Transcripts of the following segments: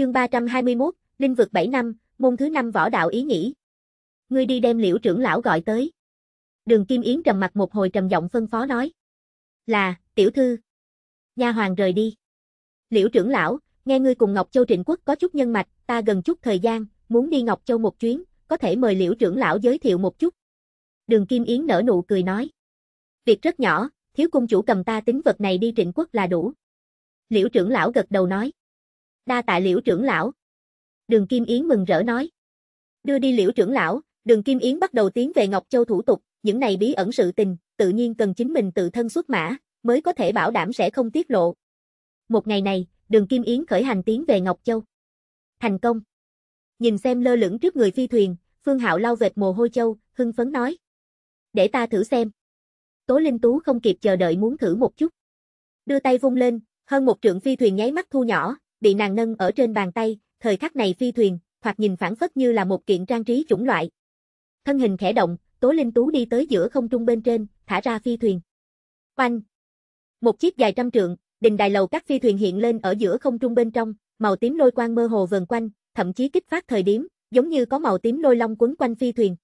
Chương 321, Linh vực 7 năm, môn thứ 5 võ đạo ý nghĩ. Ngươi đi đem liễu trưởng lão gọi tới. Đường Kim Yến trầm mặt một hồi trầm giọng phân phó nói. Là, tiểu thư. nhà hoàng rời đi. Liễu trưởng lão, nghe ngươi cùng Ngọc Châu Trịnh Quốc có chút nhân mạch, ta gần chút thời gian, muốn đi Ngọc Châu một chuyến, có thể mời liễu trưởng lão giới thiệu một chút. Đường Kim Yến nở nụ cười nói. Việc rất nhỏ, thiếu cung chủ cầm ta tính vật này đi trịnh quốc là đủ. Liễu trưởng lão gật đầu nói đa tạ liễu trưởng lão. Đường Kim Yến mừng rỡ nói. Đưa đi liễu trưởng lão, đường Kim Yến bắt đầu tiến về Ngọc Châu thủ tục, những này bí ẩn sự tình, tự nhiên cần chính mình tự thân xuất mã, mới có thể bảo đảm sẽ không tiết lộ. Một ngày này, đường Kim Yến khởi hành tiến về Ngọc Châu. Thành công. Nhìn xem lơ lửng trước người phi thuyền, Phương Hạo lau vệt mồ hôi châu, hưng phấn nói. Để ta thử xem. Tố Linh Tú không kịp chờ đợi muốn thử một chút. Đưa tay vung lên, hơn một trượng phi thuyền nháy mắt thu nhỏ, bị nàng nâng ở trên bàn tay, thời khắc này phi thuyền, hoặc nhìn phản phất như là một kiện trang trí chủng loại. Thân hình khẽ động, Tố Linh Tú đi tới giữa không trung bên trên, thả ra phi thuyền. Oanh! Một chiếc dài trăm trượng, đình đài lầu các phi thuyền hiện lên ở giữa không trung bên trong, màu tím lôi quang mơ hồ vần quanh, thậm chí kích phát thời điểm, giống như có màu tím lôi long quấn quanh phi thuyền.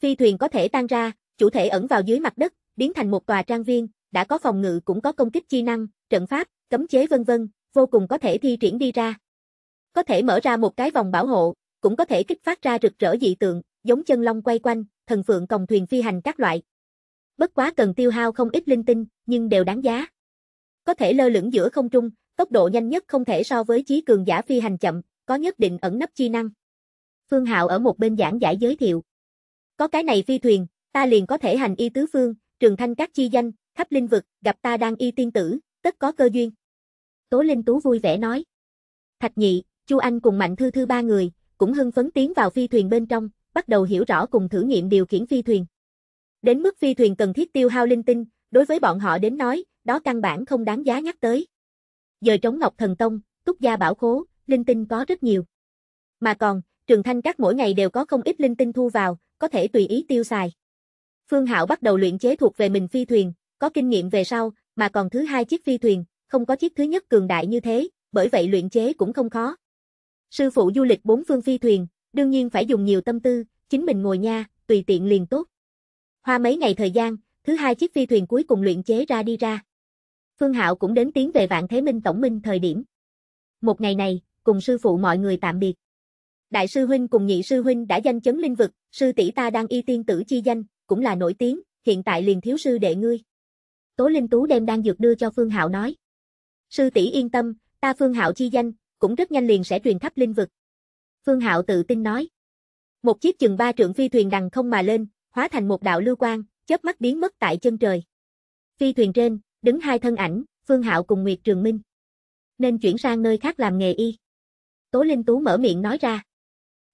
Phi thuyền có thể tan ra, chủ thể ẩn vào dưới mặt đất, biến thành một tòa trang viên, đã có phòng ngự cũng có công kích chi năng, trận pháp, cấm chế vân vân, vô cùng có thể thi triển đi ra. Có thể mở ra một cái vòng bảo hộ, cũng có thể kích phát ra rực rỡ dị tượng, giống chân long quay quanh, thần phượng còng thuyền phi hành các loại. Bất quá cần tiêu hao không ít linh tinh, nhưng đều đáng giá. Có thể lơ lửng giữa không trung, tốc độ nhanh nhất không thể so với chí cường giả phi hành chậm, có nhất định ẩn nấp chi năng. Phương Hạo ở một bên giảng giải giới thiệu. Có cái này phi thuyền, ta liền có thể hành y tứ phương, trường thanh các chi danh, khắp linh vực, gặp ta đang y tiên tử, tất có cơ duyên. Tố Linh Tú vui vẻ nói. Thạch Nhị, Chu Anh cùng Mạnh Thư Thư ba người, cũng hưng phấn tiến vào phi thuyền bên trong, bắt đầu hiểu rõ cùng thử nghiệm điều khiển phi thuyền. Đến mức phi thuyền cần thiết tiêu hao linh tinh, đối với bọn họ đến nói, đó căn bản không đáng giá nhắc tới. Giờ trống Ngọc Thần Tông, Túc Gia Bảo Khố, linh tinh có rất nhiều. Mà còn, Trường Thanh các mỗi ngày đều có không ít linh tinh thu vào, có thể tùy ý tiêu xài. Phương Hạo bắt đầu luyện chế thuộc về mình phi thuyền, có kinh nghiệm về sau, mà còn thứ hai chiếc phi thuyền, không có chiếc thứ nhất cường đại như thế, bởi vậy luyện chế cũng không khó. Sư phụ du lịch bốn phương phi thuyền, đương nhiên phải dùng nhiều tâm tư, chính mình ngồi nha, tùy tiện liền tốt. Hoa mấy ngày thời gian, thứ hai chiếc phi thuyền cuối cùng luyện chế ra đi ra. Phương Hạo cũng đến tiến về Vạn Thế Minh Tổng Minh thời điểm. Một ngày này, cùng sư phụ mọi người tạm biệt. Đại sư huynh cùng nhị sư huynh đã danh chấn linh vực, sư tỷ ta đang y tiên tử chi danh, cũng là nổi tiếng, hiện tại liền thiếu sư đệ ngươi. Tố Linh Tú đem đang dược đưa cho Phương Hạo nói. Sư tỷ yên tâm, ta Phương Hạo chi danh, cũng rất nhanh liền sẽ truyền khắp linh vực. Phương Hạo tự tin nói. Một chiếc chừng ba trượng phi thuyền đằng không mà lên, hóa thành một đạo lưu quang, chớp mắt biến mất tại chân trời. Phi thuyền trên, đứng hai thân ảnh, Phương Hạo cùng Nguyệt Trường Minh. Nên chuyển sang nơi khác làm nghề y. Tố Linh Tú mở miệng nói ra.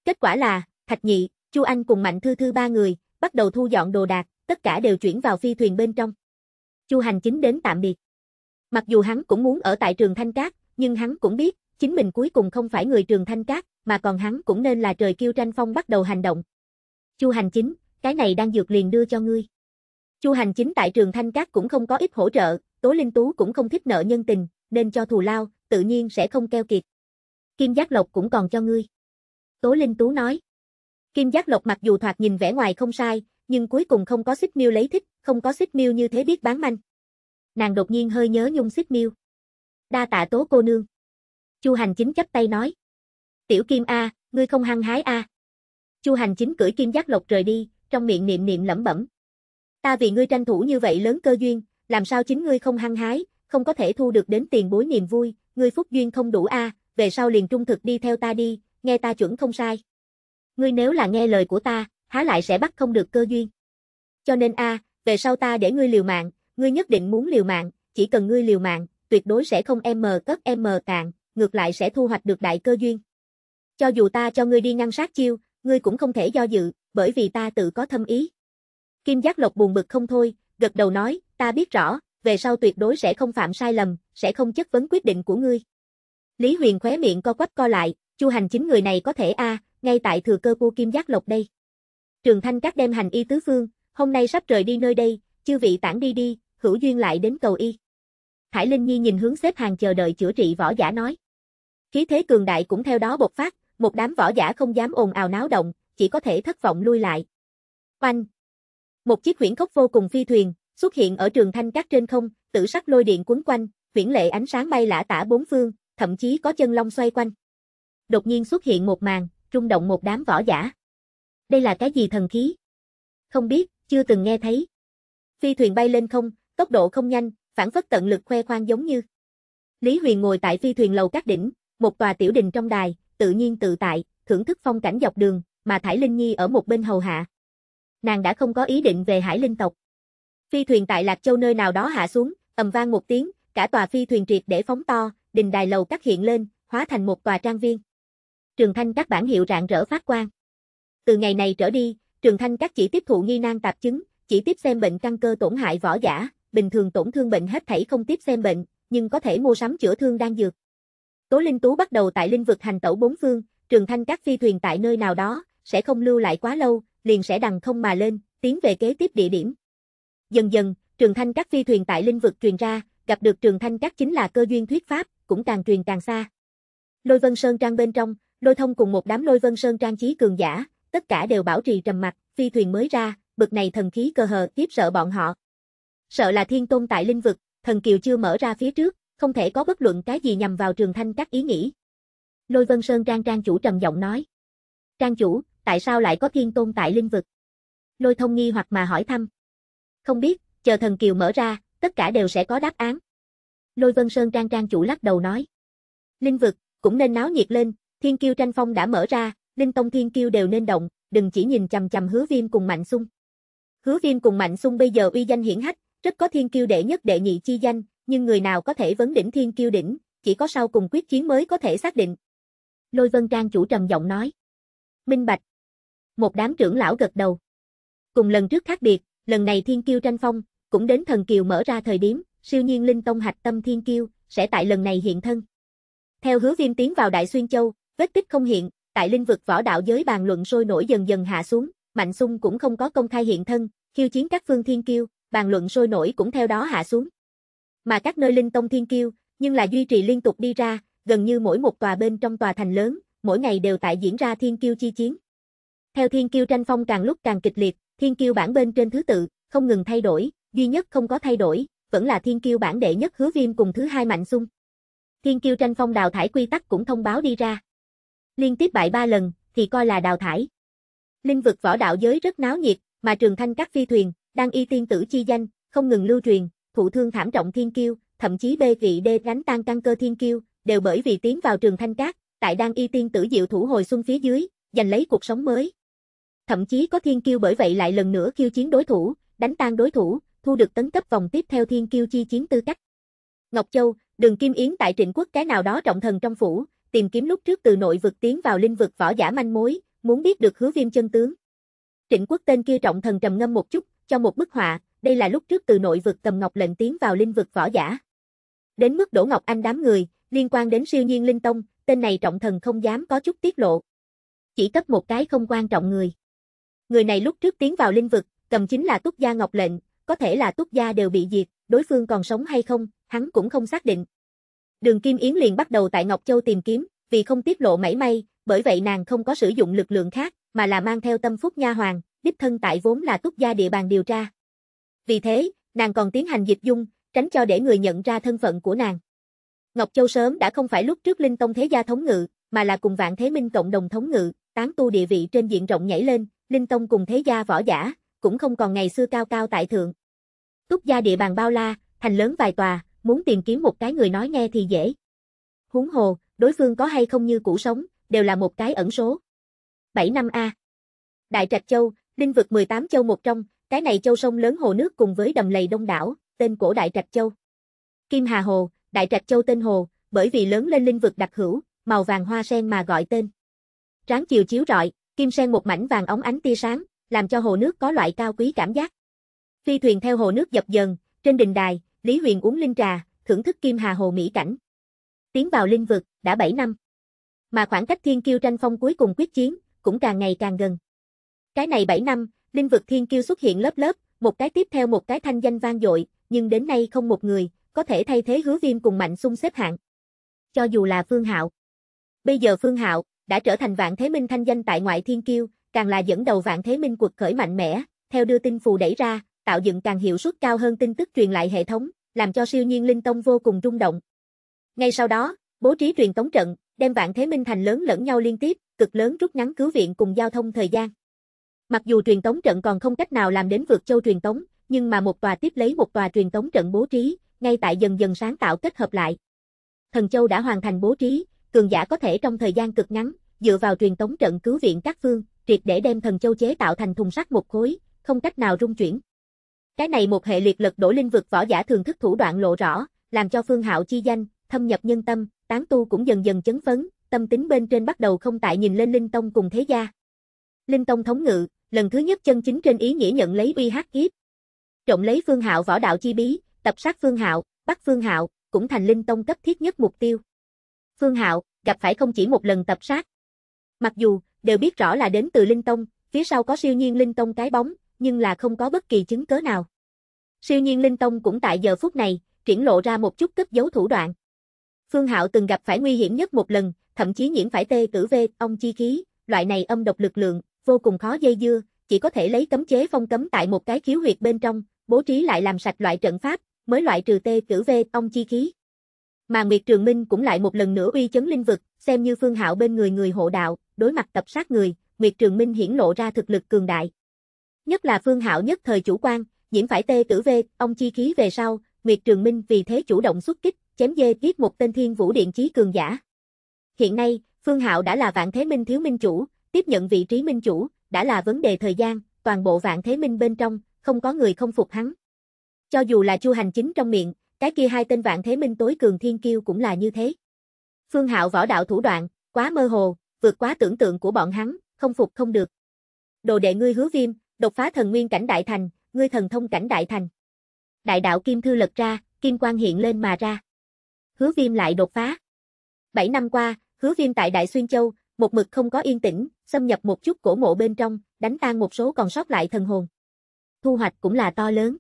Kết quả là, Thạch Nhị, Chu Anh cùng Mạnh Thư Thư ba người, bắt đầu thu dọn đồ đạc, tất cả đều chuyển vào phi thuyền bên trong. Chu hành chính đến tạm biệt. Mặc dù hắn cũng muốn ở tại trường Thanh Cát, nhưng hắn cũng biết, chính mình cuối cùng không phải người trường Thanh Cát, mà còn hắn cũng nên là trời kêu tranh phong bắt đầu hành động. Chu Hành Chính, cái này đang dược liền đưa cho ngươi. Chu Hành Chính tại trường Thanh Cát cũng không có ít hỗ trợ, Tố Linh Tú cũng không thích nợ nhân tình, nên cho thù lao, tự nhiên sẽ không keo kiệt. Kim Giác Lộc cũng còn cho ngươi. Tố Linh Tú nói. Kim Giác Lộc mặc dù thoạt nhìn vẻ ngoài không sai, nhưng cuối cùng không có xích miêu lấy thích, không có xích miêu như thế biết bán manh nàng đột nhiên hơi nhớ nhung xích miêu. Đa tạ tố cô nương. Chu hành chính chấp tay nói. Tiểu kim A, ngươi không hăng hái A. Chu hành chính cưỡi kim giác lộc rời đi, trong miệng niệm niệm lẩm bẩm. Ta vì ngươi tranh thủ như vậy lớn cơ duyên, làm sao chính ngươi không hăng hái, không có thể thu được đến tiền bối niềm vui, ngươi phúc duyên không đủ A, về sau liền trung thực đi theo ta đi, nghe ta chuẩn không sai. Ngươi nếu là nghe lời của ta, há lại sẽ bắt không được cơ duyên. Cho nên A, về sau ta để ngươi liều mạng, ngươi nhất định muốn liều mạng, chỉ cần ngươi liều mạng, tuyệt đối sẽ không em mờ cất em mờ cạn, ngược lại sẽ thu hoạch được đại cơ duyên. Cho dù ta cho ngươi đi ngăn sát chiêu, ngươi cũng không thể do dự, bởi vì ta tự có thâm ý. Kim Giác Lộc buồn bực không thôi, gật đầu nói, ta biết rõ, về sau tuyệt đối sẽ không phạm sai lầm, sẽ không chất vấn quyết định của ngươi. Lý Huyền khóe miệng co quắp co lại, Chu Hành chính người này có thể a, à, ngay tại thừa cơ cô Kim Giác Lộc đây. Trường Thanh các đem hành y tứ phương, hôm nay sắp rời đi nơi đây, chư vị tản đi đi, hữu duyên lại đến cầu y. Thải Linh Nhi nhìn hướng xếp hàng chờ đợi chữa trị võ giả nói. Khí thế cường đại cũng theo đó bộc phát, một đám võ giả không dám ồn ào náo động, chỉ có thể thất vọng lui lại. Oanh! Một chiếc huyễn khốc vô cùng phi thuyền, xuất hiện ở trường thanh các trên không, tử sắc lôi điện cuốn quanh, huyễn lệ ánh sáng bay lả tả bốn phương, thậm chí có chân long xoay quanh. Đột nhiên xuất hiện một màn, trung động một đám võ giả. Đây là cái gì thần khí? Không biết, chưa từng nghe thấy. Phi thuyền bay lên không, tốc độ không nhanh, phản phất tận lực khoe khoang giống như. Lý Huyền ngồi tại phi thuyền lầu các đỉnh, một tòa tiểu đình trong đài, tự nhiên tự tại, thưởng thức phong cảnh dọc đường, mà Thải Linh Nhi ở một bên hầu hạ. Nàng đã không có ý định về Hải Linh tộc. Phi thuyền tại Lạc Châu nơi nào đó hạ xuống, ầm vang một tiếng, cả tòa phi thuyền triệt để phóng to, đình đài lầu các hiện lên, hóa thành một tòa trang viên. Trường Thanh các bản hiệu rạng rỡ phát quang. Từ ngày này trở đi, Trường Thanh các chỉ tiếp thụ nghi nan tạp chứng, chỉ tiếp xem bệnh căn cơ tổn hại võ giả, bình thường tổn thương bệnh hết thảy không tiếp xem bệnh, nhưng có thể mua sắm chữa thương đang dược. Tố Linh Tú bắt đầu tại linh vực hành tẩu bốn phương, trường thanh các phi thuyền tại nơi nào đó, sẽ không lưu lại quá lâu, liền sẽ đằng không mà lên, tiến về kế tiếp địa điểm. Dần dần, trường thanh các phi thuyền tại linh vực truyền ra, gặp được trường thanh các chính là cơ duyên thuyết pháp, cũng càng truyền càng xa. Lôi Vân Sơn Trang bên trong, Lôi Thông cùng một đám Lôi Vân Sơn Trang trí cường giả, tất cả đều bảo trì trầm mặc, phi thuyền mới ra, bực này thần khí cơ hờ tiếp sợ bọn họ sợ là thiên tôn tại linh vực, thần kiều chưa mở ra phía trước, không thể có bất luận cái gì nhằm vào trường thanh các ý nghĩ. Lôi Vân Sơn Trang Trang chủ trầm giọng nói. Trang chủ, tại sao lại có thiên tôn tại linh vực? Lôi thông nghi hoặc mà hỏi thăm. Không biết, chờ thần kiều mở ra, tất cả đều sẽ có đáp án. Lôi Vân Sơn Trang Trang chủ lắc đầu nói. Linh vực, cũng nên náo nhiệt lên, thiên kiêu tranh phong đã mở ra, linh tông thiên kiêu đều nên động, đừng chỉ nhìn chầm chầm hứa viêm cùng mạnh sung. Hứa viêm cùng mạnh sung bây giờ uy danh hiển hách, rất có thiên kiêu đệ nhất đệ nhị chi danh, nhưng người nào có thể vấn đỉnh thiên kiêu đỉnh, chỉ có sau cùng quyết chiến mới có thể xác định. Lôi Vân Trang chủ trầm giọng nói. Minh Bạch. Một đám trưởng lão gật đầu. Cùng lần trước khác biệt, lần này thiên kiêu tranh phong, cũng đến thần kiều mở ra thời điểm, siêu nhiên linh tông hạch tâm thiên kiêu, sẽ tại lần này hiện thân. Theo hứa viêm tiến vào Đại Xuyên Châu, vết tích không hiện, tại linh vực võ đạo giới bàn luận sôi nổi dần dần hạ xuống, Mạnh Sung cũng không có công khai hiện thân, khiêu chiến các phương thiên kiêu, bàn luận sôi nổi cũng theo đó hạ xuống. Mà các nơi linh tông thiên kiêu, nhưng là duy trì liên tục đi ra, gần như mỗi một tòa bên trong tòa thành lớn, mỗi ngày đều tại diễn ra thiên kiêu chi chiến. Theo thiên kiêu tranh phong càng lúc càng kịch liệt, thiên kiêu bản bên trên thứ tự, không ngừng thay đổi, duy nhất không có thay đổi, vẫn là thiên kiêu bản đệ nhất hứa viêm cùng thứ hai mạnh sung. Thiên kiêu tranh phong đào thải quy tắc cũng thông báo đi ra. Liên tiếp bại ba lần, thì coi là đào thải. Linh vực võ đạo giới rất náo nhiệt, mà trường thanh các phi thuyền, đang y tiên tử chi danh, không ngừng lưu truyền, thụ thương thảm trọng thiên kiêu, thậm chí bê vị đê gánh tan căn cơ thiên kiêu, đều bởi vì tiến vào trường thanh cát, tại đang y tiên tử diệu thủ hồi xuân phía dưới, giành lấy cuộc sống mới. Thậm chí có thiên kiêu bởi vậy lại lần nữa kiêu chiến đối thủ, đánh tan đối thủ, thu được tấn cấp vòng tiếp theo thiên kiêu chi chiến tư cách. Ngọc Châu, Đường Kim Yến tại Trịnh Quốc cái nào đó trọng thần trong phủ, tìm kiếm lúc trước từ nội vực tiến vào linh vực võ giả manh mối, muốn biết được hứa viêm chân tướng. Trịnh Quốc tên kia trọng thần trầm ngâm một chút, cho một bức họa, đây là lúc trước từ nội vực tầm ngọc lệnh tiến vào linh vực võ giả. Đến mức đổ Ngọc Anh đám người, liên quan đến siêu nhiên linh tông, tên này trọng thần không dám có chút tiết lộ. Chỉ cấp một cái không quan trọng người. Người này lúc trước tiến vào linh vực, cầm chính là túc gia ngọc lệnh, có thể là túc gia đều bị diệt, đối phương còn sống hay không, hắn cũng không xác định. Đường Kim Yến liền bắt đầu tại Ngọc Châu tìm kiếm, vì không tiết lộ mảy may, bởi vậy nàng không có sử dụng lực lượng khác, mà là mang theo tâm phúc nha hoàng, đích thân tại vốn là túc gia địa bàn điều tra. Vì thế, nàng còn tiến hành dịch dung, tránh cho để người nhận ra thân phận của nàng. Ngọc Châu sớm đã không phải lúc trước Linh Tông Thế Gia thống ngự, mà là cùng Vạn Thế Minh cộng đồng thống ngự, tán tu địa vị trên diện rộng nhảy lên, Linh Tông cùng Thế Gia võ giả, cũng không còn ngày xưa cao cao tại thượng. Túc gia địa bàn bao la, thành lớn vài tòa, muốn tìm kiếm một cái người nói nghe thì dễ. Huống hồ, đối phương có hay không như cũ sống, đều là một cái ẩn số. 7 năm A. Đại Trạch Châu, linh vực 18 châu một trong, cái này châu sông lớn hồ nước cùng với đầm lầy đông đảo, tên cổ Đại Trạch Châu. Kim Hà Hồ, Đại Trạch Châu tên hồ, bởi vì lớn lên linh vực đặc hữu, màu vàng hoa sen mà gọi tên. Ráng chiều chiếu rọi, kim sen một mảnh vàng óng ánh tia sáng, làm cho hồ nước có loại cao quý cảm giác. Phi thuyền theo hồ nước dập dần, trên đình đài, Lý Huyền uống linh trà, thưởng thức kim hà hồ mỹ cảnh. Tiến vào linh vực, đã 7 năm. Mà khoảng cách thiên kiêu tranh phong cuối cùng quyết chiến, cũng càng ngày càng gần. Cái này 7 năm, linh vực thiên kiêu xuất hiện lớp lớp, một cái tiếp theo một cái thanh danh vang dội, nhưng đến nay không một người có thể thay thế Hứa Viêm cùng Mạnh sung xếp hạng. Cho dù là Phương Hạo. Bây giờ Phương Hạo đã trở thành vạn thế minh thanh danh tại ngoại thiên kiêu, càng là dẫn đầu vạn thế minh quật khởi mạnh mẽ, theo đưa tin phù đẩy ra, tạo dựng càng hiệu suất cao hơn tin tức truyền lại hệ thống, làm cho siêu nhiên linh tông vô cùng rung động. Ngay sau đó, bố trí truyền tống trận, đem vạn thế minh thành lớn lẫn nhau liên tiếp, cực lớn rút ngắn cứu viện cùng giao thông thời gian. Mặc dù truyền tống trận còn không cách nào làm đến vượt châu truyền tống, nhưng mà một tòa tiếp lấy một tòa truyền tống trận bố trí, ngay tại dần dần sáng tạo kết hợp lại. Thần Châu đã hoàn thành bố trí, cường giả có thể trong thời gian cực ngắn, dựa vào truyền tống trận cứu viện các phương, triệt để đem Thần Châu chế tạo thành thùng sắt một khối, không cách nào rung chuyển. Cái này một hệ liệt lực đổ linh vực võ giả thường thức thủ đoạn lộ rõ, làm cho Phương Hạo chi danh, thâm nhập nhân tâm, tán tu cũng dần dần chấn phấn, tâm tính bên trên bắt đầu không tại nhìn lên Linh Tông cùng thế gia. Linh Tông thống ngự, lần thứ nhất chân chính trên ý nghĩa nhận lấy uy hắc hiếp. Trộm lấy Phương Hạo võ đạo chi bí, tập sát Phương Hạo, bắt Phương Hạo, cũng thành Linh Tông cấp thiết nhất mục tiêu. Phương Hạo gặp phải không chỉ một lần tập sát. Mặc dù đều biết rõ là đến từ Linh Tông, phía sau có siêu nhiên Linh Tông cái bóng, nhưng là không có bất kỳ chứng cớ nào. Siêu nhiên Linh Tông cũng tại giờ phút này, triển lộ ra một chút cấp dấu thủ đoạn. Phương Hạo từng gặp phải nguy hiểm nhất một lần, thậm chí nhiễm phải tê tử vê, ong chi khí, loại này âm độc lực lượng, vô cùng khó dây dưa, chỉ có thể lấy cấm chế phong cấm tại một cái khiếu huyệt bên trong, bố trí lại làm sạch loại trận pháp, mới loại trừ tê tử vê, ong chi khí. Mà Nguyệt Trường Minh cũng lại một lần nữa uy chấn linh vực, xem như Phương Hạo bên người người hộ đạo, đối mặt tập sát người, Nguyệt Trường Minh hiển lộ ra thực lực cường đại. Nhất là Phương Hạo nhất thời chủ quan, nhiễm phải tê tử vê, ông chi khí về sau, Nguyệt Trường Minh vì thế chủ động xuất kích, chém dê giết một tên thiên vũ điện chí cường giả. Hiện nay, Phương Hạo đã là vạn thế minh thiếu minh chủ, tiếp nhận vị trí minh chủ, đã là vấn đề thời gian, toàn bộ vạn thế minh bên trong, không có người không phục hắn. Cho dù là chu hành chính trong miệng, cái kia hai tên vạn thế minh tối cường thiên kiêu cũng là như thế. Phương Hạo võ đạo thủ đoạn, quá mơ hồ, vượt quá tưởng tượng của bọn hắn, không phục không được. Đồ đệ ngươi hứa viêm, đột phá thần nguyên cảnh đại thành, ngươi thần thông cảnh đại thành. Đại đạo kim thư lật ra, kim quang hiện lên mà ra. Hứa viêm lại đột phá. 7 năm qua, hứa viêm tại Đại Xuyên Châu, một mực không có yên tĩnh, xâm nhập một chút cổ mộ bên trong, đánh tan một số còn sót lại thần hồn. Thu hoạch cũng là to lớn.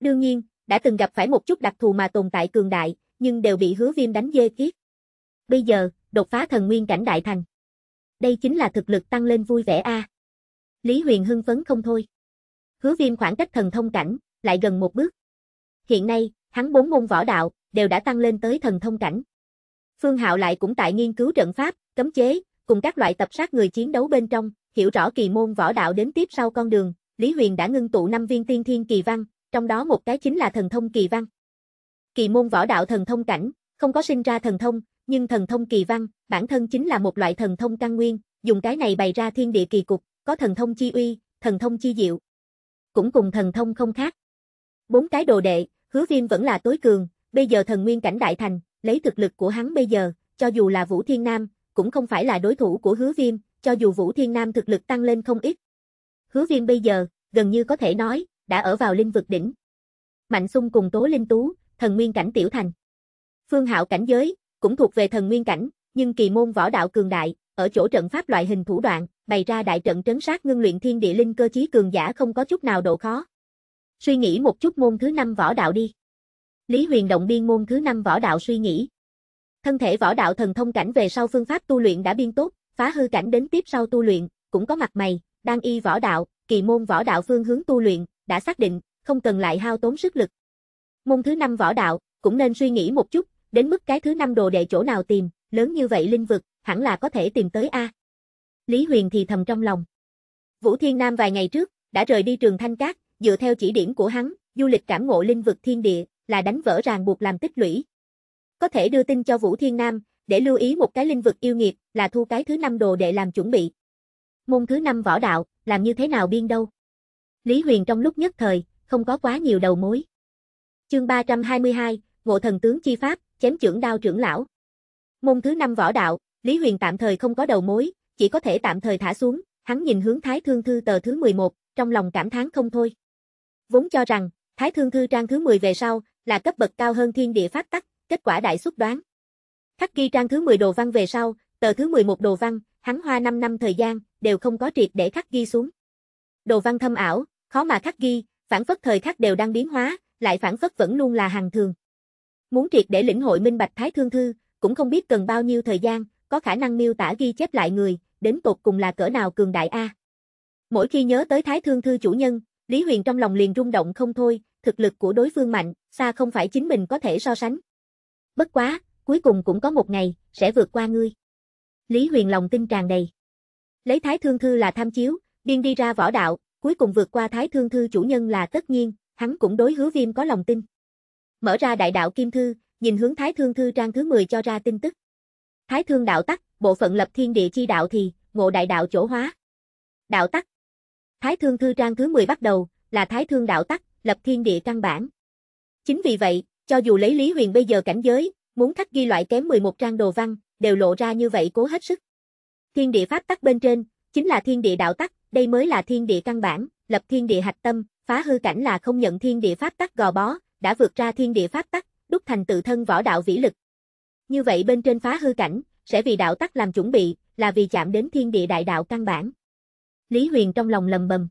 Đương nhiên, đã từng gặp phải một chút đặc thù mà tồn tại cường đại, nhưng đều bị hứa viêm đánh dê kiếp Bây giờ, đột phá thần nguyên cảnh đại thành. Đây chính là thực lực tăng lên vui vẻ a. À. Lý Huyền hưng phấn không thôi. Hứa viêm khoảng cách thần thông cảnh, lại gần một bước. Hiện nay, hắn bốn môn võ đạo, đều đã tăng lên tới thần thông cảnh. Phương Hạo lại cũng tại nghiên cứu trận pháp, cấm chế, cùng các loại tập sát người chiến đấu bên trong, hiểu rõ kỳ môn võ đạo đến tiếp sau con đường, Lý Huyền đã ngưng tụ năm viên tiên thiên kỳ văn, trong đó một cái chính là thần thông kỳ văn. Kỳ môn võ đạo thần thông cảnh, không có sinh ra thần thông, nhưng thần thông kỳ văn, bản thân chính là một loại thần thông căn nguyên, dùng cái này bày ra thiên địa kỳ cục, có thần thông chi uy, thần thông chi diệu. Cũng cùng thần thông không khác. Bốn cái đồ đệ, hứa Viêm vẫn là tối cường, bây giờ thần nguyên cảnh đại thành, lấy thực lực của hắn bây giờ, cho dù là Vũ Thiên Nam, cũng không phải là đối thủ của Hứa Viêm, cho dù Vũ Thiên Nam thực lực tăng lên không ít. Hứa Viêm bây giờ, gần như có thể nói, đã ở vào linh vực đỉnh. Mạnh Xung cùng Tố Linh Tú, thần nguyên cảnh tiểu thành. Phương Hạo cảnh giới, cũng thuộc về thần nguyên cảnh, nhưng kỳ môn võ đạo cường đại, ở chỗ trận pháp loại hình thủ đoạn, bày ra đại trận trấn sát ngưng luyện thiên địa linh cơ chí cường giả không có chút nào độ khó. Suy nghĩ một chút môn thứ năm võ đạo đi. Lý Huyền động biên môn thứ năm võ đạo suy nghĩ. Thân thể võ đạo thần thông cảnh về sau phương pháp tu luyện đã biên tốt, phá hư cảnh đến tiếp sau tu luyện, cũng có mặt mày, đang y võ đạo, kỳ môn võ đạo phương hướng tu luyện, đã xác định, không cần lại hao tốn sức lực. Môn thứ năm võ đạo, cũng nên suy nghĩ một chút, đến mức cái thứ năm đồ đệ chỗ nào tìm, lớn như vậy linh vực, hẳn là có thể tìm tới A. Lý Huyền thì thầm trong lòng. Vũ Thiên Nam vài ngày trước, đã rời đi trường Thanh Cát, dựa theo chỉ điểm của hắn, du lịch cảm ngộ linh vực thiên địa, là đánh vỡ ràng buộc làm tích lũy. Có thể đưa tin cho Vũ Thiên Nam, để lưu ý một cái lĩnh vực yêu nghiệp, là thu cái thứ năm đồ để làm chuẩn bị. Môn thứ năm võ đạo, làm như thế nào biên đâu? Lý Huyền trong lúc nhất thời, không có quá nhiều đầu mối. Chương 322, Ngộ thần tướng chi pháp, chém trưởng đao trưởng lão. Môn thứ năm võ đạo, Lý Huyền tạm thời không có đầu mối, chỉ có thể tạm thời thả xuống, hắn nhìn hướng Thái Thương Thư tờ thứ 11, trong lòng cảm thán không thôi. Vốn cho rằng, Thái Thương Thư trang thứ 10 về sau, là cấp bậc cao hơn thiên địa phát tắc, kết quả đại xuất đoán. Khắc ghi trang thứ 10 đồ văn về sau, tờ thứ 11 đồ văn, hắn hoa 5 năm thời gian, đều không có triệt để khắc ghi xuống. Đồ văn thâm ảo, khó mà khắc ghi, phản phất thời khắc đều đang biến hóa, lại phản phất vẫn luôn là hàng thường. Muốn triệt để lĩnh hội minh bạch thái thương thư, cũng không biết cần bao nhiêu thời gian, có khả năng miêu tả ghi chép lại người, đến tột cùng là cỡ nào cường đại a. Mỗi khi nhớ tới thái thương thư chủ nhân, Lý Huyền trong lòng liền rung động không thôi, thực lực của đối phương mạnh, xa không phải chính mình có thể so sánh. Bất quá, cuối cùng cũng có một ngày, sẽ vượt qua ngươi. Lý Huyền lòng tin tràn đầy. Lấy Thái Thương Thư là tham chiếu, điên đi ra võ đạo, cuối cùng vượt qua Thái Thương Thư chủ nhân là tất nhiên, hắn cũng đối hứa viêm có lòng tin. Mở ra đại đạo Kim Thư, nhìn hướng Thái Thương Thư trang thứ 10 cho ra tin tức. Thái Thương đạo tắc, bộ phận lập thiên địa chi đạo thì, ngộ đại đạo chỗ hóa. Đạo tắc. Thái Thương Thư trang thứ 10 bắt đầu, là Thái Thương đạo tắc, lập thiên địa căn bản, Chính vì vậy, cho dù lấy Lý Huyền bây giờ cảnh giới, muốn thắt ghi loại kém 11 trang đồ văn, đều lộ ra như vậy cố hết sức. Thiên địa pháp tắc bên trên, chính là thiên địa đạo tắc, đây mới là thiên địa căn bản, lập thiên địa hạch tâm, phá hư cảnh là không nhận thiên địa pháp tắc gò bó, đã vượt ra thiên địa pháp tắc, đúc thành tự thân võ đạo vĩ lực. Như vậy bên trên phá hư cảnh, sẽ vì đạo tắc làm chuẩn bị, là vì chạm đến thiên địa đại đạo căn bản. Lý Huyền trong lòng lầm bầm.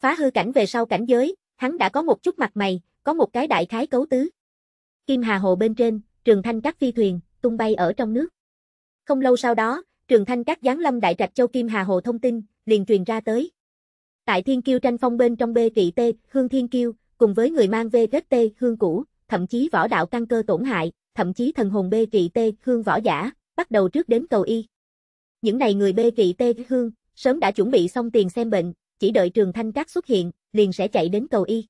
Phá hư cảnh về sau cảnh giới, hắn đã có một chút mặt mày, có một cái đại khái cấu tứ. Kim Hà Hồ bên trên, trường thanh các phi thuyền, tung bay ở trong nước. Không lâu sau đó, trường thanh các giáng lâm đại trạch châu Kim Hà Hồ thông tin, liền truyền ra tới. Tại Thiên Kiêu tranh phong bên trong bê kỵ tê, Hương Thiên Kiêu, cùng với người mang vê vết tê, Hương Cũ, thậm chí võ đạo căn cơ tổn hại, thậm chí thần hồn bê kỵ tê, Hương võ giả, bắt đầu trước đến cầu y. Những này người bê kỵ tê hương, sớm đã chuẩn bị xong tiền xem bệnh, chỉ đợi trường thanh các xuất hiện, liền sẽ chạy đến cầu y.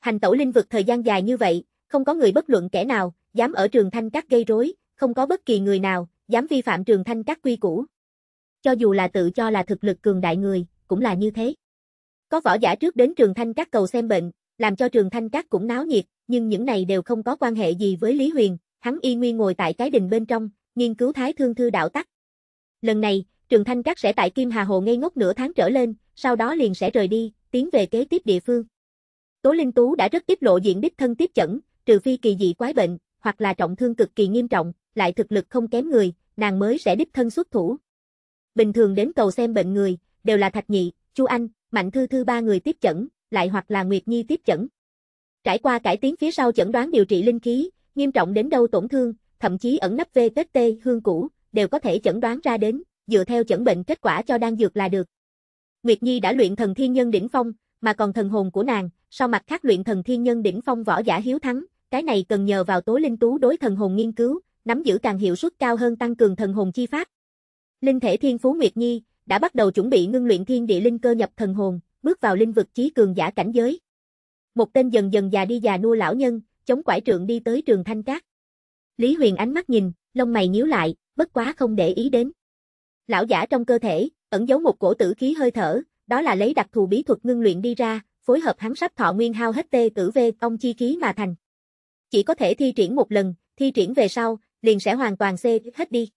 Hành tẩu linh vực thời gian dài như vậy, không có người bất luận kẻ nào, dám ở trường thanh các gây rối, không có bất kỳ người nào, dám vi phạm trường thanh các quy củ. Cho dù là tự cho là thực lực cường đại người, cũng là như thế. Có võ giả trước đến trường thanh các cầu xem bệnh, làm cho trường thanh các cũng náo nhiệt, nhưng những này đều không có quan hệ gì với Lý Huyền, hắn y nguyên ngồi tại cái đình bên trong, nghiên cứu thái thương thư đạo tắc. Lần này, trường thanh các sẽ tại Kim Hà Hồ ngây ngốc nửa tháng trở lên, sau đó liền sẽ rời đi, tiến về kế tiếp địa phương số linh tú đã rất ít lộ diện đích thân tiếp chẩn, trừ phi kỳ dị quái bệnh, hoặc là trọng thương cực kỳ nghiêm trọng, lại thực lực không kém người, nàng mới sẽ đích thân xuất thủ. Bình thường đến cầu xem bệnh người, đều là Thạch Nhị, Chu Anh, Mạnh Thư Thư ba người tiếp chẩn, lại hoặc là Nguyệt Nhi tiếp chẩn. Trải qua cải tiến phía sau chẩn đoán điều trị linh khí, nghiêm trọng đến đâu tổn thương, thậm chí ẩn nấp VTT hương cũ, đều có thể chẩn đoán ra đến, dựa theo chẩn bệnh kết quả cho đang dược là được. Nguyệt Nhi đã luyện thần thiên nhân đỉnh phong, mà còn thần hồn của nàng sau mặt khác luyện thần thiên nhân đỉnh phong võ giả hiếu thắng, cái này cần nhờ vào Tố Linh Tú đối thần hồn nghiên cứu, nắm giữ càng hiệu suất cao hơn tăng cường thần hồn chi pháp. Linh thể Thiên Phú Nguyệt Nhi đã bắt đầu chuẩn bị ngưng luyện thiên địa linh cơ nhập thần hồn, bước vào linh vực chí cường giả cảnh giới. Một tên dần dần già đi già nua lão nhân, chống quải trượng đi tới trường thanh cát. Lý Huyền ánh mắt nhìn, lông mày nhíu lại, bất quá không để ý đến. Lão giả trong cơ thể, ẩn giấu một cổ tử khí hơi thở, đó là lấy đặc thù bí thuật ngưng luyện đi ra, phối hợp hắn sắp thọ nguyên hao hết tê tử vê ông chi khí mà thành. Chỉ có thể thi triển một lần, thi triển về sau, liền sẽ hoàn toàn xê hết đi.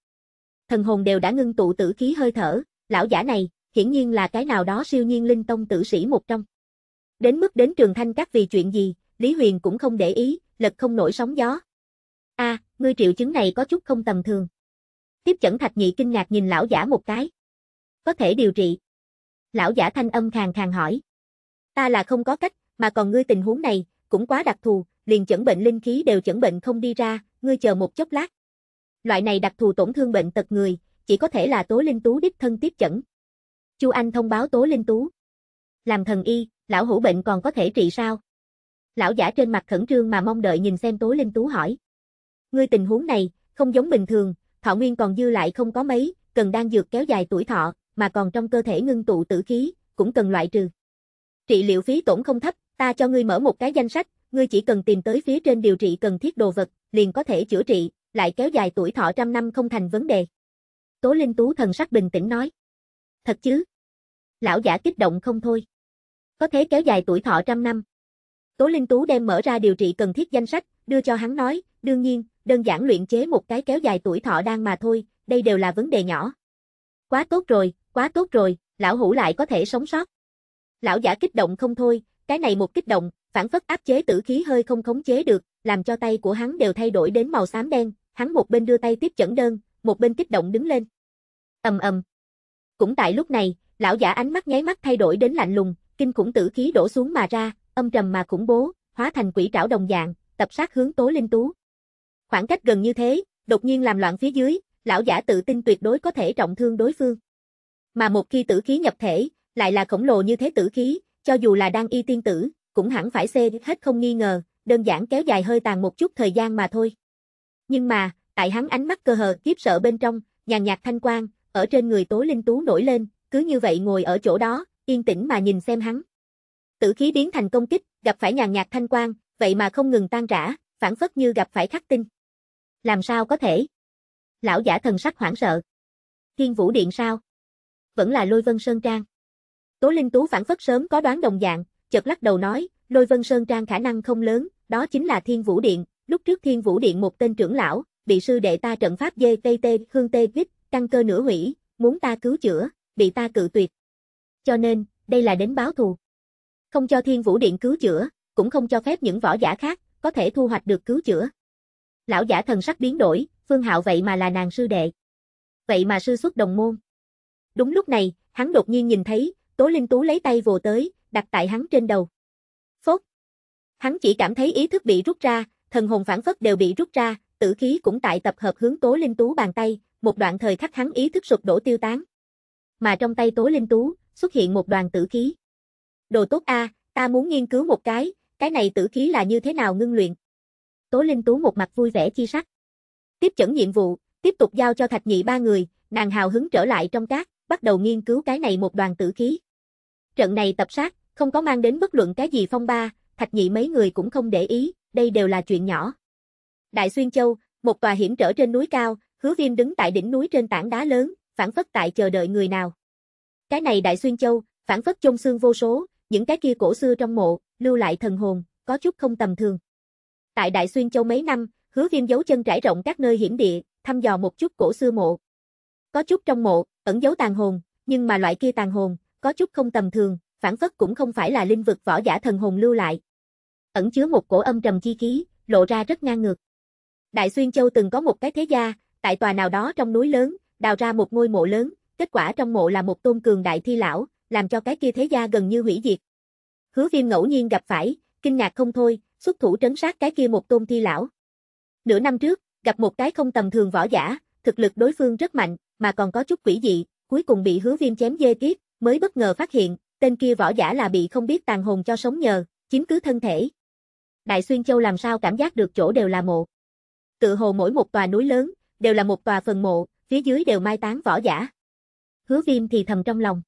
Thần hồn đều đã ngưng tụ tử khí hơi thở, lão giả này, hiển nhiên là cái nào đó siêu nhiên linh tông tử sĩ một trong. Đến mức đến trường thanh các vì chuyện gì, Lý Huyền cũng không để ý, lật không nổi sóng gió. a à, ngươi triệu chứng này có chút không tầm thường. Tiếp chẩn thạch nhị kinh ngạc nhìn lão giả một cái. Có thể điều trị. Lão giả thanh âm khàng khàng hỏi. Ta là không có cách, mà còn ngươi tình huống này, cũng quá đặc thù, liền chẩn bệnh linh khí đều chẩn bệnh không đi ra, ngươi chờ một chốc lát. Loại này đặc thù tổn thương bệnh tật người, chỉ có thể là Tố Linh Tú đích thân tiếp chẩn. Chu Anh thông báo Tố Linh Tú. Làm thần y, lão hữu bệnh còn có thể trị sao? Lão giả trên mặt khẩn trương mà mong đợi nhìn xem Tố Linh Tú hỏi. Ngươi tình huống này, không giống bình thường, thọ nguyên còn dư lại không có mấy, cần đang dược kéo dài tuổi thọ, mà còn trong cơ thể ngưng tụ tử khí, cũng cần loại trừ trị liệu phí tổn không thấp, ta cho ngươi mở một cái danh sách, ngươi chỉ cần tìm tới phía trên điều trị cần thiết đồ vật, liền có thể chữa trị, lại kéo dài tuổi thọ trăm năm không thành vấn đề. Tố Linh Tú thần sắc bình tĩnh nói. Thật chứ? Lão giả kích động không thôi. Có thể kéo dài tuổi thọ trăm năm. Tố Linh Tú đem mở ra điều trị cần thiết danh sách, đưa cho hắn nói, đương nhiên, đơn giản luyện chế một cái kéo dài tuổi thọ đang mà thôi, đây đều là vấn đề nhỏ. Quá tốt rồi, quá tốt rồi, lão hủ lại có thể sống sót. Lão giả kích động không thôi, cái này một kích động, phản phất áp chế tử khí hơi không khống chế được, làm cho tay của hắn đều thay đổi đến màu xám đen, hắn một bên đưa tay tiếp chẩn đơn, một bên kích động đứng lên. Ầm ầm. Cũng tại lúc này, lão giả ánh mắt nháy mắt thay đổi đến lạnh lùng, kinh khủng tử khí đổ xuống mà ra, âm trầm mà khủng bố, hóa thành quỷ trảo đồng dạng, tập sát hướng Tố Linh Tú. Khoảng cách gần như thế, đột nhiên làm loạn phía dưới, lão giả tự tin tuyệt đối có thể trọng thương đối phương. Mà một khi tử khí nhập thể, lại là khổng lồ như thế tử khí, cho dù là đang y tiên tử, cũng hẳn phải xê hết không nghi ngờ, đơn giản kéo dài hơi tàn một chút thời gian mà thôi. Nhưng mà, tại hắn ánh mắt cơ hờ kiếp sợ bên trong, nhàn nhạt thanh quang, ở trên người Tố Linh Tú nổi lên, cứ như vậy ngồi ở chỗ đó, yên tĩnh mà nhìn xem hắn. Tử khí biến thành công kích, gặp phải nhàn nhạt thanh quang, vậy mà không ngừng tan rã, phản phất như gặp phải khắc tinh. Làm sao có thể? Lão giả thần sắc hoảng sợ. Thiên Vũ Điện sao? Vẫn là Lôi Vân Sơn Trang. Tố Linh Tú phản phất sớm có đoán đồng dạng, chợt lắc đầu nói, Lôi Vân Sơn Trang khả năng không lớn, đó chính là Thiên Vũ Điện, lúc trước Thiên Vũ Điện một tên trưởng lão, bị sư đệ ta trận pháp dê tê tê hương tê vít, căng cơ nửa hủy, muốn ta cứu chữa, bị ta cự tuyệt. Cho nên, đây là đến báo thù. Không cho Thiên Vũ Điện cứu chữa, cũng không cho phép những võ giả khác, có thể thu hoạch được cứu chữa. Lão giả thần sắc biến đổi, Phương Hạo vậy mà là nàng sư đệ. Vậy mà sư xuất đồng môn. Đúng lúc này, hắn đột nhiên nhìn thấy, Tố Linh Tú lấy tay vồ tới, đặt tại hắn trên đầu. Phốt! Hắn chỉ cảm thấy ý thức bị rút ra, thần hồn phản phất đều bị rút ra, tử khí cũng tại tập hợp hướng Tố Linh Tú bàn tay, một đoạn thời khắc hắn ý thức sụp đổ tiêu tán. Mà trong tay Tố Linh Tú, xuất hiện một đoàn tử khí. Đồ tốt a, ta muốn nghiên cứu một cái, cái này tử khí là như thế nào ngưng luyện. Tố Linh Tú một mặt vui vẻ chi sắc. Tiếp chẩn nhiệm vụ, tiếp tục giao cho Thạch Nhị ba người, nàng hào hứng trở lại trong cát, bắt đầu nghiên cứu cái này một đoàn tử khí. Trận này tập sát, không có mang đến bất luận cái gì phong ba, thạch nhị mấy người cũng không để ý, đây đều là chuyện nhỏ. Đại Xuyên Châu, một tòa hiểm trở trên núi cao, hứa viêm đứng tại đỉnh núi trên tảng đá lớn, phản phất tại chờ đợi người nào. Cái này Đại Xuyên Châu, phản phất chôn xương vô số, những cái kia cổ xưa trong mộ, lưu lại thần hồn, có chút không tầm thường. Tại Đại Xuyên Châu mấy năm, hứa viêm giấu chân trải rộng các nơi hiểm địa, thăm dò một chút cổ xưa mộ. Có chút trong mộ, ẩn dấu tàn hồn, nhưng mà loại kia tàn hồn, có chút không tầm thường, phản phất cũng không phải là linh vực võ giả thần hồn lưu lại. Ẩn chứa một cổ âm trầm chi khí, lộ ra rất ngang ngược. Đại Xuyên Châu từng có một cái thế gia, tại tòa nào đó trong núi lớn, đào ra một ngôi mộ lớn, kết quả trong mộ là một tôn cường đại thi lão, làm cho cái kia thế gia gần như hủy diệt. Hứa Viêm ngẫu nhiên gặp phải, kinh ngạc không thôi, xuất thủ trấn sát cái kia một tôn thi lão. Nửa năm trước, gặp một cái không tầm thường võ giả, thực lực đối phương rất mạnh, mà còn có chút quỷ dị, cuối cùng bị hứa viêm chém dê tiết, mới bất ngờ phát hiện, tên kia võ giả là bị không biết tàn hồn cho sống nhờ, chiếm cứ thân thể. Đại Xuyên Châu làm sao cảm giác được chỗ đều là mộ. Tự hồ mỗi một tòa núi lớn, đều là một tòa phần mộ, phía dưới đều mai táng võ giả. Hứa viêm thì thầm trong lòng.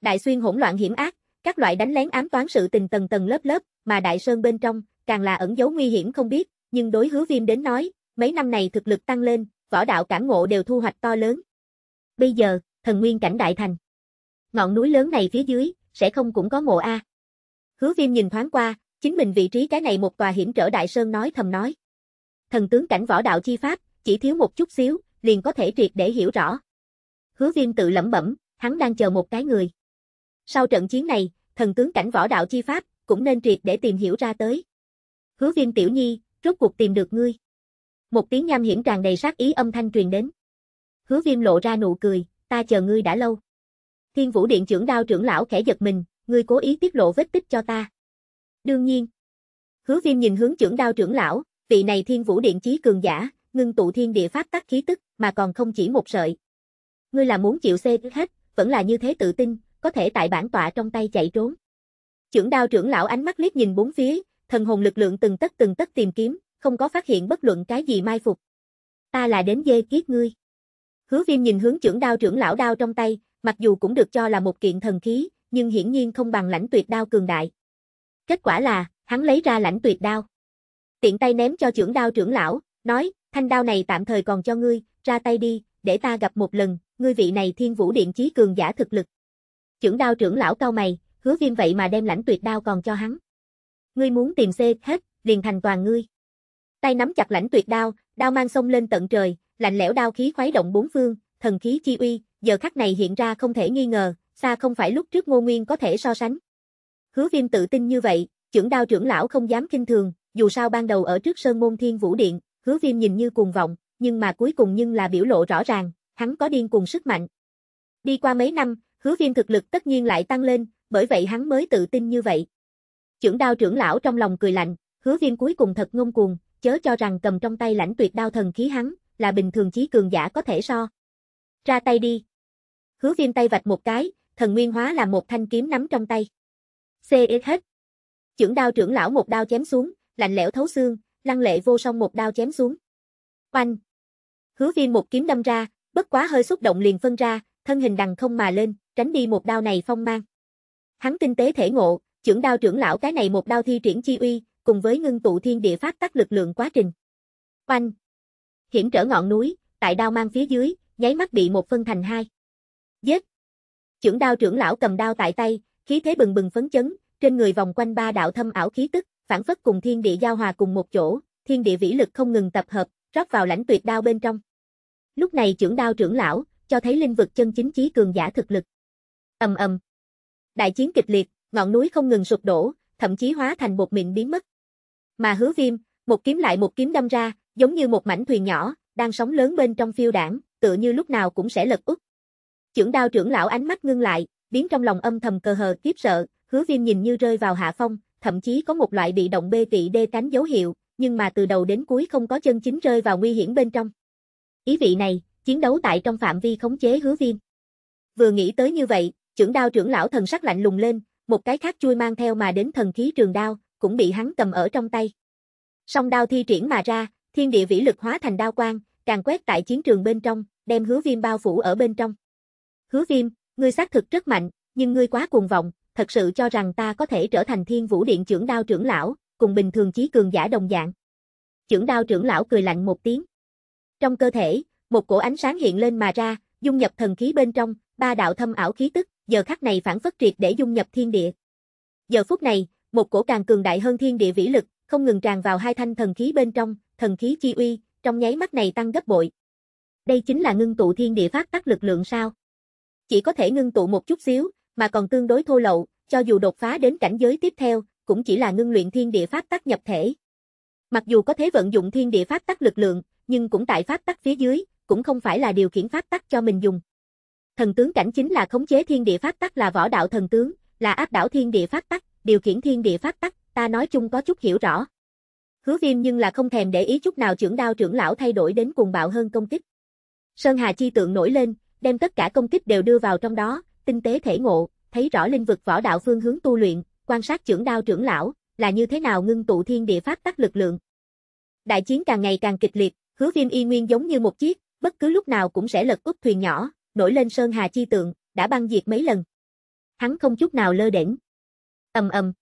Đại Xuyên hỗn loạn hiểm ác, các loại đánh lén ám toán sự tình tầng tầng lớp lớp, mà Đại Sơn bên trong, càng là ẩn dấu nguy hiểm không biết, nhưng đối hứa viêm đến nói, mấy năm này thực lực tăng lên, võ đạo cảm ngộ đều thu hoạch to lớn, Bây giờ, thần nguyên cảnh đại thành. Ngọn núi lớn này phía dưới, sẽ không cũng có mộ A. Hứa viêm nhìn thoáng qua, chính mình vị trí cái này một tòa hiểm trở đại sơn nói thầm nói. Thần tướng cảnh võ đạo chi pháp, chỉ thiếu một chút xíu, liền có thể triệt để hiểu rõ. Hứa viêm tự lẩm bẩm, hắn đang chờ một cái người. Sau trận chiến này, thần tướng cảnh võ đạo chi pháp, cũng nên triệt để tìm hiểu ra tới. Hứa viêm tiểu nhi, rốt cuộc tìm được ngươi. Một tiếng nham hiểm tràn đầy sát ý âm thanh truyền đến hứa viêm lộ ra nụ cười, ta chờ ngươi đã lâu. Thiên vũ điện trưởng đao trưởng lão khẽ giật mình, ngươi cố ý tiết lộ vết tích cho ta. Đương nhiên. Hứa viêm nhìn hướng trưởng đao trưởng lão, vị này thiên vũ điện chí cường giả, ngưng tụ thiên địa pháp tắc khí tức, mà còn không chỉ một sợi. Ngươi là muốn chịu xê hết, vẫn là như thế tự tin, có thể tại bản tọa trong tay chạy trốn. Trưởng đao trưởng lão ánh mắt liếc nhìn bốn phía, thần hồn lực lượng từng tất từng tất tìm kiếm, không có phát hiện bất luận cái gì mai phục. Ta là đến dê kiết ngươi. Hứa viêm nhìn hướng trưởng đao trưởng lão đao trong tay, mặc dù cũng được cho là một kiện thần khí, nhưng hiển nhiên không bằng lãnh tuyệt đao cường đại. Kết quả là, hắn lấy ra lãnh tuyệt đao. Tiện tay ném cho trưởng đao trưởng lão, nói, thanh đao này tạm thời còn cho ngươi, ra tay đi, để ta gặp một lần, ngươi vị này thiên vũ điện chí cường giả thực lực. Trưởng đao trưởng lão cao mày, hứa viêm vậy mà đem lãnh tuyệt đao còn cho hắn. Ngươi muốn tìm xê hết, liền thành toàn ngươi. Tay nắm chặt lãnh tuyệt đao, đao mang sông lên tận trời, lạnh lẽo đao khí khuấy động bốn phương, thần khí chi uy, giờ khắc này hiện ra không thể nghi ngờ, xa không phải lúc trước Ngô Nguyên có thể so sánh. Hứa Viêm tự tin như vậy, trưởng đao trưởng lão không dám kinh thường, dù sao ban đầu ở trước Sơn Môn Thiên Vũ Điện, Hứa Viêm nhìn như cuồng vọng, nhưng mà cuối cùng nhưng là biểu lộ rõ ràng, hắn có điên cuồng sức mạnh. Đi qua mấy năm, Hứa Viêm thực lực tất nhiên lại tăng lên, bởi vậy hắn mới tự tin như vậy. Trưởng đao trưởng lão trong lòng cười lạnh, Hứa Viêm cuối cùng thật ngông cuồng, chớ cho rằng cầm trong tay lãnh tuyệt đao thần khí hắn, là bình thường chí cường giả có thể so. Ra tay đi. Hứa viêm tay vạch một cái, thần nguyên hóa là một thanh kiếm nắm trong tay. Xê hết. Chưởng đao trưởng lão một đao chém xuống, lạnh lẽo thấu xương, lăng lệ vô song một đao chém xuống. Oanh. Hứa viêm một kiếm đâm ra, bất quá hơi xúc động liền phân ra, thân hình đằng không mà lên, tránh đi một đao này phong mang. Hắn tinh tế thể ngộ, trưởng đao trưởng lão cái này một đao thi triển chi uy, cùng với ngưng tụ thiên địa pháp tắc lực lượng quá trình. Oanh hiểm trở ngọn núi, tại đao mang phía dưới, nháy mắt bị một phân thành hai. Giết! Trưởng đao trưởng lão cầm đao tại tay, khí thế bừng bừng phấn chấn, trên người vòng quanh ba đạo thâm ảo khí tức, phản phất cùng thiên địa giao hòa cùng một chỗ, thiên địa vĩ lực không ngừng tập hợp, rót vào lãnh tuyệt đao bên trong. Lúc này trưởng đao trưởng lão, cho thấy linh vực chân chính chí cường giả thực lực. Ầm ầm. Đại chiến kịch liệt, ngọn núi không ngừng sụp đổ, thậm chí hóa thành bột mịn biến mất. Mà Hứa Viêm, một kiếm lại một kiếm đâm ra, giống như một mảnh thuyền nhỏ, đang sóng lớn bên trong phiêu đảng, tựa như lúc nào cũng sẽ lật úp. Trưởng đao trưởng lão ánh mắt ngưng lại, biến trong lòng âm thầm cờ hờ kiếp sợ, hứa viêm nhìn như rơi vào hạ phong, thậm chí có một loại bị động bê tị đê cánh dấu hiệu, nhưng mà từ đầu đến cuối không có chân chính rơi vào nguy hiểm bên trong. Ý vị này, chiến đấu tại trong phạm vi khống chế hứa viêm. Vừa nghĩ tới như vậy, trưởng đao trưởng lão thần sắc lạnh lùng lên, một cái khác chui mang theo mà đến thần khí trường đao, cũng bị hắn cầm ở trong tay. Song đao thi triển mà ra, thiên địa vĩ lực hóa thành đao quang, càng quét tại chiến trường bên trong, đem hứa viêm bao phủ ở bên trong. Hứa viêm, ngươi xác thực rất mạnh, nhưng ngươi quá cuồng vọng, thật sự cho rằng ta có thể trở thành thiên vũ điện trưởng đao trưởng lão, cùng bình thường chí cường giả đồng dạng. Trưởng đao trưởng lão cười lạnh một tiếng. Trong cơ thể, một cổ ánh sáng hiện lên mà ra, dung nhập thần khí bên trong, ba đạo thâm ảo khí tức, giờ khắc này phản phất triệt để dung nhập thiên địa. Giờ phút này, một cổ càng cường đại hơn thiên địa vĩ lực, không ngừng tràn vào hai thanh thần khí bên trong, thần khí chi uy, trong nháy mắt này tăng gấp bội. Đây chính là ngưng tụ thiên địa phát tắc lực lượng sao? Chỉ có thể ngưng tụ một chút xíu, mà còn tương đối thô lậu, cho dù đột phá đến cảnh giới tiếp theo, cũng chỉ là ngưng luyện thiên địa pháp tắc nhập thể. Mặc dù có thể vận dụng thiên địa pháp tắc lực lượng, nhưng cũng tại pháp tắc phía dưới, cũng không phải là điều khiển pháp tắc cho mình dùng. Thần tướng cảnh chính là khống chế thiên địa pháp tắc là võ đạo thần tướng, là áp đảo thiên địa pháp tắc, điều khiển thiên địa pháp tắc, ta nói chung có chút hiểu rõ. Hứa viêm nhưng là không thèm để ý chút nào trưởng đao trưởng lão thay đổi đến cuồng bạo hơn công kích. Sơn Hà chi tượng nổi lên, đem tất cả công kích đều đưa vào trong đó, tinh tế thể ngộ, thấy rõ linh vực võ đạo phương hướng tu luyện, quan sát trưởng đao trưởng lão, là như thế nào ngưng tụ thiên địa phát tắc lực lượng. Đại chiến càng ngày càng kịch liệt, hứa viêm y nguyên giống như một chiếc, bất cứ lúc nào cũng sẽ lật úp thuyền nhỏ, nổi lên Sơn Hà chi tượng, đã băng diệt mấy lần. Hắn không chút nào lơ đễnh. ầm ầm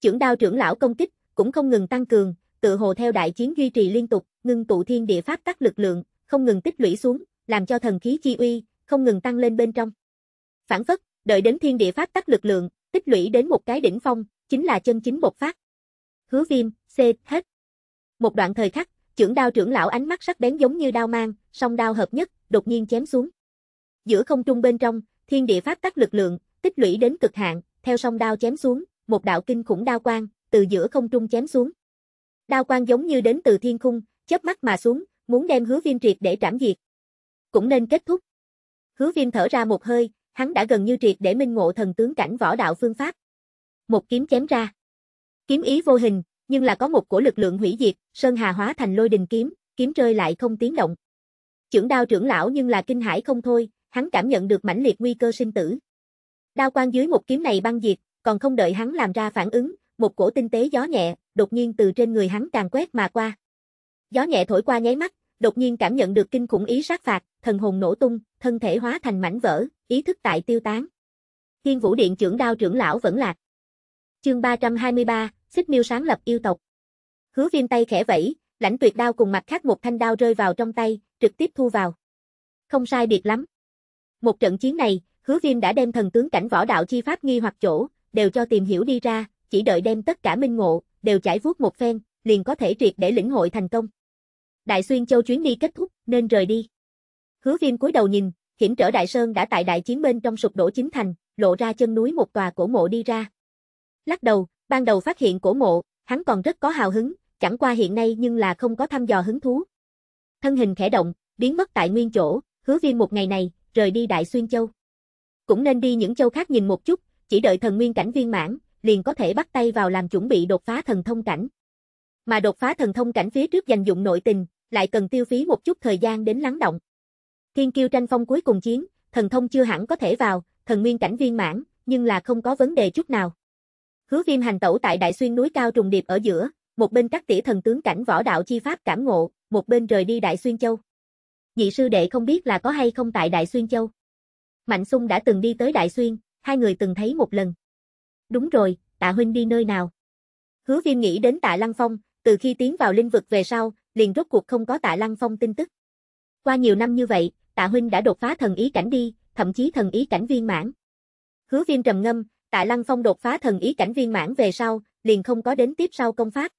Trưởng đao trưởng lão công kích, cũng không ngừng tăng cường, tự hồ theo đại chiến duy trì liên tục, ngưng tụ thiên địa pháp các lực lượng, không ngừng tích lũy xuống, làm cho thần khí chi uy không ngừng tăng lên bên trong. Phản phất, đợi đến thiên địa pháp tắc lực lượng, tích lũy đến một cái đỉnh phong, chính là chân chính bộc phát. Hứa Viêm, C hết. Một đoạn thời khắc, trưởng đao trưởng lão ánh mắt sắc bén giống như đao mang, song đao hợp nhất, đột nhiên chém xuống. Giữa không trung bên trong, thiên địa pháp tắc lực lượng tích lũy đến cực hạn, theo song đao chém xuống, một đạo kinh khủng đao quang từ giữa không trung chém xuống. Đao quang giống như đến từ thiên khung, chớp mắt mà xuống, muốn đem hứa viêm triệt để trảm diệt. Cũng nên kết thúc. Hứa viêm thở ra một hơi, hắn đã gần như triệt để minh ngộ thần tướng cảnh võ đạo phương pháp. Một kiếm chém ra. Kiếm ý vô hình, nhưng là có một cổ lực lượng hủy diệt, sơn hà hóa thành lôi đình kiếm, kiếm rơi lại không tiếng động. Trưởng đao trưởng lão nhưng là kinh hãi không thôi, hắn cảm nhận được mãnh liệt nguy cơ sinh tử. Đao quang dưới một kiếm này băng diệt, còn không đợi hắn làm ra phản ứng, một cổ tinh tế gió nhẹ, đột nhiên từ trên người hắn càng quét mà qua. Gió nhẹ thổi qua nháy mắt, đột nhiên cảm nhận được kinh khủng ý sát phạt, thần hồn nổ tung, thân thể hóa thành mảnh vỡ, ý thức tại tiêu tán. Thiên Vũ Điện trưởng đao trưởng lão vẫn lạc. Chương 323, Xích Miêu sáng lập yêu tộc. Hứa Viêm tay khẽ vẫy, lãnh tuyệt đao cùng mặt khác một thanh đao rơi vào trong tay, trực tiếp thu vào. Không sai biệt lắm. Một trận chiến này, Hứa Viêm đã đem thần tướng cảnh võ đạo chi pháp nghi hoặc chỗ, đều cho tìm hiểu đi ra, chỉ đợi đem tất cả minh ngộ, đều trải vuốt một phen, liền có thể triệt để lĩnh hội thành công. Đại xuyên châu chuyến đi kết thúc, nên rời đi. Hứa viêm cúi đầu nhìn, hiểm trở đại sơn đã tại đại chiến bên trong sụp đổ chính thành, lộ ra chân núi một tòa cổ mộ đi ra. Lắc đầu, ban đầu phát hiện cổ mộ, hắn còn rất có hào hứng, chẳng qua hiện nay nhưng là không có thăm dò hứng thú. Thân hình khẽ động, biến mất tại nguyên chỗ, hứa viêm một ngày này, rời đi Đại Xuyên Châu. Cũng nên đi những châu khác nhìn một chút, chỉ đợi thần nguyên cảnh viên mãn, liền có thể bắt tay vào làm chuẩn bị đột phá thần thông cảnh. Mà đột phá thần thông cảnh phía trước dành dụng nội tình, lại cần tiêu phí một chút thời gian đến lắng động. Thiên kiêu tranh phong cuối cùng chiến, thần thông chưa hẳn có thể vào, thần nguyên cảnh viên mãn, nhưng là không có vấn đề chút nào. Hứa viêm hành tẩu tại đại xuyên núi cao trùng điệp ở giữa, một bên các tỉa thần tướng cảnh võ đạo chi pháp cảm ngộ, một bên rời đi đại xuyên châu. Nhị sư đệ không biết là có hay không tại đại xuyên châu. Mạnh sung đã từng đi tới đại xuyên, hai người từng thấy một lần. Đúng rồi, tạ huynh đi nơi nào? Hứa viêm nghĩ đến tạ Lăng Phong, từ khi tiến vào linh vực về sau, liền rốt cuộc không có tạ Lăng Phong tin tức. Qua nhiều năm như vậy, tạ huynh đã đột phá thần ý cảnh đi, thậm chí thần ý cảnh viên mãn. Hứa viêm trầm ngâm, tạ Lăng Phong đột phá thần ý cảnh viên mãn về sau, liền không có đến tiếp sau công pháp.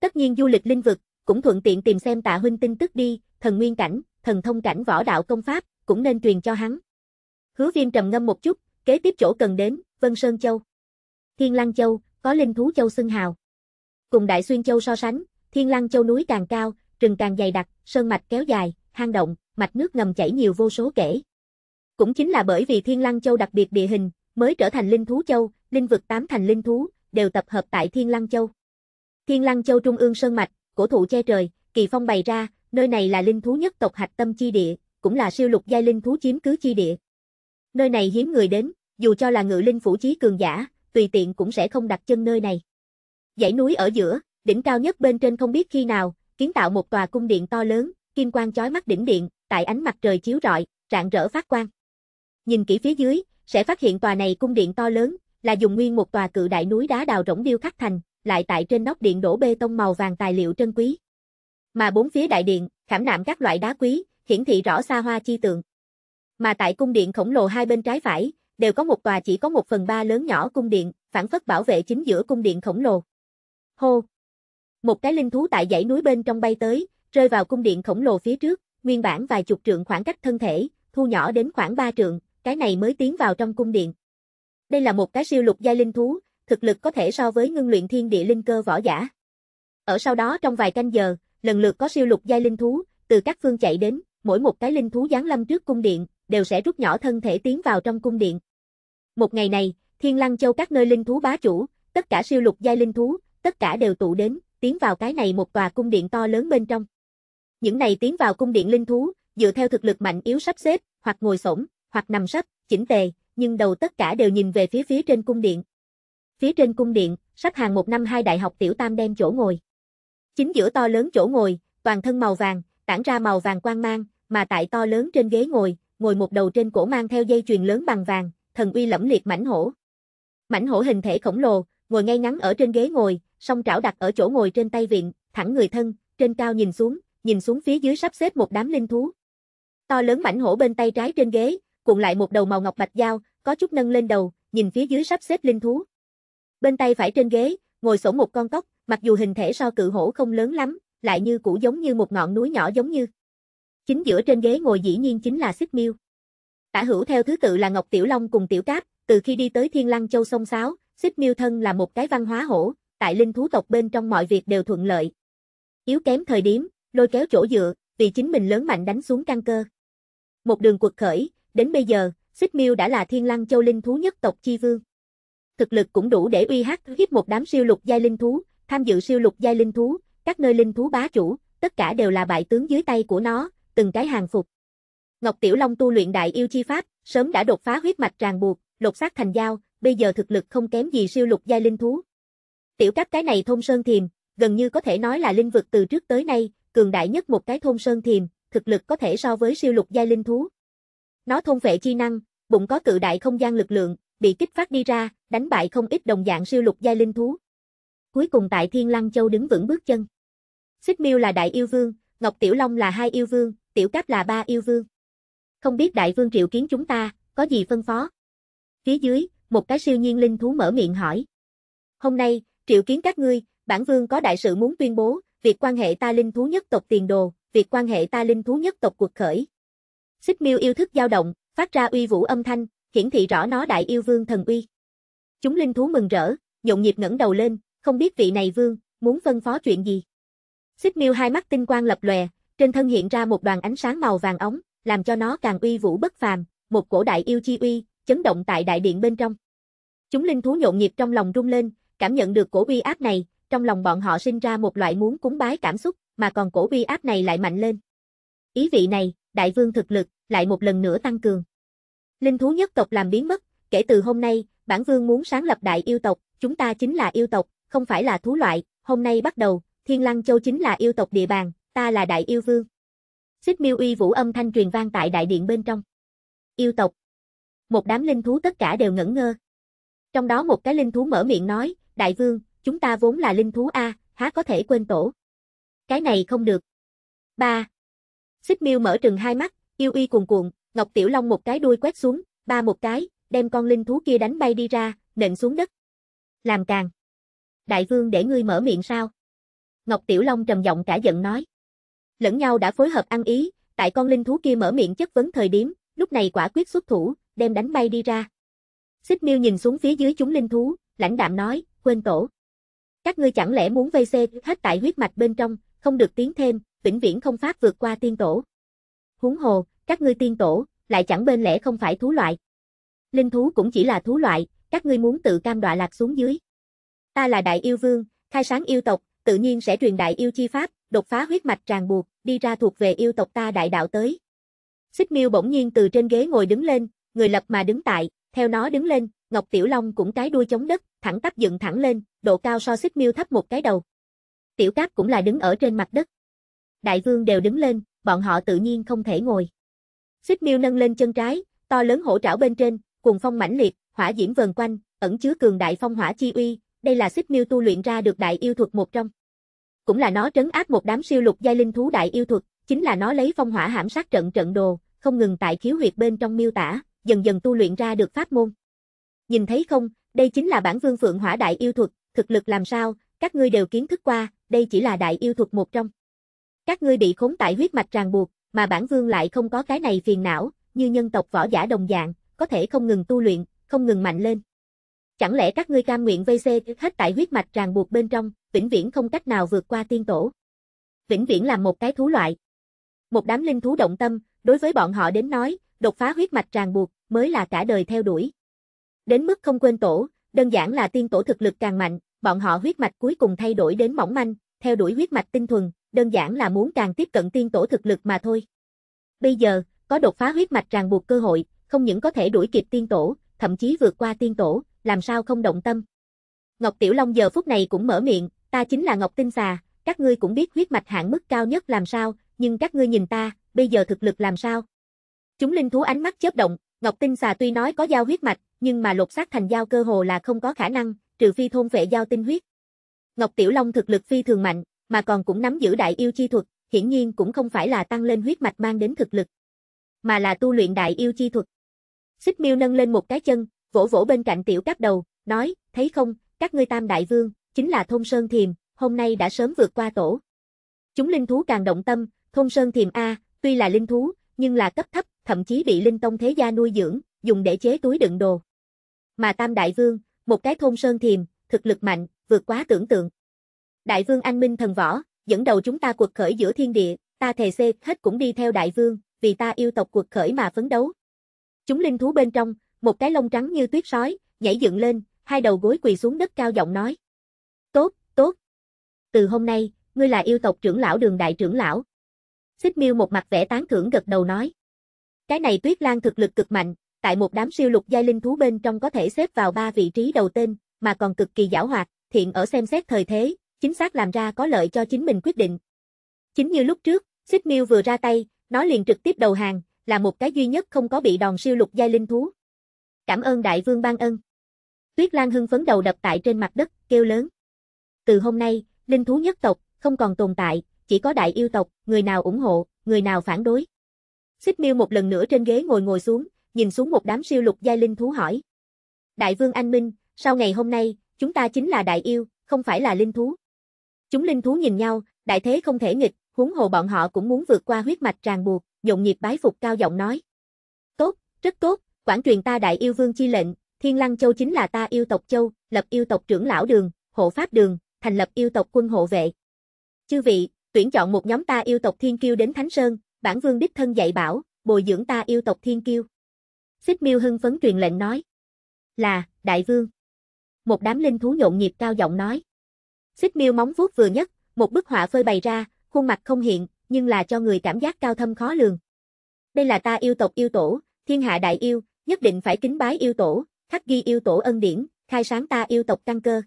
Tất nhiên du lịch linh vực, cũng thuận tiện tìm xem tạ huynh tin tức đi, thần nguyên cảnh, thần thông cảnh võ đạo công pháp, cũng nên truyền cho hắn. Hứa viêm trầm ngâm một chút, kế tiếp chỗ cần đến, Vân Sơn Châu. Thiên Lăng Châu, có linh thú châu xưng hào. Cùng Đại Xuyên Châu so sánh, Thiên Lăng Châu núi càng cao, rừng càng dày đặc, sơn mạch kéo dài, hang động, mạch nước ngầm chảy nhiều vô số kể. Cũng chính là bởi vì Thiên Lăng Châu đặc biệt địa hình, mới trở thành linh thú châu, linh vực tám thành linh thú đều tập hợp tại Thiên Lăng Châu. Thiên Lăng Châu trung ương sơn mạch, cổ thụ che trời, kỳ phong bày ra, nơi này là linh thú nhất tộc hạch tâm chi địa, cũng là siêu lục giai linh thú chiếm cứ chi địa. Nơi này hiếm người đến, dù cho là ngự linh phủ chí cường giả, tùy tiện cũng sẽ không đặt chân nơi này. Dãy núi ở giữa, đỉnh cao nhất bên trên không biết khi nào, kiến tạo một tòa cung điện to lớn, kim quang chói mắt đỉnh điện, tại ánh mặt trời chiếu rọi, rạng rỡ phát quang. Nhìn kỹ phía dưới, sẽ phát hiện tòa này cung điện to lớn, là dùng nguyên một tòa cự đại núi đá đào rỗng điêu khắc thành, lại tại trên nóc điện đổ bê tông màu vàng tài liệu trân quý. Mà bốn phía đại điện, khảm nạm các loại đá quý, hiển thị rõ xa hoa chi tượng. Mà tại cung điện khổng lồ hai bên trái phải, đều có một tòa chỉ có một phần ba lớn nhỏ cung điện, phản phất bảo vệ chính giữa cung điện khổng lồ. Hô! Một cái linh thú tại dãy núi bên trong bay tới, rơi vào cung điện khổng lồ phía trước, nguyên bản vài chục trượng khoảng cách thân thể, thu nhỏ đến khoảng ba trượng, cái này mới tiến vào trong cung điện. Đây là một cái siêu lục giai linh thú, thực lực có thể so với ngưng luyện thiên địa linh cơ võ giả. Ở sau đó trong vài canh giờ, lần lượt có siêu lục giai linh thú, từ các phương chạy đến, mỗi một cái linh thú giáng lâm trước cung điện, đều sẽ rút nhỏ thân thể tiến vào trong cung điện. Một ngày này, Thiên Lăng Châu các nơi linh thú bá chủ, tất cả siêu lục giai linh thú, tất cả đều tụ đến, tiến vào cái này một tòa cung điện to lớn bên trong. Những này tiến vào cung điện linh thú, dựa theo thực lực mạnh yếu sắp xếp, hoặc ngồi xổm, hoặc nằm sấp, chỉnh tề, nhưng đầu tất cả đều nhìn về phía phía trên cung điện. Phía trên cung điện, sắp hàng một năm hai đại học tiểu tam đem chỗ ngồi. Chính giữa to lớn chỗ ngồi, toàn thân màu vàng, tản ra màu vàng quang mang, mà tại to lớn trên ghế ngồi, ngồi một đầu trên cổ mang theo dây chuyền lớn bằng vàng, thần uy lẫm liệt mãnh hổ. Mãnh hổ hình thể khổng lồ, ngồi ngay ngắn ở trên ghế ngồi, song trảo đặt ở chỗ ngồi trên tay viện, thẳng người thân, trên cao nhìn xuống, nhìn xuống phía dưới sắp xếp một đám linh thú. To lớn mãnh hổ bên tay trái trên ghế, cuộn lại một đầu màu ngọc bạch dao, có chút nâng lên đầu, nhìn phía dưới sắp xếp linh thú. Bên tay phải trên ghế, ngồi sổ một con cóc, mặc dù hình thể so cự hổ không lớn lắm, lại như cũ giống như một ngọn núi nhỏ giống như. Chính giữa trên ghế ngồi dĩ nhiên chính là Xích Miêu. Tả hữu theo thứ tự là Ngọc Tiểu Long cùng Tiểu Cáp, từ khi đi tới Thiên Lăng Châu sông Sáo, xích miêu thân là một cái văn hóa hổ, tại linh thú tộc bên trong mọi việc đều thuận lợi. Yếu kém thời điểm, lôi kéo chỗ dựa, vì chính mình lớn mạnh đánh xuống căn cơ. Một đường cuộc khởi, đến bây giờ, xích miêu đã là Thiên Lăng Châu linh thú nhất tộc chi vương. Thực lực cũng đủ để uy hát hiếp một đám siêu lục giai linh thú, tham dự siêu lục giai linh thú, các nơi linh thú bá chủ, tất cả đều là bại tướng dưới tay của nó, từng cái hàng phục. Ngọc Tiểu Long tu luyện đại yêu chi pháp, sớm đã đột phá huyết mạch ràng buộc, lột xác thành dao, bây giờ thực lực không kém gì siêu lục giai linh thú. Tiểu các cái này thôn sơn thiềm, gần như có thể nói là linh vực từ trước tới nay, cường đại nhất một cái thôn sơn thiềm, thực lực có thể so với siêu lục giai linh thú. Nó thông vệ chi năng, bụng có cự đại không gian lực lượng, bị kích phát đi ra, đánh bại không ít đồng dạng siêu lục giai linh thú. Cuối cùng tại Thiên Lăng Châu đứng vững bước chân. Xích Miêu là đại yêu vương, Ngọc Tiểu Long là hai yêu vương, Tiểu Cáp là ba yêu vương không biết đại vương triệu kiến chúng ta, có gì phân phó? Phía dưới, một cái siêu nhiên linh thú mở miệng hỏi. Hôm nay, triệu kiến các ngươi, bản vương có đại sự muốn tuyên bố, việc quan hệ ta linh thú nhất tộc tiền đồ, việc quan hệ ta linh thú nhất tộc cuộc khởi. Xích miêu yêu thức dao động, phát ra uy vũ âm thanh, hiển thị rõ nó đại yêu vương thần uy. Chúng linh thú mừng rỡ, nhộn nhịp ngẩng đầu lên, không biết vị này vương, muốn phân phó chuyện gì. Xích miêu hai mắt tinh quang lập lòe, trên thân hiện ra một đoàn ánh sáng màu vàng ống, làm cho nó càng uy vũ bất phàm, một cổ đại yêu chi uy, chấn động tại đại điện bên trong. Chúng linh thú nhộn nhịp trong lòng rung lên, cảm nhận được cổ uy áp này, trong lòng bọn họ sinh ra một loại muốn cúng bái cảm xúc, mà còn cổ uy áp này lại mạnh lên. Ý vị này, đại vương thực lực, lại một lần nữa tăng cường. Linh thú nhất tộc làm biến mất, kể từ hôm nay, bản vương muốn sáng lập đại yêu tộc, chúng ta chính là yêu tộc, không phải là thú loại, hôm nay bắt đầu, thiên lăng châu chính là yêu tộc địa bàn, ta là đại yêu vương. Xích miêu uy vũ âm thanh truyền vang tại đại điện bên trong. Yêu tộc. Một đám linh thú tất cả đều ngẩn ngơ. Trong đó một cái linh thú mở miệng nói, đại vương, chúng ta vốn là linh thú A, há có thể quên tổ. Cái này không được. Ba. Xích miêu mở trừng hai mắt, yêu uy cuồn cuộn, Ngọc Tiểu Long một cái đuôi quét xuống, ba một cái, đem con linh thú kia đánh bay đi ra, nện xuống đất. Làm càng. Đại vương để ngươi mở miệng sao? Ngọc Tiểu Long trầm giọng cả giận nói lẫn nhau đã phối hợp ăn ý, tại con linh thú kia mở miệng chất vấn thời điểm, lúc này quả quyết xuất thủ, đem đánh bay đi ra. Xích miêu nhìn xuống phía dưới chúng linh thú, lãnh đạm nói, quên tổ. Các ngươi chẳng lẽ muốn vây xê hết tại huyết mạch bên trong, không được tiến thêm, vĩnh viễn không phát vượt qua tiên tổ. Huống hồ, các ngươi tiên tổ, lại chẳng bên lẽ không phải thú loại. Linh thú cũng chỉ là thú loại, các ngươi muốn tự cam đọa lạc xuống dưới. Ta là đại yêu vương, khai sáng yêu tộc, tự nhiên sẽ truyền đại yêu chi pháp, đột phá huyết mạch tràn buộc, đi ra thuộc về yêu tộc ta đại đạo tới. Xích miêu bỗng nhiên từ trên ghế ngồi đứng lên, người lập mà đứng tại, theo nó đứng lên, Ngọc Tiểu Long cũng cái đuôi chống đất, thẳng tắp dựng thẳng lên, độ cao so xích miêu thấp một cái đầu. Tiểu Cáp cũng là đứng ở trên mặt đất. Đại vương đều đứng lên, bọn họ tự nhiên không thể ngồi. Xích miêu nâng lên chân trái, to lớn hổ trảo bên trên, cùng phong mãnh liệt, hỏa diễm vần quanh, ẩn chứa cường đại phong hỏa chi uy, đây là xích miêu tu luyện ra được đại yêu thuật một trong cũng là nó trấn áp một đám siêu lục giai linh thú đại yêu thuật, chính là nó lấy phong hỏa hãm sát trận trận đồ, không ngừng tại khiếu huyệt bên trong miêu tả, dần dần tu luyện ra được pháp môn. Nhìn thấy không, đây chính là bản vương phượng hỏa đại yêu thuật, thực lực làm sao, các ngươi đều kiến thức qua, đây chỉ là đại yêu thuật một trong. Các ngươi bị khốn tại huyết mạch ràng buộc, mà bản vương lại không có cái này phiền não, như nhân tộc võ giả đồng dạng, có thể không ngừng tu luyện, không ngừng mạnh lên. Chẳng lẽ các ngươi cam nguyện vây xê hết tại huyết mạch ràng buộc bên trong, vĩnh viễn không cách nào vượt qua tiên tổ. Vĩnh viễn là một cái thú loại. Một đám linh thú động tâm, đối với bọn họ đến nói, đột phá huyết mạch ràng buộc mới là cả đời theo đuổi. Đến mức không quên tổ, đơn giản là tiên tổ thực lực càng mạnh, bọn họ huyết mạch cuối cùng thay đổi đến mỏng manh, theo đuổi huyết mạch tinh thuần, đơn giản là muốn càng tiếp cận tiên tổ thực lực mà thôi. Bây giờ, có đột phá huyết mạch ràng buộc cơ hội, không những có thể đuổi kịp tiên tổ, thậm chí vượt qua tiên tổ, làm sao không động tâm. Ngọc Tiểu Long giờ phút này cũng mở miệng, ta chính là Ngọc Tinh Xà, các ngươi cũng biết huyết mạch hạng mức cao nhất làm sao, nhưng các ngươi nhìn ta, bây giờ thực lực làm sao. Chúng linh thú ánh mắt chớp động, Ngọc Tinh Xà tuy nói có giao huyết mạch, nhưng mà lột xác thành giao cơ hồ là không có khả năng, trừ phi thôn vệ giao tinh huyết. Ngọc Tiểu Long thực lực phi thường mạnh, mà còn cũng nắm giữ đại yêu chi thuật, hiển nhiên cũng không phải là tăng lên huyết mạch mang đến thực lực, mà là tu luyện đại yêu chi thuật. Xích Miêu nâng lên một cái chân, vỗ vỗ bên cạnh tiểu cáp đầu, nói, thấy không, các ngươi tam đại vương, chính là thôn sơn thiềm, hôm nay đã sớm vượt qua tổ. Chúng linh thú càng động tâm, thôn sơn thiềm A, tuy là linh thú, nhưng là cấp thấp, thậm chí bị linh tông thế gia nuôi dưỡng, dùng để chế túi đựng đồ. Mà tam đại vương, một cái thôn sơn thiềm, thực lực mạnh, vượt quá tưởng tượng. Đại vương anh minh thần võ, dẫn đầu chúng ta cuộc khởi giữa thiên địa, ta thề xê hết cũng đi theo đại vương, vì ta yêu tộc cuộc khởi mà phấn đấu. Chúng linh thú bên trong, một cái lông trắng như tuyết sói, nhảy dựng lên, hai đầu gối quỳ xuống đất cao giọng nói. Tốt, tốt. Từ hôm nay, ngươi là yêu tộc trưởng lão đường đại trưởng lão. Xích miêu một mặt vẻ tán thưởng gật đầu nói. Cái này tuyết lan thực lực cực mạnh, tại một đám siêu lục giai linh thú bên trong có thể xếp vào ba vị trí đầu tên, mà còn cực kỳ giảo hoạt, thiện ở xem xét thời thế, chính xác làm ra có lợi cho chính mình quyết định. Chính như lúc trước, xích miêu vừa ra tay, nó liền trực tiếp đầu hàng, là một cái duy nhất không có bị đòn siêu lục giai linh thú cảm ơn đại vương ban ân. Tuyết Lan hưng phấn đầu đập tại trên mặt đất, kêu lớn. Từ hôm nay, linh thú nhất tộc, không còn tồn tại, chỉ có đại yêu tộc, người nào ủng hộ, người nào phản đối. Xích miêu một lần nữa trên ghế ngồi ngồi xuống, nhìn xuống một đám siêu lục giai linh thú hỏi. Đại vương anh minh, sau ngày hôm nay, chúng ta chính là đại yêu, không phải là linh thú. Chúng linh thú nhìn nhau, đại thế không thể nghịch, huống hồ bọn họ cũng muốn vượt qua huyết mạch tràn buộc, nhộn nhịp bái phục cao giọng nói. Tốt, rất tốt, quản truyền ta đại yêu vương chi lệnh, Thiên Lăng Châu chính là ta yêu tộc Châu, lập yêu tộc trưởng lão đường, hộ pháp đường, thành lập yêu tộc quân hộ vệ. Chư vị, tuyển chọn một nhóm ta yêu tộc Thiên Kiêu đến Thánh Sơn, bản vương đích thân dạy bảo, bồi dưỡng ta yêu tộc Thiên Kiêu. Xích Miêu hưng phấn truyền lệnh nói. Là, đại vương. Một đám linh thú nhộn nhịp cao giọng nói. Xích Miêu móng vuốt vừa nhất, một bức họa phơi bày ra, khuôn mặt không hiện, nhưng là cho người cảm giác cao thâm khó lường. Đây là ta yêu tộc yêu tổ, thiên hạ đại yêu, nhất định phải kính bái yêu tổ, khắc ghi yêu tổ ân điển, khai sáng ta yêu tộc căn cơ.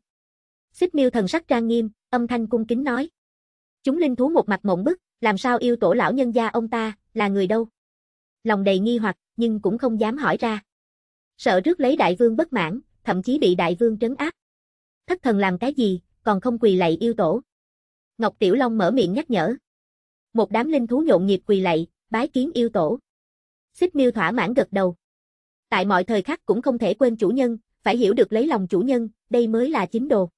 Xích miêu thần sắc trang nghiêm, âm thanh cung kính nói. Chúng linh thú một mặt mộng bức, làm sao yêu tổ lão nhân gia ông ta, là người đâu? Lòng đầy nghi hoặc, nhưng cũng không dám hỏi ra. Sợ rước lấy đại vương bất mãn, thậm chí bị đại vương trấn áp. Thất thần làm cái gì, còn không quỳ lạy yêu tổ. Ngọc Tiểu Long mở miệng nhắc nhở. Một đám linh thú nhộn nhịp quỳ lạy, bái kiến yêu tổ. Xích miêu thỏa mãn gật đầu tại mọi thời khắc cũng không thể quên chủ nhân, phải hiểu được lấy lòng chủ nhân, đây mới là chính đồ.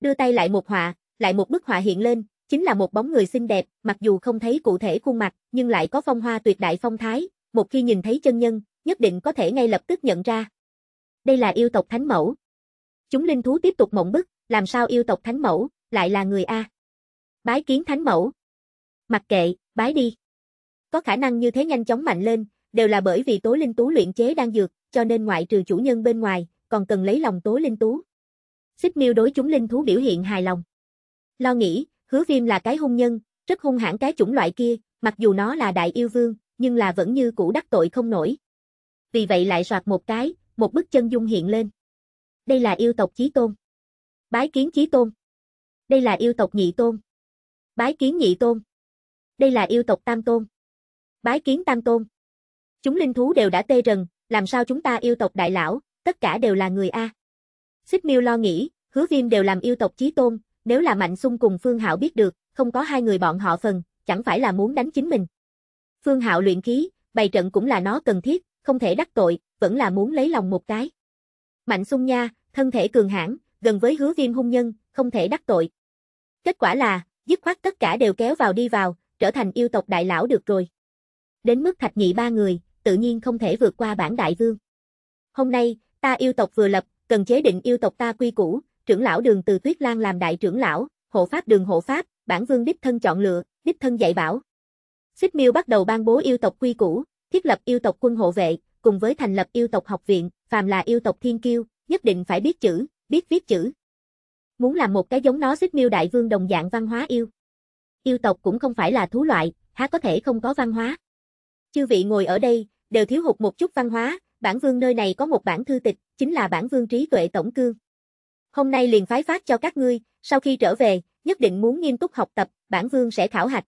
Đưa tay lại một họa, lại một bức họa hiện lên, chính là một bóng người xinh đẹp, mặc dù không thấy cụ thể khuôn mặt, nhưng lại có phong hoa tuyệt đại phong thái, một khi nhìn thấy chân nhân, nhất định có thể ngay lập tức nhận ra. Đây là yêu tộc Thánh Mẫu. Chúng linh thú tiếp tục mộng bức, làm sao yêu tộc Thánh Mẫu, lại là người A. Bái kiến Thánh Mẫu. Mặc kệ, bái đi. Có khả năng như thế nhanh chóng mạnh lên, đều là bởi vì Tố Linh Tú luyện chế đang dược, cho nên ngoại trừ chủ nhân bên ngoài, còn cần lấy lòng Tố Linh Tú. Xích Miêu đối chúng linh thú biểu hiện hài lòng. Lo nghĩ, Hứa Viêm là cái hung nhân, rất hung hãn cái chủng loại kia, mặc dù nó là đại yêu vương, nhưng là vẫn như cũ đắc tội không nổi. Vì vậy lại soạt một cái, một bức chân dung hiện lên. Đây là yêu tộc Chí Tôn. Bái kiến Chí Tôn. Đây là yêu tộc Nhị Tôn. Bái kiến Nhị Tôn. Đây là yêu tộc Tam Tôn. Bái kiến Tam Tôn. Chúng linh thú đều đã tê rần, làm sao chúng ta yêu tộc đại lão, tất cả đều là người A. Xích miêu lo nghĩ, hứa viêm đều làm yêu tộc chí tôn, nếu là Mạnh Xung cùng Phương Hạo biết được, không có hai người bọn họ phần, chẳng phải là muốn đánh chính mình. Phương Hạo luyện khí, bày trận cũng là nó cần thiết, không thể đắc tội, vẫn là muốn lấy lòng một cái. Mạnh Xung nha, thân thể cường hãn, gần với hứa viêm hung nhân, không thể đắc tội. Kết quả là, dứt khoát tất cả đều kéo vào đi vào, trở thành yêu tộc đại lão được rồi. Đến mức thạch nhị ba người, tự nhiên không thể vượt qua bản đại vương. Hôm nay, ta yêu tộc vừa lập, cần chế định yêu tộc ta quy củ, trưởng lão đường từ Tuyết Lan làm đại trưởng lão, hộ pháp đường hộ pháp, bản vương đích thân chọn lựa, đích thân dạy bảo. Xích Miêu bắt đầu ban bố yêu tộc quy củ, thiết lập yêu tộc quân hộ vệ, cùng với thành lập yêu tộc học viện, phàm là yêu tộc thiên kiêu, nhất định phải biết chữ, biết viết chữ. Muốn làm một cái giống nó Xích Miêu đại vương đồng dạng văn hóa yêu. Yêu tộc cũng không phải là thú loại, há có thể không có văn hóa. Chư vị ngồi ở đây, đều thiếu hụt một chút văn hóa, bản vương nơi này có một bản thư tịch, chính là bản vương trí tuệ tổng cương. Hôm nay liền phái phát cho các ngươi, sau khi trở về, nhất định muốn nghiêm túc học tập, bản vương sẽ khảo hạch.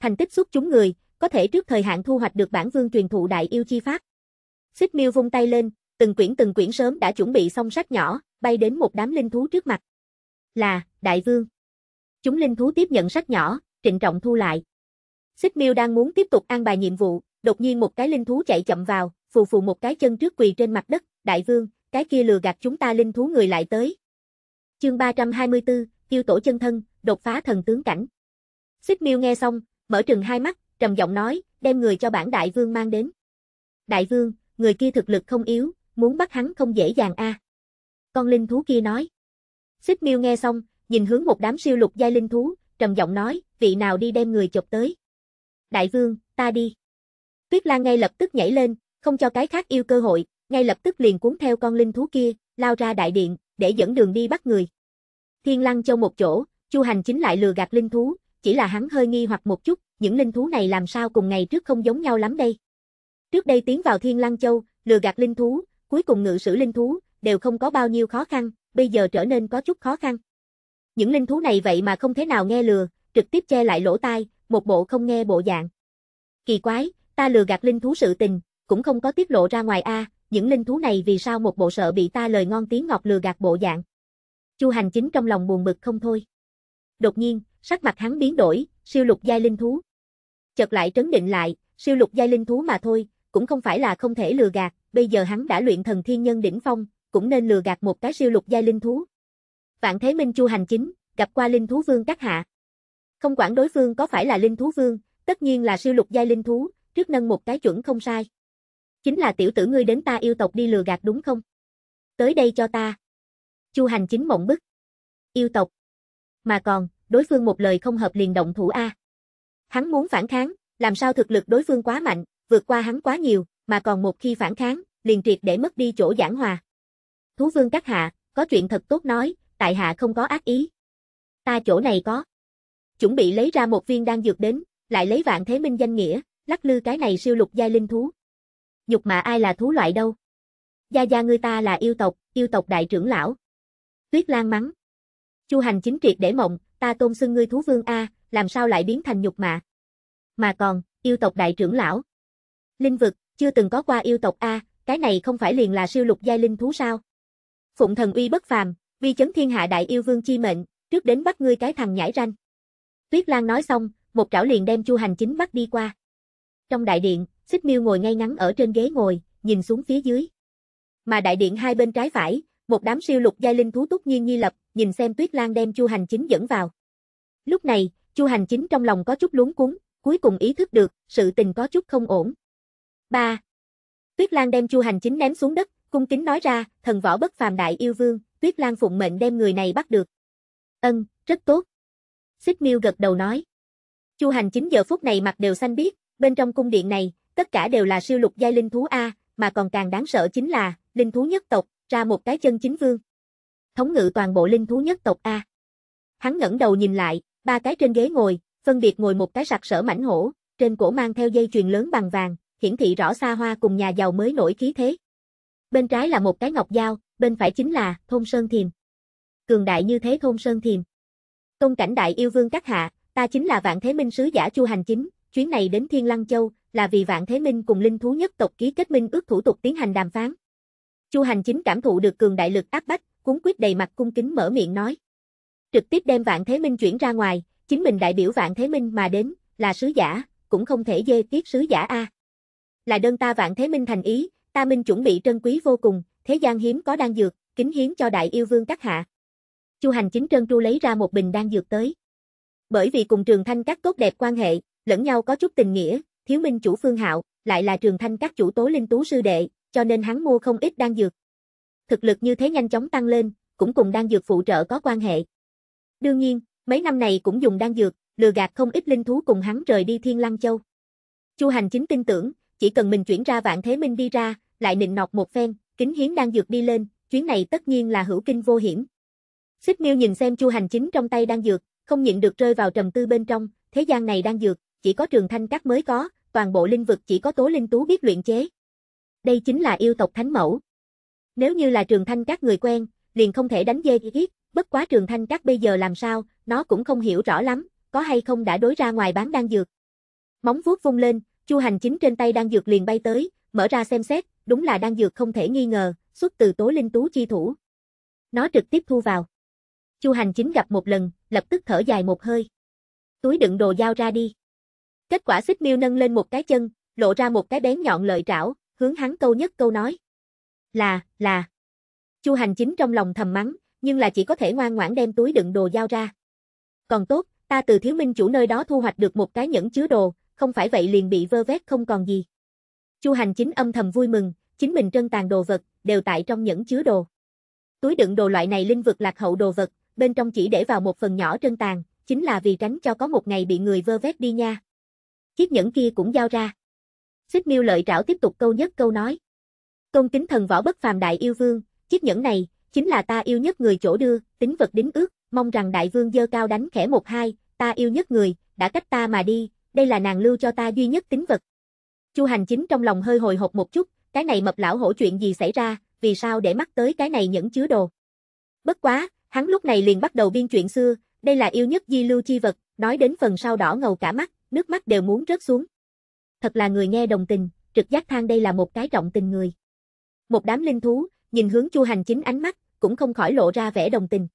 Thành tích xuất chúng người, có thể trước thời hạn thu hoạch được bản vương truyền thụ đại yêu chi pháp. Xích miêu vung tay lên, từng quyển từng quyển sớm đã chuẩn bị xong sách nhỏ, bay đến một đám linh thú trước mặt. Là, đại vương. Chúng linh thú tiếp nhận sách nhỏ, trịnh trọng thu lại, Xích Miêu đang muốn tiếp tục an bài nhiệm vụ, đột nhiên một cái linh thú chạy chậm vào, phù phù một cái chân trước quỳ trên mặt đất, đại vương, cái kia lừa gạt chúng ta linh thú người lại tới. Chương 324, Tiêu tổ chân thân, đột phá thần tướng cảnh. Xích Miêu nghe xong, mở trừng hai mắt, trầm giọng nói, đem người cho bản đại vương mang đến. Đại vương, người kia thực lực không yếu, muốn bắt hắn không dễ dàng a. Con linh thú kia nói. Xích Miêu nghe xong, nhìn hướng một đám siêu lục giai linh thú, trầm giọng nói, vị nào đi đem người chụp tới đại vương, ta đi. Tuyết Lan ngay lập tức nhảy lên, không cho cái khác yêu cơ hội, ngay lập tức liền cuốn theo con linh thú kia, lao ra đại điện, để dẫn đường đi bắt người. Thiên Lăng Châu một chỗ, Chu Hành chính lại lừa gạt linh thú, chỉ là hắn hơi nghi hoặc một chút, những linh thú này làm sao cùng ngày trước không giống nhau lắm đây. Trước đây tiến vào Thiên Lăng Châu, lừa gạt linh thú, cuối cùng ngự sử linh thú, đều không có bao nhiêu khó khăn, bây giờ trở nên có chút khó khăn. Những linh thú này vậy mà không thế nào nghe lừa, trực tiếp che lại lỗ tai, một bộ không nghe bộ dạng. Kỳ quái, ta lừa gạt linh thú sự tình, cũng không có tiết lộ ra ngoài a, những linh thú này vì sao một bộ sợ bị ta lời ngon tiếng ngọt lừa gạt bộ dạng. Chu Hành Chính trong lòng buồn bực không thôi. Đột nhiên, sắc mặt hắn biến đổi, siêu lục giai linh thú. Chợt lại trấn định lại, siêu lục giai linh thú mà thôi, cũng không phải là không thể lừa gạt, bây giờ hắn đã luyện thần thiên nhân đỉnh phong, cũng nên lừa gạt một cái siêu lục giai linh thú. Vạn Thế Minh Chu Hành Chính, gặp qua linh thú vương các hạ. Không quản đối phương có phải là linh thú vương, tất nhiên là siêu lục giai linh thú, trước nâng một cái chuẩn không sai. Chính là tiểu tử ngươi đến ta yêu tộc đi lừa gạt đúng không? Tới đây cho ta. Chu hành chính mộng bức. Yêu tộc. Mà còn, đối phương một lời không hợp liền động thủ A. Hắn muốn phản kháng, làm sao thực lực đối phương quá mạnh, vượt qua hắn quá nhiều, mà còn một khi phản kháng, liền triệt để mất đi chỗ giảng hòa. Thú vương các hạ, có chuyện thật tốt nói, tại hạ không có ác ý. Ta chỗ này có chuẩn bị lấy ra một viên đan dược đến, lại lấy vạn thế minh danh nghĩa, lắc lư cái này siêu lục giai linh thú. Nhục mà ai là thú loại đâu? Gia gia ngươi ta là yêu tộc, yêu tộc đại trưởng lão. Tuyết Lan mắng. Chu hành chính triệt để mộng, ta tôn xưng ngươi thú vương A, làm sao lại biến thành nhục mạ? Mà còn, yêu tộc đại trưởng lão. Linh vực, chưa từng có qua yêu tộc A, cái này không phải liền là siêu lục giai linh thú sao? Phụng thần uy bất phàm, vi chấn thiên hạ đại yêu vương chi mệnh, trước đến bắt ngươi cái thằng nhãi ranh. Tuyết Lan nói xong, một chảo liền đem Chu Hành Chính bắt đi qua. Trong đại điện, Xích Miêu ngồi ngay ngắn ở trên ghế ngồi, nhìn xuống phía dưới. Mà đại điện hai bên trái phải, một đám siêu lục giai linh thú túc nhiên nhi lập, nhìn xem Tuyết Lan đem Chu Hành Chính dẫn vào. Lúc này, Chu Hành Chính trong lòng có chút luống cuống, cuối cùng ý thức được, sự tình có chút không ổn. Ba. Tuyết Lan đem Chu Hành Chính ném xuống đất, cung kính nói ra, thần võ bất phàm đại yêu vương, Tuyết Lan phụng mệnh đem người này bắt được. Ân, rất tốt. Xích Miêu gật đầu nói. Chu Hành 9 giờ phút này mặt đều xanh biếc, bên trong cung điện này, tất cả đều là siêu lục giai linh thú a, mà còn càng đáng sợ chính là linh thú nhất tộc, ra một cái chân chính vương. Thống ngự toàn bộ linh thú nhất tộc a. Hắn ngẩng đầu nhìn lại, ba cái trên ghế ngồi, phân biệt ngồi một cái sặc sỡ mảnh hổ, trên cổ mang theo dây chuyền lớn bằng vàng, hiển thị rõ xa hoa cùng nhà giàu mới nổi khí thế. Bên trái là một cái ngọc dao, bên phải chính là thôn sơn thiềm. Cường đại như thế thôn sơn thiềm. Tôn cảnh đại yêu vương các hạ, ta chính là vạn thế minh sứ giả Chu Hành Chính, chuyến này đến Thiên Lăng Châu, là vì vạn thế minh cùng linh thú nhất tộc ký kết minh ước thủ tục tiến hành đàm phán. Chu Hành Chính cảm thụ được cường đại lực áp bách, cuốn quyết đầy mặt cung kính mở miệng nói. Trực tiếp đem vạn thế minh chuyển ra ngoài, chính mình đại biểu vạn thế minh mà đến, là sứ giả, cũng không thể dê tiết sứ giả a. Là đơn ta vạn thế minh thành ý, ta minh chuẩn bị trân quý vô cùng, thế gian hiếm có đang dược, kính hiến cho đại yêu vương các hạ. Chu Hành Chính trơn tru lấy ra một bình đan dược tới. Bởi vì cùng Trường Thanh các tốt đẹp quan hệ, lẫn nhau có chút tình nghĩa, Thiếu Minh chủ Phương Hạo, lại là Trường Thanh các chủ Tố Linh Tú sư đệ, cho nên hắn mua không ít đan dược. Thực lực như thế nhanh chóng tăng lên, cũng cùng đan dược phụ trợ có quan hệ. Đương nhiên, mấy năm này cũng dùng đan dược, lừa gạt không ít linh thú cùng hắn rời đi Thiên Lăng Châu. Chu Hành Chính tin tưởng, chỉ cần mình chuyển ra Vạn Thế Minh đi ra, lại nịnh nọt một phen, kính hiến đan dược đi lên, chuyến này tất nhiên là hữu kinh vô hiểm, Xích miêu nhìn xem chu hành chính trong tay đang dược, không nhịn được rơi vào trầm tư bên trong, thế gian này đang dược, chỉ có trường thanh các mới có, toàn bộ linh vực chỉ có tố linh tú biết luyện chế. Đây chính là yêu tộc thánh mẫu. Nếu như là trường thanh các người quen, liền không thể đánh dê giết, bất quá trường thanh các bây giờ làm sao, nó cũng không hiểu rõ lắm, có hay không đã đối ra ngoài bán đang dược. Móng vuốt vung lên, chu hành chính trên tay đang dược liền bay tới, mở ra xem xét, đúng là đang dược không thể nghi ngờ, xuất từ tố linh tú chi thủ. Nó trực tiếp thu vào. Chu Hành Chính gặp một lần, lập tức thở dài một hơi. Túi đựng đồ giao ra đi. Kết quả xích miêu nâng lên một cái chân, lộ ra một cái bén nhọn lợi trảo, hướng hắn câu nhất câu nói. Là, là. Chu Hành Chính trong lòng thầm mắng, nhưng là chỉ có thể ngoan ngoãn đem túi đựng đồ giao ra. Còn tốt, ta từ thiếu minh chủ nơi đó thu hoạch được một cái nhẫn chứa đồ, không phải vậy liền bị vơ vét không còn gì. Chu Hành Chính âm thầm vui mừng, chính mình trân tàn đồ vật, đều tại trong nhẫn chứa đồ. Túi đựng đồ loại này linh vực lạc hậu đồ vật, bên trong chỉ để vào một phần nhỏ trân tàn, chính là vì tránh cho có một ngày bị người vơ vét đi nha. Chiếc nhẫn kia cũng giao ra. Xích miêu lợi trảo tiếp tục câu nhất câu nói. Công kính thần võ bất phàm đại yêu vương, chiếc nhẫn này, chính là ta yêu nhất người chỗ đưa, tính vật đính ước, mong rằng đại vương dơ cao đánh khẽ một hai, ta yêu nhất người, đã cách ta mà đi, đây là nàng lưu cho ta duy nhất tính vật. Chu hành chính trong lòng hơi hồi hộp một chút, cái này mập lão hổ chuyện gì xảy ra, vì sao để mắt tới cái này nhẫn chứa đồ. Bất quá, Hắn lúc này liền bắt đầu biên chuyện xưa, đây là yêu nhất di lưu chi vật, nói đến phần sau đỏ ngầu cả mắt, nước mắt đều muốn rớt xuống. Thật là người nghe đồng tình, trực giác thang đây là một cái trọng tình người. Một đám linh thú, nhìn hướng Chu Hành Chính ánh mắt, cũng không khỏi lộ ra vẻ đồng tình.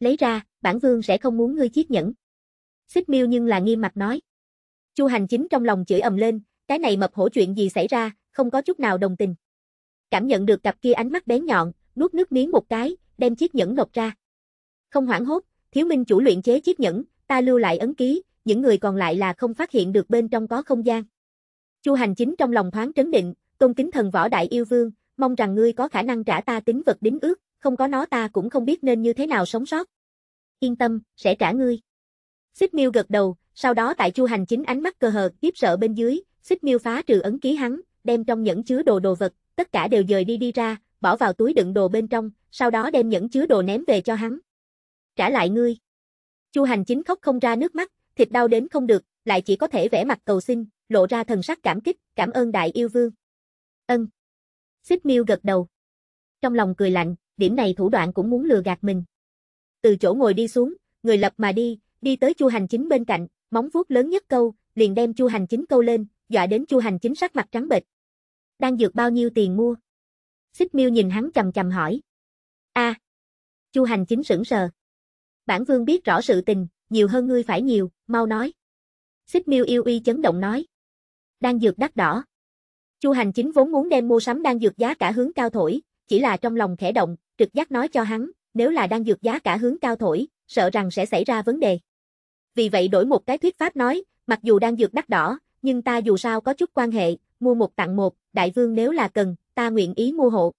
Lấy ra, bản vương sẽ không muốn ngươi chiếc nhẫn. Xích miêu nhưng là nghiêm mặt nói. Chu Hành Chính trong lòng chửi ầm lên, cái này mập hổ chuyện gì xảy ra, không có chút nào đồng tình. Cảm nhận được cặp kia ánh mắt bé nhọn, nuốt nước miếng một cái, đem chiếc nhẫn lột ra. Không hoảng hốt, thiếu minh chủ luyện chế chiếc nhẫn, ta lưu lại ấn ký, những người còn lại là không phát hiện được bên trong có không gian. Chu hành chính trong lòng thoáng trấn định, tôn kính thần võ đại yêu vương, mong rằng ngươi có khả năng trả ta tính vật đính ước, không có nó ta cũng không biết nên như thế nào sống sót. Yên tâm, sẽ trả ngươi. Xích miêu gật đầu, sau đó tại chu hành chính ánh mắt cơ hờ, tiếp sợ bên dưới, xích miêu phá trừ ấn ký hắn, đem trong nhẫn chứa đồ đồ vật, tất cả đều dời đi đi ra, bỏ vào túi đựng đồ bên trong, sau đó đem nhẫn chứa đồ ném về cho hắn. Trả lại ngươi. Chu hành chính khóc không ra nước mắt, thịt đau đến không được, lại chỉ có thể vẽ mặt cầu xin, lộ ra thần sắc cảm kích, cảm ơn đại yêu vương. Ân. Xích miêu gật đầu. Trong lòng cười lạnh, điểm này thủ đoạn cũng muốn lừa gạt mình. Từ chỗ ngồi đi xuống, người lập mà đi, đi tới chu hành chính bên cạnh, móng vuốt lớn nhất câu, liền đem chu hành chính câu lên, dọa đến chu hành chính sắc mặt trắng bệch. Đang dược bao nhiêu tiền mua? Xích miêu nhìn hắn chầm chầm hỏi. A. À, Chu hành chính sững sờ. Bản vương biết rõ sự tình, nhiều hơn ngươi phải nhiều, mau nói. Xích miêu yêu uy chấn động nói. Đang dược đắt đỏ. Chu hành chính vốn muốn đem mua sắm đang dược giá cả hướng cao thổi, chỉ là trong lòng khẽ động, trực giác nói cho hắn, nếu là đang dược giá cả hướng cao thổi, sợ rằng sẽ xảy ra vấn đề. Vì vậy đổi một cái thuyết pháp nói, mặc dù đang dược đắt đỏ, nhưng ta dù sao có chút quan hệ, mua một tặng một, đại vương nếu là cần, ta nguyện ý mua hộ.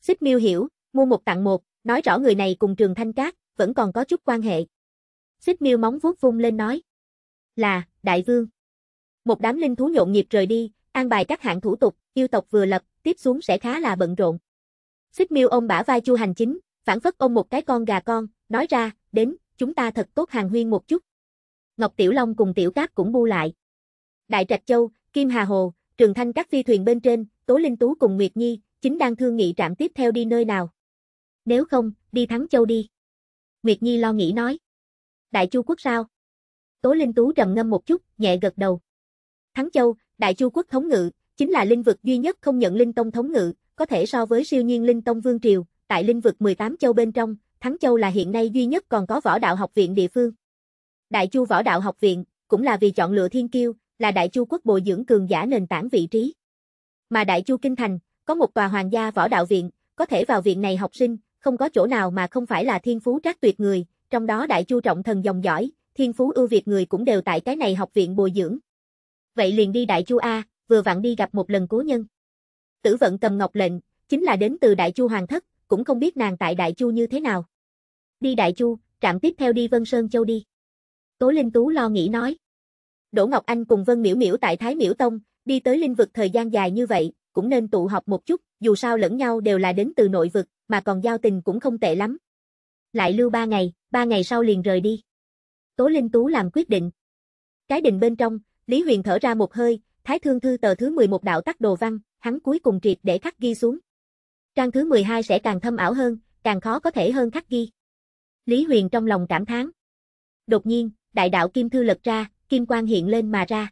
Xích miêu hiểu, Mua một tặng một, nói rõ người này cùng Trường Thanh Cát, vẫn còn có chút quan hệ. Xích miêu móng vuốt vung lên nói. Là, đại vương. Một đám linh thú nhộn nhịp rời đi, an bài các hạng thủ tục, yêu tộc vừa lập, tiếp xuống sẽ khá là bận rộn. Xích miêu ôm bả vai chu hành chính, phản phất ôm một cái con gà con, nói ra, đến, chúng ta thật tốt hàng huyên một chút. Ngọc Tiểu Long cùng Tiểu Cát cũng bu lại. Đại Trạch Châu, Kim Hà Hồ, Trường Thanh các phi thuyền bên trên, Tố Linh Tú cùng Nguyệt Nhi, chính đang thương nghị trạm tiếp theo đi nơi nào nếu không, đi Thắng Châu đi. Nguyệt Nhi lo nghĩ nói. Đại Chu quốc sao? Tố Linh Tú trầm ngâm một chút, nhẹ gật đầu. Thắng Châu, Đại Chu quốc thống ngự, chính là linh vực duy nhất không nhận linh tông thống ngự, có thể so với siêu nhiên linh tông vương triều, tại linh vực 18 châu bên trong, Thắng Châu là hiện nay duy nhất còn có võ đạo học viện địa phương. Đại Chu võ đạo học viện cũng là vì chọn lựa thiên kiêu, là Đại Chu quốc bồi dưỡng cường giả nền tảng vị trí. Mà Đại Chu kinh thành có một tòa hoàng gia võ đạo viện, có thể vào viện này học sinh, không có chỗ nào mà không phải là thiên phú trác tuyệt người, trong đó đại chu trọng thần dòng giỏi, thiên phú ưu việt người cũng đều tại cái này học viện bồi dưỡng. Vậy liền đi đại chu A, vừa vặn đi gặp một lần cố nhân. Tử vận cầm ngọc lệnh, chính là đến từ đại chu hoàng thất, cũng không biết nàng tại đại chu như thế nào. Đi đại chu, trạm tiếp theo đi Vân Sơn Châu đi. Tố Linh Tú lo nghĩ nói. Đỗ Ngọc Anh cùng Vân Miễu Miễu tại Thái Miễu Tông, đi tới linh vực thời gian dài như vậy, cũng nên tụ họp một chút, dù sao lẫn nhau đều là đến từ nội vực, mà còn giao tình cũng không tệ lắm. Lại lưu ba ngày, ba ngày sau liền rời đi. Tố Linh Tú làm quyết định. Cái đình bên trong, Lý Huyền thở ra một hơi, Thái Thương Thư tờ thứ 11 đạo tắc đồ văn, hắn cuối cùng triệt để khắc ghi xuống. Trang thứ 12 sẽ càng thâm ảo hơn, càng khó có thể hơn khắc ghi. Lý Huyền trong lòng cảm thán. Đột nhiên, đại đạo kim thư lật ra, kim quang hiện lên mà ra.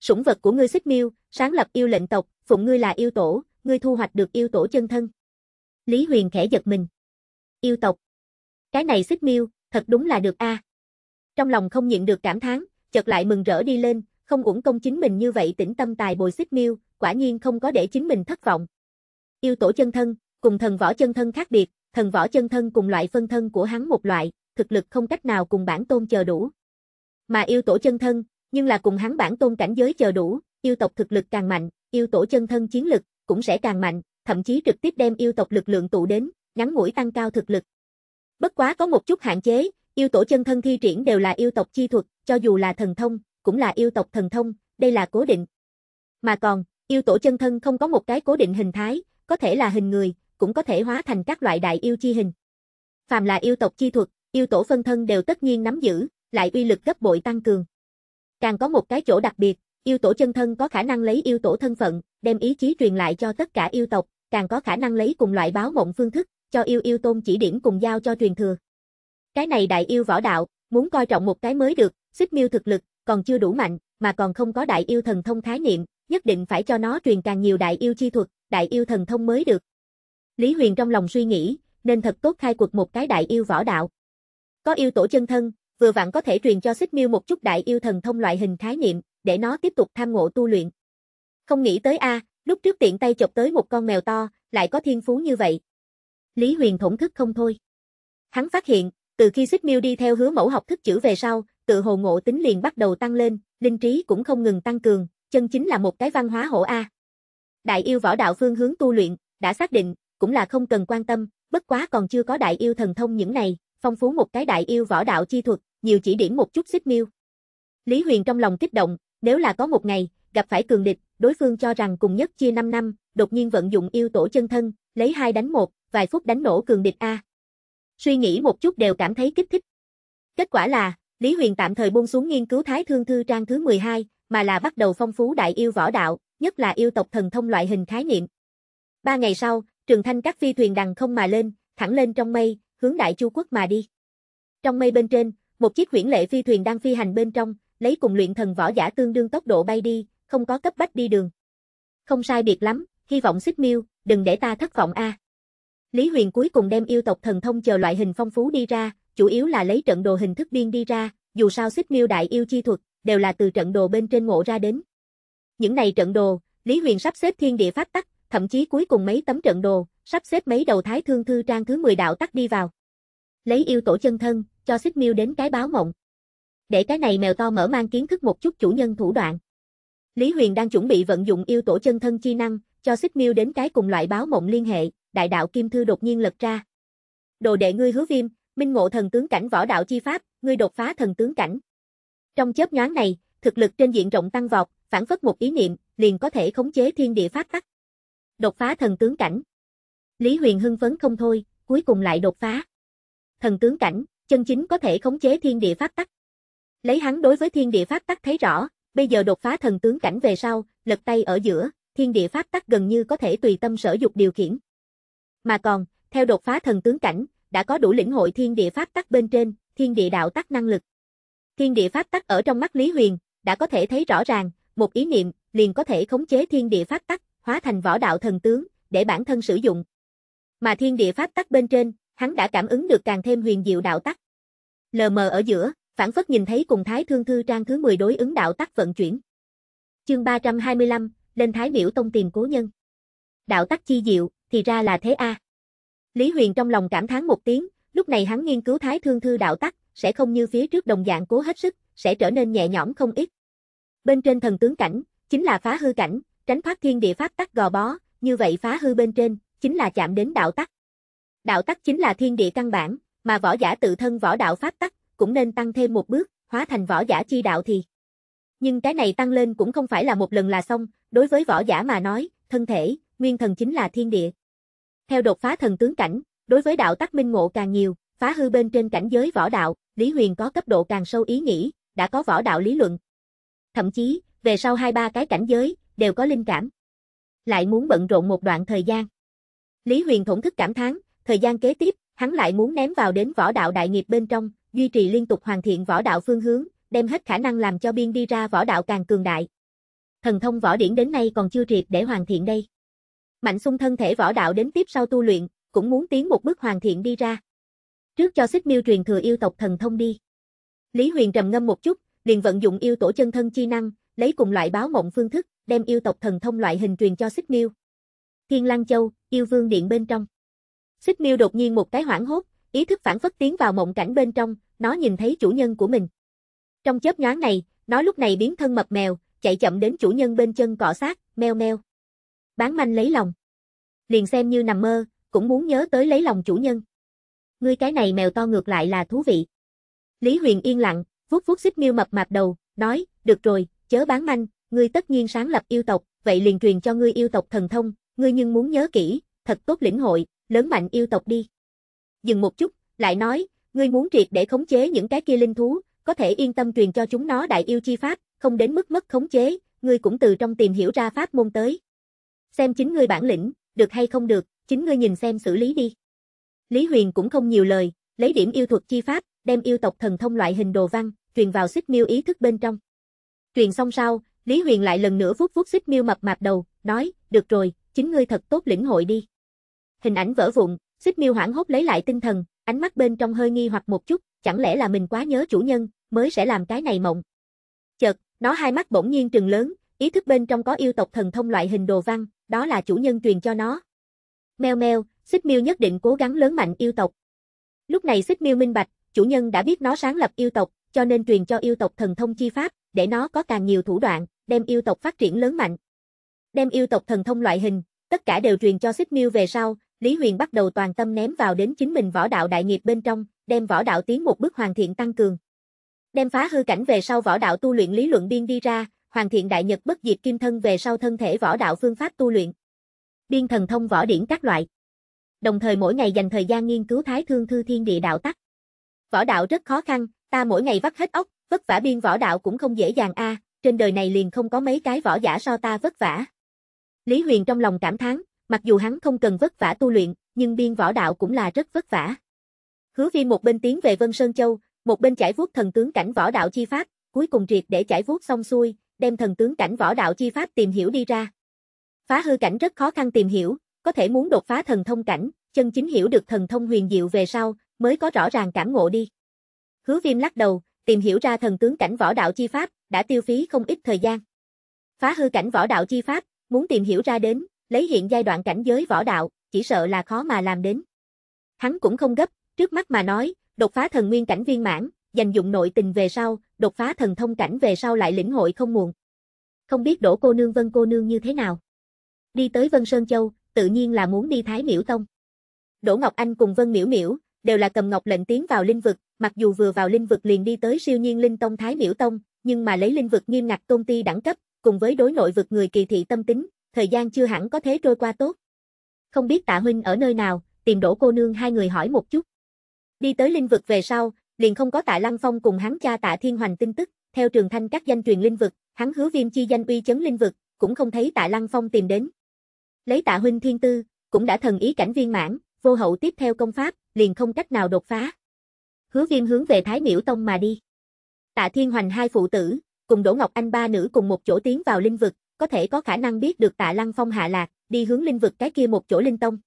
Sủng vật của ngươi xích miêu, sáng lập yêu lệnh tộc, phụng ngươi là yêu tổ, ngươi thu hoạch được yêu tổ chân thân. Lý Huyền khẽ giật mình. Yêu tộc. Cái này xích miêu, thật đúng là được a. À. Trong lòng không nhịn được cảm thán, chợt lại mừng rỡ đi lên, không uổng công chính mình như vậy tĩnh tâm tài bồi xích miêu, quả nhiên không có để chính mình thất vọng. Yêu tổ chân thân, cùng thần võ chân thân khác biệt, thần võ chân thân cùng loại phân thân của hắn một loại, thực lực không cách nào cùng bản tôn chờ đủ. Mà yêu tổ chân thân, nhưng là cùng hắn bản tôn cảnh giới chờ đủ, yêu tộc thực lực càng mạnh, yêu tổ chân thân chiến lực cũng sẽ càng mạnh, thậm chí trực tiếp đem yêu tộc lực lượng tụ đến, ngắn ngủi tăng cao thực lực. Bất quá có một chút hạn chế, yêu tổ chân thân thi triển đều là yêu tộc chi thuật, cho dù là thần thông, cũng là yêu tộc thần thông, đây là cố định. Mà còn, yêu tổ chân thân không có một cái cố định hình thái, có thể là hình người, cũng có thể hóa thành các loại đại yêu chi hình. Phàm là yêu tộc chi thuật, yêu tổ phân thân đều tất nhiên nắm giữ, lại uy lực gấp bội tăng cường. Càng có một cái chỗ đặc biệt, Yêu tổ chân thân có khả năng lấy yêu tổ thân phận, đem ý chí truyền lại cho tất cả yêu tộc, càng có khả năng lấy cùng loại báo mộng phương thức, cho yêu yêu tôn chỉ điểm cùng giao cho truyền thừa. Cái này đại yêu võ đạo, muốn coi trọng một cái mới được, xích miêu thực lực, còn chưa đủ mạnh, mà còn không có đại yêu thần thông khái niệm, nhất định phải cho nó truyền càng nhiều đại yêu chi thuật, đại yêu thần thông mới được. Lý Huyền trong lòng suy nghĩ, nên thật tốt khai cuộc một cái đại yêu võ đạo. Có yêu tổ chân thân, vừa vặn có thể truyền cho xích miêu một chút đại yêu thần thông loại hình khái niệm, để nó tiếp tục tham ngộ tu luyện. Không nghĩ tới a, lúc trước tiện tay chụp tới một con mèo to, lại có thiên phú như vậy. Lý Huyền thổn thức không thôi. Hắn phát hiện, từ khi Xích Miêu đi theo hứa mẫu học thức chữ về sau, tự hồ ngộ tính liền bắt đầu tăng lên, linh trí cũng không ngừng tăng cường, chân chính là một cái văn hóa hổ a. Đại yêu võ đạo phương hướng tu luyện, đã xác định, cũng là không cần quan tâm, bất quá còn chưa có đại yêu thần thông những này, phong phú một cái đại yêu võ đạo chi thuật, nhiều chỉ điểm một chút Xích Miêu. Lý Huyền trong lòng kích động, nếu là có một ngày, gặp phải cường địch, đối phương cho rằng cùng nhất chia 5 năm, đột nhiên vận dụng yêu tổ chân thân, lấy hai đánh một, vài phút đánh nổ cường địch A. Suy nghĩ một chút đều cảm thấy kích thích. Kết quả là, Lý Huyền tạm thời buông xuống nghiên cứu Thái Thương Thư trang thứ 12, mà là bắt đầu phong phú đại yêu võ đạo, nhất là yêu tộc thần thông loại hình khái niệm. Ba ngày sau, trường thanh các phi thuyền đằng không mà lên, thẳng lên trong mây, hướng đại chu quốc mà đi. Trong mây bên trên, một chiếc huyển lệ phi thuyền đang phi hành bên trong, lấy cùng luyện thần võ giả tương đương tốc độ bay đi, không có cấp bách đi đường. Không sai biệt lắm, hy vọng xích miêu, đừng để ta thất vọng a. À. Lý Huyền cuối cùng đem yêu tộc thần thông chờ loại hình phong phú đi ra, chủ yếu là lấy trận đồ hình thức biên đi ra, dù sao xích miêu đại yêu chi thuật, đều là từ trận đồ bên trên ngộ ra đến. Những này trận đồ, Lý Huyền sắp xếp thiên địa phát tắc, thậm chí cuối cùng mấy tấm trận đồ, sắp xếp mấy đầu thái thương thư trang thứ 10 đạo tắc đi vào. Lấy yêu tổ chân thân, cho xích miêu đến cái báo mộng để cái này mèo to mở mang kiến thức một chút chủ nhân thủ đoạn. Lý Huyền đang chuẩn bị vận dụng yêu tổ chân thân chi năng, cho xích miêu đến cái cùng loại báo mộng liên hệ, đại đạo kim thư đột nhiên lật ra. Đồ đệ ngươi hứa viêm, minh ngộ thần tướng cảnh võ đạo chi pháp, ngươi đột phá thần tướng cảnh. Trong chớp nhoáng này, thực lực trên diện rộng tăng vọt, phản phất một ý niệm, liền có thể khống chế thiên địa pháp tắc. Đột phá thần tướng cảnh. Lý Huyền hưng phấn không thôi, cuối cùng lại đột phá. Thần tướng cảnh, chân chính có thể khống chế thiên địa pháp tắc. Lấy hắn đối với thiên địa pháp tắc thấy rõ, bây giờ đột phá thần tướng cảnh về sau, lật tay ở giữa, thiên địa pháp tắc gần như có thể tùy tâm sở dục điều khiển. Mà còn, theo đột phá thần tướng cảnh, đã có đủ lĩnh hội thiên địa pháp tắc bên trên, thiên địa đạo tắc năng lực. Thiên địa pháp tắc ở trong mắt Lý Huyền, đã có thể thấy rõ ràng, một ý niệm liền có thể khống chế thiên địa pháp tắc, hóa thành võ đạo thần tướng, để bản thân sử dụng. Mà thiên địa pháp tắc bên trên, hắn đã cảm ứng được càng thêm huyền diệu đạo tắc. Lờ mờ ở giữa, phản phất nhìn thấy cùng Thái Thương Thư trang thứ 10 đối ứng đạo tắc vận chuyển. Chương 325, lên Thái Miễu Tông tìm cố nhân. Đạo tắc chi diệu, thì ra là thế a. Lý Huyền trong lòng cảm thán một tiếng, lúc này hắn nghiên cứu Thái Thương Thư đạo tắc, sẽ không như phía trước đồng dạng cố hết sức, sẽ trở nên nhẹ nhõm không ít. Bên trên thần tướng cảnh, chính là phá hư cảnh, tránh thoát thiên địa pháp tắc gò bó, như vậy phá hư bên trên, chính là chạm đến đạo tắc. Đạo tắc chính là thiên địa căn bản, mà võ giả tự thân võ đạo pháp tắc, cũng nên tăng thêm một bước, hóa thành võ giả chi đạo thì. Nhưng cái này tăng lên cũng không phải là một lần là xong, đối với võ giả mà nói, thân thể, nguyên thần chính là thiên địa. Theo đột phá thần tướng cảnh, đối với đạo tắc minh ngộ càng nhiều, phá hư bên trên cảnh giới võ đạo, Lý Huyền có cấp độ càng sâu ý nghĩ, đã có võ đạo lý luận. Thậm chí, về sau hai ba cái cảnh giới, đều có linh cảm. Lại muốn bận rộn một đoạn thời gian. Lý Huyền thổn thức cảm thán, thời gian kế tiếp, hắn lại muốn ném vào đến võ đạo đại nghiệp bên trong, duy trì liên tục hoàn thiện võ đạo phương hướng, đem hết khả năng làm cho biên đi ra võ đạo càng cường đại. Thần thông võ điển đến nay còn chưa triệt để hoàn thiện đây. Mạnh sung thân thể võ đạo đến tiếp sau tu luyện, cũng muốn tiến một bước hoàn thiện đi ra. Trước cho xích miêu truyền thừa yêu tộc thần thông đi. Lý Huyền trầm ngâm một chút, liền vận dụng yêu tổ chân thân chi năng, lấy cùng loại báo mộng phương thức, đem yêu tộc thần thông loại hình truyền cho xích miêu. Thiên Lăng Châu, yêu vương điện bên trong. Xích miêu đột nhiên một cái hoảng hốt, ý thức phản phất tiến vào mộng cảnh bên trong, nó nhìn thấy chủ nhân của mình. Trong chớp nhoáng này, nó lúc này biến thân mập mèo, chạy chậm đến chủ nhân bên chân cọ sát, meo meo. Bán manh lấy lòng. Liền xem như nằm mơ, cũng muốn nhớ tới lấy lòng chủ nhân. Ngươi cái này mèo to ngược lại là thú vị. Lý Huyền yên lặng, vuốt vuốt xích miêu mập mạp đầu, nói, được rồi, chớ bán manh, ngươi tất nhiên sáng lập yêu tộc, vậy liền truyền cho ngươi yêu tộc thần thông, ngươi nhưng muốn nhớ kỹ, thật tốt lĩnh hội, lớn mạnh yêu tộc đi. Dừng một chút, lại nói, Ngươi muốn triệt để khống chế những cái kia linh thú, có thể yên tâm truyền cho chúng nó đại yêu chi pháp, không đến mức mất khống chế, ngươi cũng từ trong tìm hiểu ra pháp môn tới. Xem chính ngươi bản lĩnh, được hay không được, chính ngươi nhìn xem xử lý đi. Lý Huyền cũng không nhiều lời, lấy điểm yêu thuật chi pháp, đem yêu tộc thần thông loại hình đồ văn, truyền vào xích miêu ý thức bên trong. Truyền xong sau, Lý Huyền lại lần nữa vuốt vuốt xích miêu mập mạp đầu, nói, được rồi, chính ngươi thật tốt lĩnh hội đi. Hình ảnh vỡ vụn, xích miêu hoảng hốt lấy lại tinh thần, ánh mắt bên trong hơi nghi hoặc một chút, chẳng lẽ là mình quá nhớ chủ nhân, mới sẽ làm cái này mộng. Chợt, nó hai mắt bỗng nhiên trừng lớn, ý thức bên trong có yêu tộc thần thông loại hình đồ văn, đó là chủ nhân truyền cho nó. Meo meo, Xích Miêu nhất định cố gắng lớn mạnh yêu tộc. Lúc này Xích Miêu minh bạch, chủ nhân đã biết nó sáng lập yêu tộc, cho nên truyền cho yêu tộc thần thông chi pháp, để nó có càng nhiều thủ đoạn, đem yêu tộc phát triển lớn mạnh. Đem yêu tộc thần thông loại hình, tất cả đều truyền cho Xích Miêu về sau, Lý Huyền bắt đầu toàn tâm ném vào đến chính mình võ đạo đại nghiệp bên trong, đem võ đạo tiến một bước hoàn thiện tăng cường. Đem phá hư cảnh về sau võ đạo tu luyện lý luận biên đi ra, hoàn thiện đại nhật bất diệt kim thân về sau thân thể võ đạo phương pháp tu luyện. Biên thần thông võ điển các loại. Đồng thời mỗi ngày dành thời gian nghiên cứu thái thương thư thiên địa đạo tắc. Võ đạo rất khó khăn, ta mỗi ngày vắt hết óc, vất vả biên võ đạo cũng không dễ dàng a, trên đời này liền không có mấy cái võ giả so ta vất vả. Lý Huyền trong lòng cảm thán, Mặc dù hắn không cần vất vả tu luyện, nhưng biên võ đạo cũng là rất vất vả. Hứa Vi một bên tiến về Vân Sơn Châu, một bên chải vuốt thần tướng cảnh võ đạo chi pháp, cuối cùng triệt để chải vuốt xong xuôi, đem thần tướng cảnh võ đạo chi pháp tìm hiểu đi ra. Phá hư cảnh rất khó khăn tìm hiểu, có thể muốn đột phá thần thông cảnh, chân chính hiểu được thần thông huyền diệu về sau, mới có rõ ràng cảm ngộ đi. Hứa Viêm lắc đầu, tìm hiểu ra thần tướng cảnh võ đạo chi pháp, đã tiêu phí không ít thời gian. Phá hư cảnh võ đạo chi pháp, muốn tìm hiểu ra đến, lấy hiện giai đoạn cảnh giới võ đạo, chỉ sợ là khó mà làm đến. Hắn cũng không gấp, trước mắt mà nói, đột phá thần nguyên cảnh viên mãn, dành dụng nội tình về sau, đột phá thần thông cảnh về sau lại lĩnh hội không muộn. Không biết đổ cô nương Vân cô nương như thế nào. Đi tới Vân Sơn Châu, tự nhiên là muốn đi Thái Miễu Tông. Đỗ Ngọc Anh cùng Vân Miễu Miễu, đều là cầm Ngọc lệnh tiến vào linh vực, mặc dù vừa vào linh vực liền đi tới siêu nhiên linh tông Thái Miễu Tông, nhưng mà lấy linh vực nghiêm ngặt tôn ti đẳng cấp, cùng với đối nội vực người kỳ thị tâm tính, thời gian chưa hẳn có thế trôi qua tốt. Không biết tạ huynh ở nơi nào, tìm đổ cô nương hai người hỏi một chút. Đi tới linh vực về sau, liền không có tạ Lăng Phong cùng hắn cha tạ Thiên Hoành tin tức, theo trường thanh các danh truyền linh vực, hắn hứa viêm chi danh uy chấn linh vực, cũng không thấy tạ Lăng Phong tìm đến. Lấy tạ huynh thiên tư, cũng đã thần ý cảnh viên mãn, vô hậu tiếp theo công pháp, liền không cách nào đột phá. Hứa viêm hướng về Thái Miễu Tông mà đi. Tạ Thiên Hoành hai phụ tử, cùng Đỗ Ngọc Anh ba nữ cùng một chỗ tiến vào linh vực, có thể có khả năng biết được tạ lăng phong hạ lạc, đi hướng linh vực cái kia một chỗ linh tông.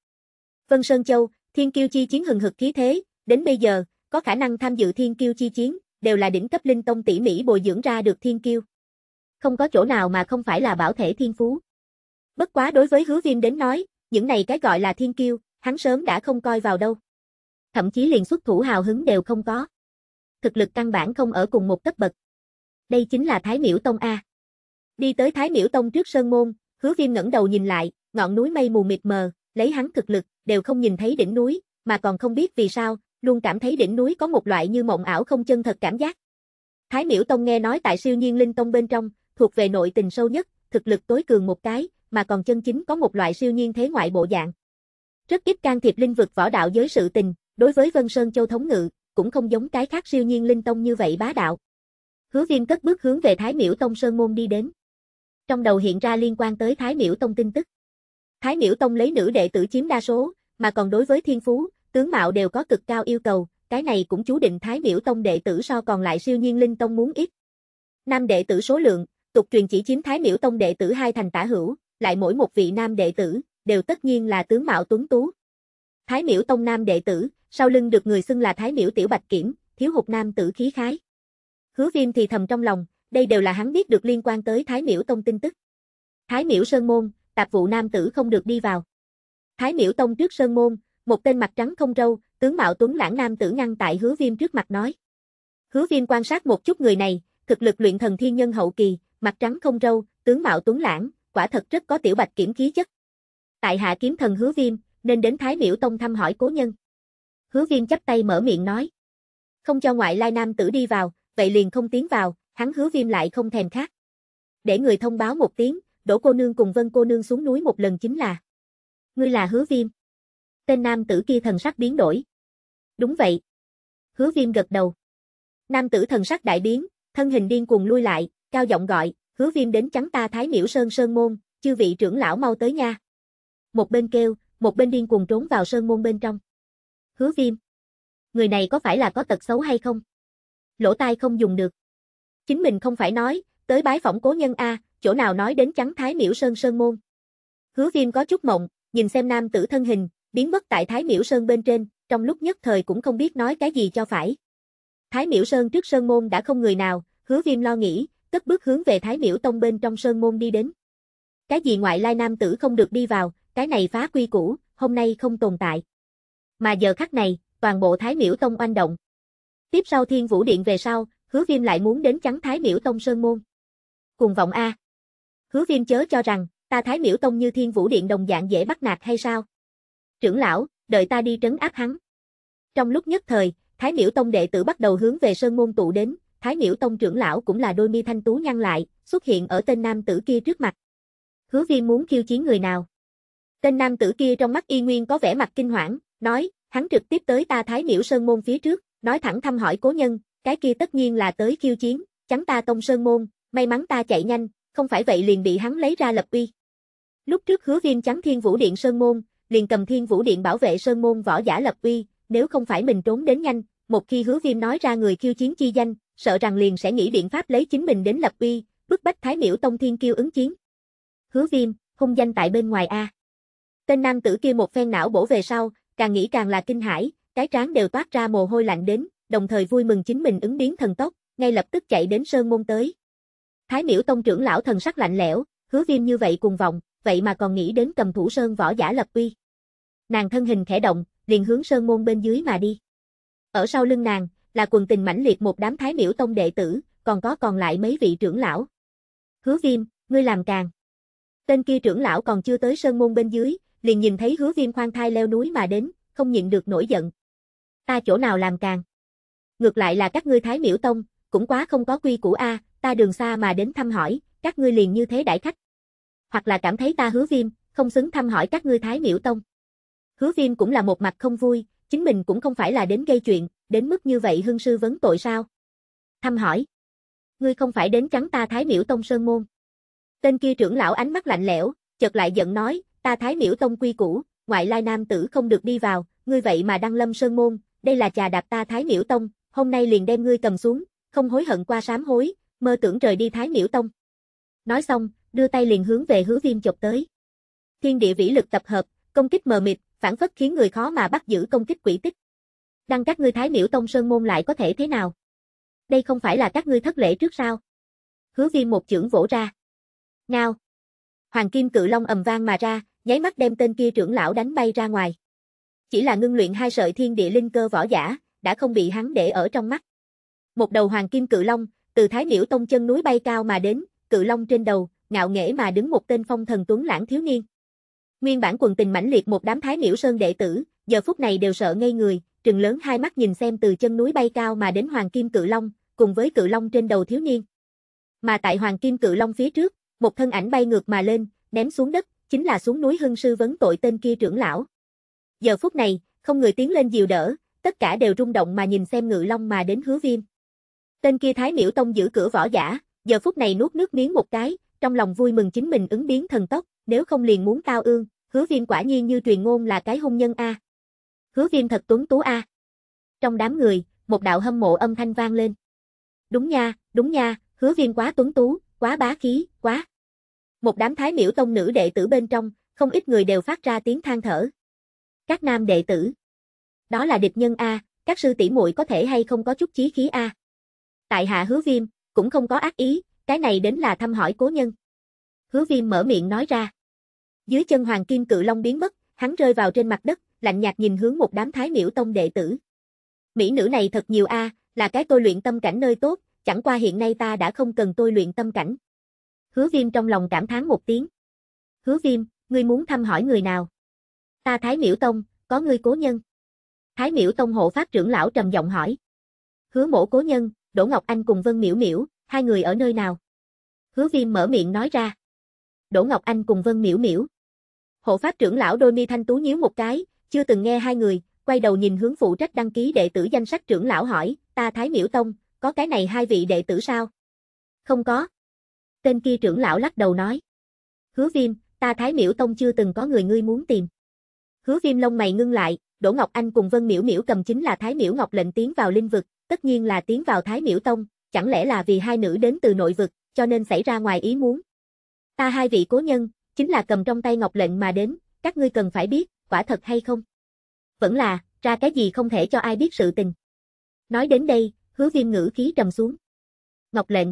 Vân Sơn Châu, Thiên Kiêu Chi chiến hừng hực khí thế, đến bây giờ, có khả năng tham dự Thiên Kiêu Chi chiến, đều là đỉnh cấp linh tông tỉ mỉ bồi dưỡng ra được Thiên Kiêu. Không có chỗ nào mà không phải là bảo thể thiên phú. Bất quá đối với hứa viêm đến nói, những này cái gọi là Thiên Kiêu, hắn sớm đã không coi vào đâu. Thậm chí liền xuất thủ hào hứng đều không có. Thực lực căn bản không ở cùng một cấp bậc. Đây chính là Thái Miễu Tông A. Đi tới Thái Miễu Tông trước Sơn Môn, hứa viêm ngẩng đầu nhìn lại, ngọn núi mây mù mịt mờ, lấy hắn thực lực, đều không nhìn thấy đỉnh núi, mà còn không biết vì sao, luôn cảm thấy đỉnh núi có một loại như mộng ảo không chân thật cảm giác. Thái Miễu Tông nghe nói tại siêu nhiên linh tông bên trong, thuộc về nội tình sâu nhất, thực lực tối cường một cái, mà còn chân chính có một loại siêu nhiên thế ngoại bộ dạng. Rất ít can thiệp linh vực võ đạo giới sự tình, đối với Vân Sơn Châu thống ngự, cũng không giống cái khác siêu nhiên linh tông như vậy bá đạo. Hứa Viêm cất bước hướng về Thái Miễu Tông Sơn môn đi đến trong đầu hiện ra liên quan tới Thái Miễu Tông tin tức. Thái Miễu Tông lấy nữ đệ tử chiếm đa số, mà còn đối với thiên phú, tướng mạo đều có cực cao yêu cầu, cái này cũng chú định Thái Miễu Tông đệ tử so còn lại siêu nhiên linh tông muốn ít. Nam đệ tử số lượng, tục truyền chỉ chiếm Thái Miễu Tông đệ tử hai thành tả hữu, lại mỗi một vị nam đệ tử, đều tất nhiên là tướng mạo tuấn tú. Thái Miễu Tông nam đệ tử, sau lưng được người xưng là Thái Miễu Tiểu Bạch Kiểm, thiếu hụt nam tử khí khái. Hứa Viêm thì thầm trong lòng, đây đều là hắn biết được liên quan tới Thái Miễu Tông tin tức. Thái Miễu Sơn Môn, tạp vụ nam tử không được đi vào. Thái Miễu Tông trước Sơn Môn, một tên mặt trắng không râu, tướng mạo tuấn lãng nam tử ngăn tại hứa viêm trước mặt nói. Hứa viêm quan sát một chút người này, thực lực luyện thần thiên nhân hậu kỳ, mặt trắng không râu, tướng mạo tuấn lãng, quả thật rất có tiểu bạch kiểm khí chất. Tại hạ kiếm thần hứa viêm, nên đến Thái Miễu Tông thăm hỏi cố nhân. Hứa viêm chắp tay mở miệng nói. Không cho ngoại lai nam tử đi vào, vậy liền không tiến vào, hắn hứa viêm lại không thèm khác. Để người thông báo một tiếng, đổ cô nương cùng vân cô nương xuống núi một lần chính là. Ngươi là hứa viêm. Tên nam tử kia thần sắc biến đổi. Đúng vậy. Hứa viêm gật đầu. Nam tử thần sắc đại biến, thân hình điên cuồng lui lại, cao giọng gọi, hứa viêm đến trắng ta thái miễu sơn sơn môn, chư vị trưởng lão mau tới nha. Một bên kêu, một bên điên cuồng trốn vào sơn môn bên trong. Hứa viêm. Người này có phải là có tật xấu hay không? Lỗ tai không dùng được chính mình không phải nói, tới bái phỏng cố nhân A, chỗ nào nói đến trắng thái miễu sơn sơn môn. Hứa viêm có chút mộng, nhìn xem nam tử thân hình, biến mất tại thái miễu sơn bên trên, trong lúc nhất thời cũng không biết nói cái gì cho phải. Thái miễu sơn trước sơn môn đã không người nào, hứa viêm lo nghĩ, cất bước hướng về thái miễu tông bên trong sơn môn đi đến. Cái gì ngoại lai nam tử không được đi vào, cái này phá quy củ, hôm nay không tồn tại. Mà giờ khắc này, toàn bộ thái miễu tông oanh động. Tiếp sau thiên vũ điện về sau, hứa viêm lại muốn đến chắn Thái Miễu Tông Sơn Môn. Cùng vọng A. Hứa viêm chớ cho rằng, ta Thái Miễu Tông như thiên vũ điện đồng dạng dễ bắt nạt hay sao? Trưởng lão, đợi ta đi trấn áp hắn. Trong lúc nhất thời, Thái Miễu Tông đệ tử bắt đầu hướng về Sơn Môn tụ đến, Thái Miễu Tông trưởng lão cũng là đôi mi thanh tú nhăn lại, xuất hiện ở tên nam tử kia trước mặt. Hứa viêm muốn khiêu chiến người nào? Tên nam tử kia trong mắt y nguyên có vẻ mặt kinh hoảng, nói, hắn trực tiếp tới ta Thái Miễu Sơn Môn phía trước, nói thẳng thăm hỏi cố nhân, cái kia tất nhiên là tới khiêu chiến, chắn ta tông sơn môn, may mắn ta chạy nhanh, không phải vậy liền bị hắn lấy ra lập uy. Lúc trước hứa viêm chắn thiên vũ điện sơn môn, liền cầm thiên vũ điện bảo vệ sơn môn võ giả lập uy, nếu không phải mình trốn đến nhanh, một khi hứa viêm nói ra người khiêu chiến chi danh, sợ rằng liền sẽ nghĩ biện pháp lấy chính mình đến lập uy, bức bách thái miễu tông thiên kiêu ứng chiến. Hứa viêm, hung danh tại bên ngoài A. Tên nam tử kia một phen não bổ về sau, càng nghĩ càng là kinh hãi, cái trán đều toát ra mồ hôi lạnh đến, đồng thời vui mừng chính mình ứng biến thần tốc, ngay lập tức chạy đến Sơn Môn tới. Thái miễu tông trưởng lão thần sắc lạnh lẽo, hứa viêm như vậy cùng vọng, vậy mà còn nghĩ đến cầm thủ Sơn võ giả lập uy. Nàng thân hình khẽ động, liền hướng Sơn Môn bên dưới mà đi. Ở sau lưng nàng, là quần tình mãnh liệt một đám thái miễu tông đệ tử, còn có còn lại mấy vị trưởng lão. Hứa viêm, ngươi làm càng. Tên kia trưởng lão còn chưa tới Sơn Môn bên dưới, liền nhìn thấy hứa viêm khoan thai leo núi mà đến, không nhịn được nổi giận. Ta chỗ nào làm càng. Ngược lại là các ngươi Thái Miễu Tông, cũng quá không có quy củ a, ta đường xa mà đến thăm hỏi, các ngươi liền như thế đãi khách. Hoặc là cảm thấy ta Hứa Viêm, không xứng thăm hỏi các ngươi Thái Miễu Tông. Hứa Viêm cũng là một mặt không vui, chính mình cũng không phải là đến gây chuyện, đến mức như vậy hưng sư vấn tội sao? Thăm hỏi. Ngươi không phải đến trắng ta Thái Miễu Tông Sơn Môn. Tên kia trưởng lão ánh mắt lạnh lẽo, chợt lại giận nói, ta Thái Miễu Tông quy củ, ngoại lai nam tử không được đi vào, ngươi vậy mà đăng lâm Sơn Môn, đây là trà đạp ta Thái Miễu Tông, hôm nay liền đem ngươi cầm xuống, không hối hận qua sám hối, mơ tưởng trời đi Thái Miểu Tông. Nói xong, đưa tay liền hướng về hứa viêm chụp tới. Thiên địa vĩ lực tập hợp, công kích mờ mịt, phản phất khiến người khó mà bắt giữ công kích quỷ tích. Đăng các ngươi Thái Miểu Tông Sơn Môn lại có thể thế nào? Đây không phải là các ngươi thất lễ trước sao? Hứa viêm một chưởng vỗ ra. Ngao! Hoàng Kim Cự Long ầm vang mà ra, nháy mắt đem tên kia trưởng lão đánh bay ra ngoài. Chỉ là ngưng luyện hai sợi thiên địa linh cơ võ giả, đã không bị hắn để ở trong mắt. Một đầu hoàng kim cự long, từ Thái Miễu Tông chân núi bay cao mà đến, cự long trên đầu, ngạo nghễ mà đứng một tên phong thần tuấn lãng thiếu niên. Nguyên bản quần tình mãnh liệt một đám Thái Miễu Sơn đệ tử, giờ phút này đều sợ ngây người, trừng lớn hai mắt nhìn xem từ chân núi bay cao mà đến hoàng kim cự long, cùng với cự long trên đầu thiếu niên. Mà tại hoàng kim cự long phía trước, một thân ảnh bay ngược mà lên, ném xuống đất, chính là xuống núi hưng sư vấn tội tên kia trưởng lão. Giờ phút này, không người tiến lên dìu đỡ, tất cả đều rung động mà nhìn xem ngự long mà đến hứa viêm. Tên kia thái miễu tông giữ cửa võ giả, giờ phút này nuốt nước miếng một cái, trong lòng vui mừng chính mình ứng biến thần tốc, nếu không liền muốn cao ương, hứa viêm quả nhiên như truyền ngôn là cái hung nhân A. Hứa viêm thật tuấn tú A. Trong đám người, một đạo hâm mộ âm thanh vang lên. Đúng nha, đúng nha, hứa viêm quá tuấn tú, quá bá khí, quá. Một đám thái miễu tông nữ đệ tử bên trong, không ít người đều phát ra tiếng than thở. Các nam đệ tử. Đó là địch nhân a, các sư tỷ muội có thể hay không có chút chí khí a. Tại hạ Hứa Viêm, cũng không có ác ý, cái này đến là thăm hỏi cố nhân. Hứa Viêm mở miệng nói ra. Dưới chân Hoàng Kim Cự Long biến mất, hắn rơi vào trên mặt đất, lạnh nhạt nhìn hướng một đám Thái Miểu Tông đệ tử. Mỹ nữ này thật nhiều a, là cái tôi luyện tâm cảnh nơi tốt, chẳng qua hiện nay ta đã không cần tôi luyện tâm cảnh. Hứa Viêm trong lòng cảm thán một tiếng. Hứa Viêm, ngươi muốn thăm hỏi người nào? Ta Thái Miểu Tông, có ngươi cố nhân. Thái Miểu Tông hộ pháp trưởng lão trầm giọng hỏi. Hứa mổ cố nhân, Đỗ Ngọc Anh cùng Vân Miểu Miểu, hai người ở nơi nào? Hứa viêm mở miệng nói ra. Đỗ Ngọc Anh cùng Vân Miểu Miểu. Hộ pháp trưởng lão đôi mi thanh tú nhíu một cái, chưa từng nghe hai người, quay đầu nhìn hướng phụ trách đăng ký đệ tử danh sách trưởng lão hỏi, ta Thái Miểu Tông, có cái này hai vị đệ tử sao? Không có. Tên kia trưởng lão lắc đầu nói. Hứa viêm, ta Thái Miểu Tông chưa từng có người ngươi muốn tìm. Hứa Viêm lông mày ngưng lại, Đỗ Ngọc Anh cùng Vân Miểu Miểu cầm chính là Thái Miểu Ngọc lệnh tiến vào linh vực, tất nhiên là tiến vào Thái Miểu Tông, chẳng lẽ là vì hai nữ đến từ nội vực, cho nên xảy ra ngoài ý muốn. Ta hai vị cố nhân, chính là cầm trong tay Ngọc lệnh mà đến, các ngươi cần phải biết, quả thật hay không? Vẫn là, ra cái gì không thể cho ai biết sự tình. Nói đến đây, hứa viêm ngữ khí trầm xuống. Ngọc lệnh.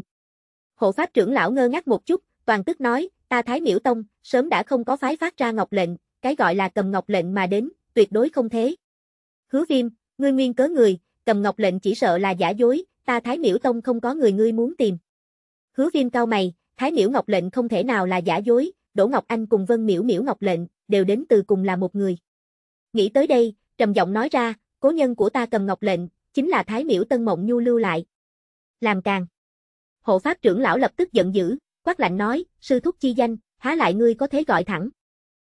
Hộ pháp trưởng lão ngơ ngác một chút, toàn tức nói, ta Thái Miểu Tông, sớm đã không có phái phát ra Ngọc lệnh, cái gọi là cầm ngọc lệnh mà đến, tuyệt đối không thế. Hứa viêm, ngươi nguyên cớ người, cầm ngọc lệnh chỉ sợ là giả dối, ta Thái Miễu Tông không có người ngươi muốn tìm. Hứa viêm cao mày, Thái Miễu Ngọc lệnh không thể nào là giả dối, Đỗ Ngọc Anh cùng Vân Miễu Miễu Ngọc lệnh, đều đến từ cùng là một người. Nghĩ tới đây, trầm giọng nói ra, cố nhân của ta cầm ngọc lệnh, chính là Thái Miễu Tân Mộng Nhu lưu lại. Làm càng. Hộ pháp trưởng lão lập tức giận dữ, quát lạnh nói, sư thúc chi danh, há lại ngươi có thế gọi thẳng.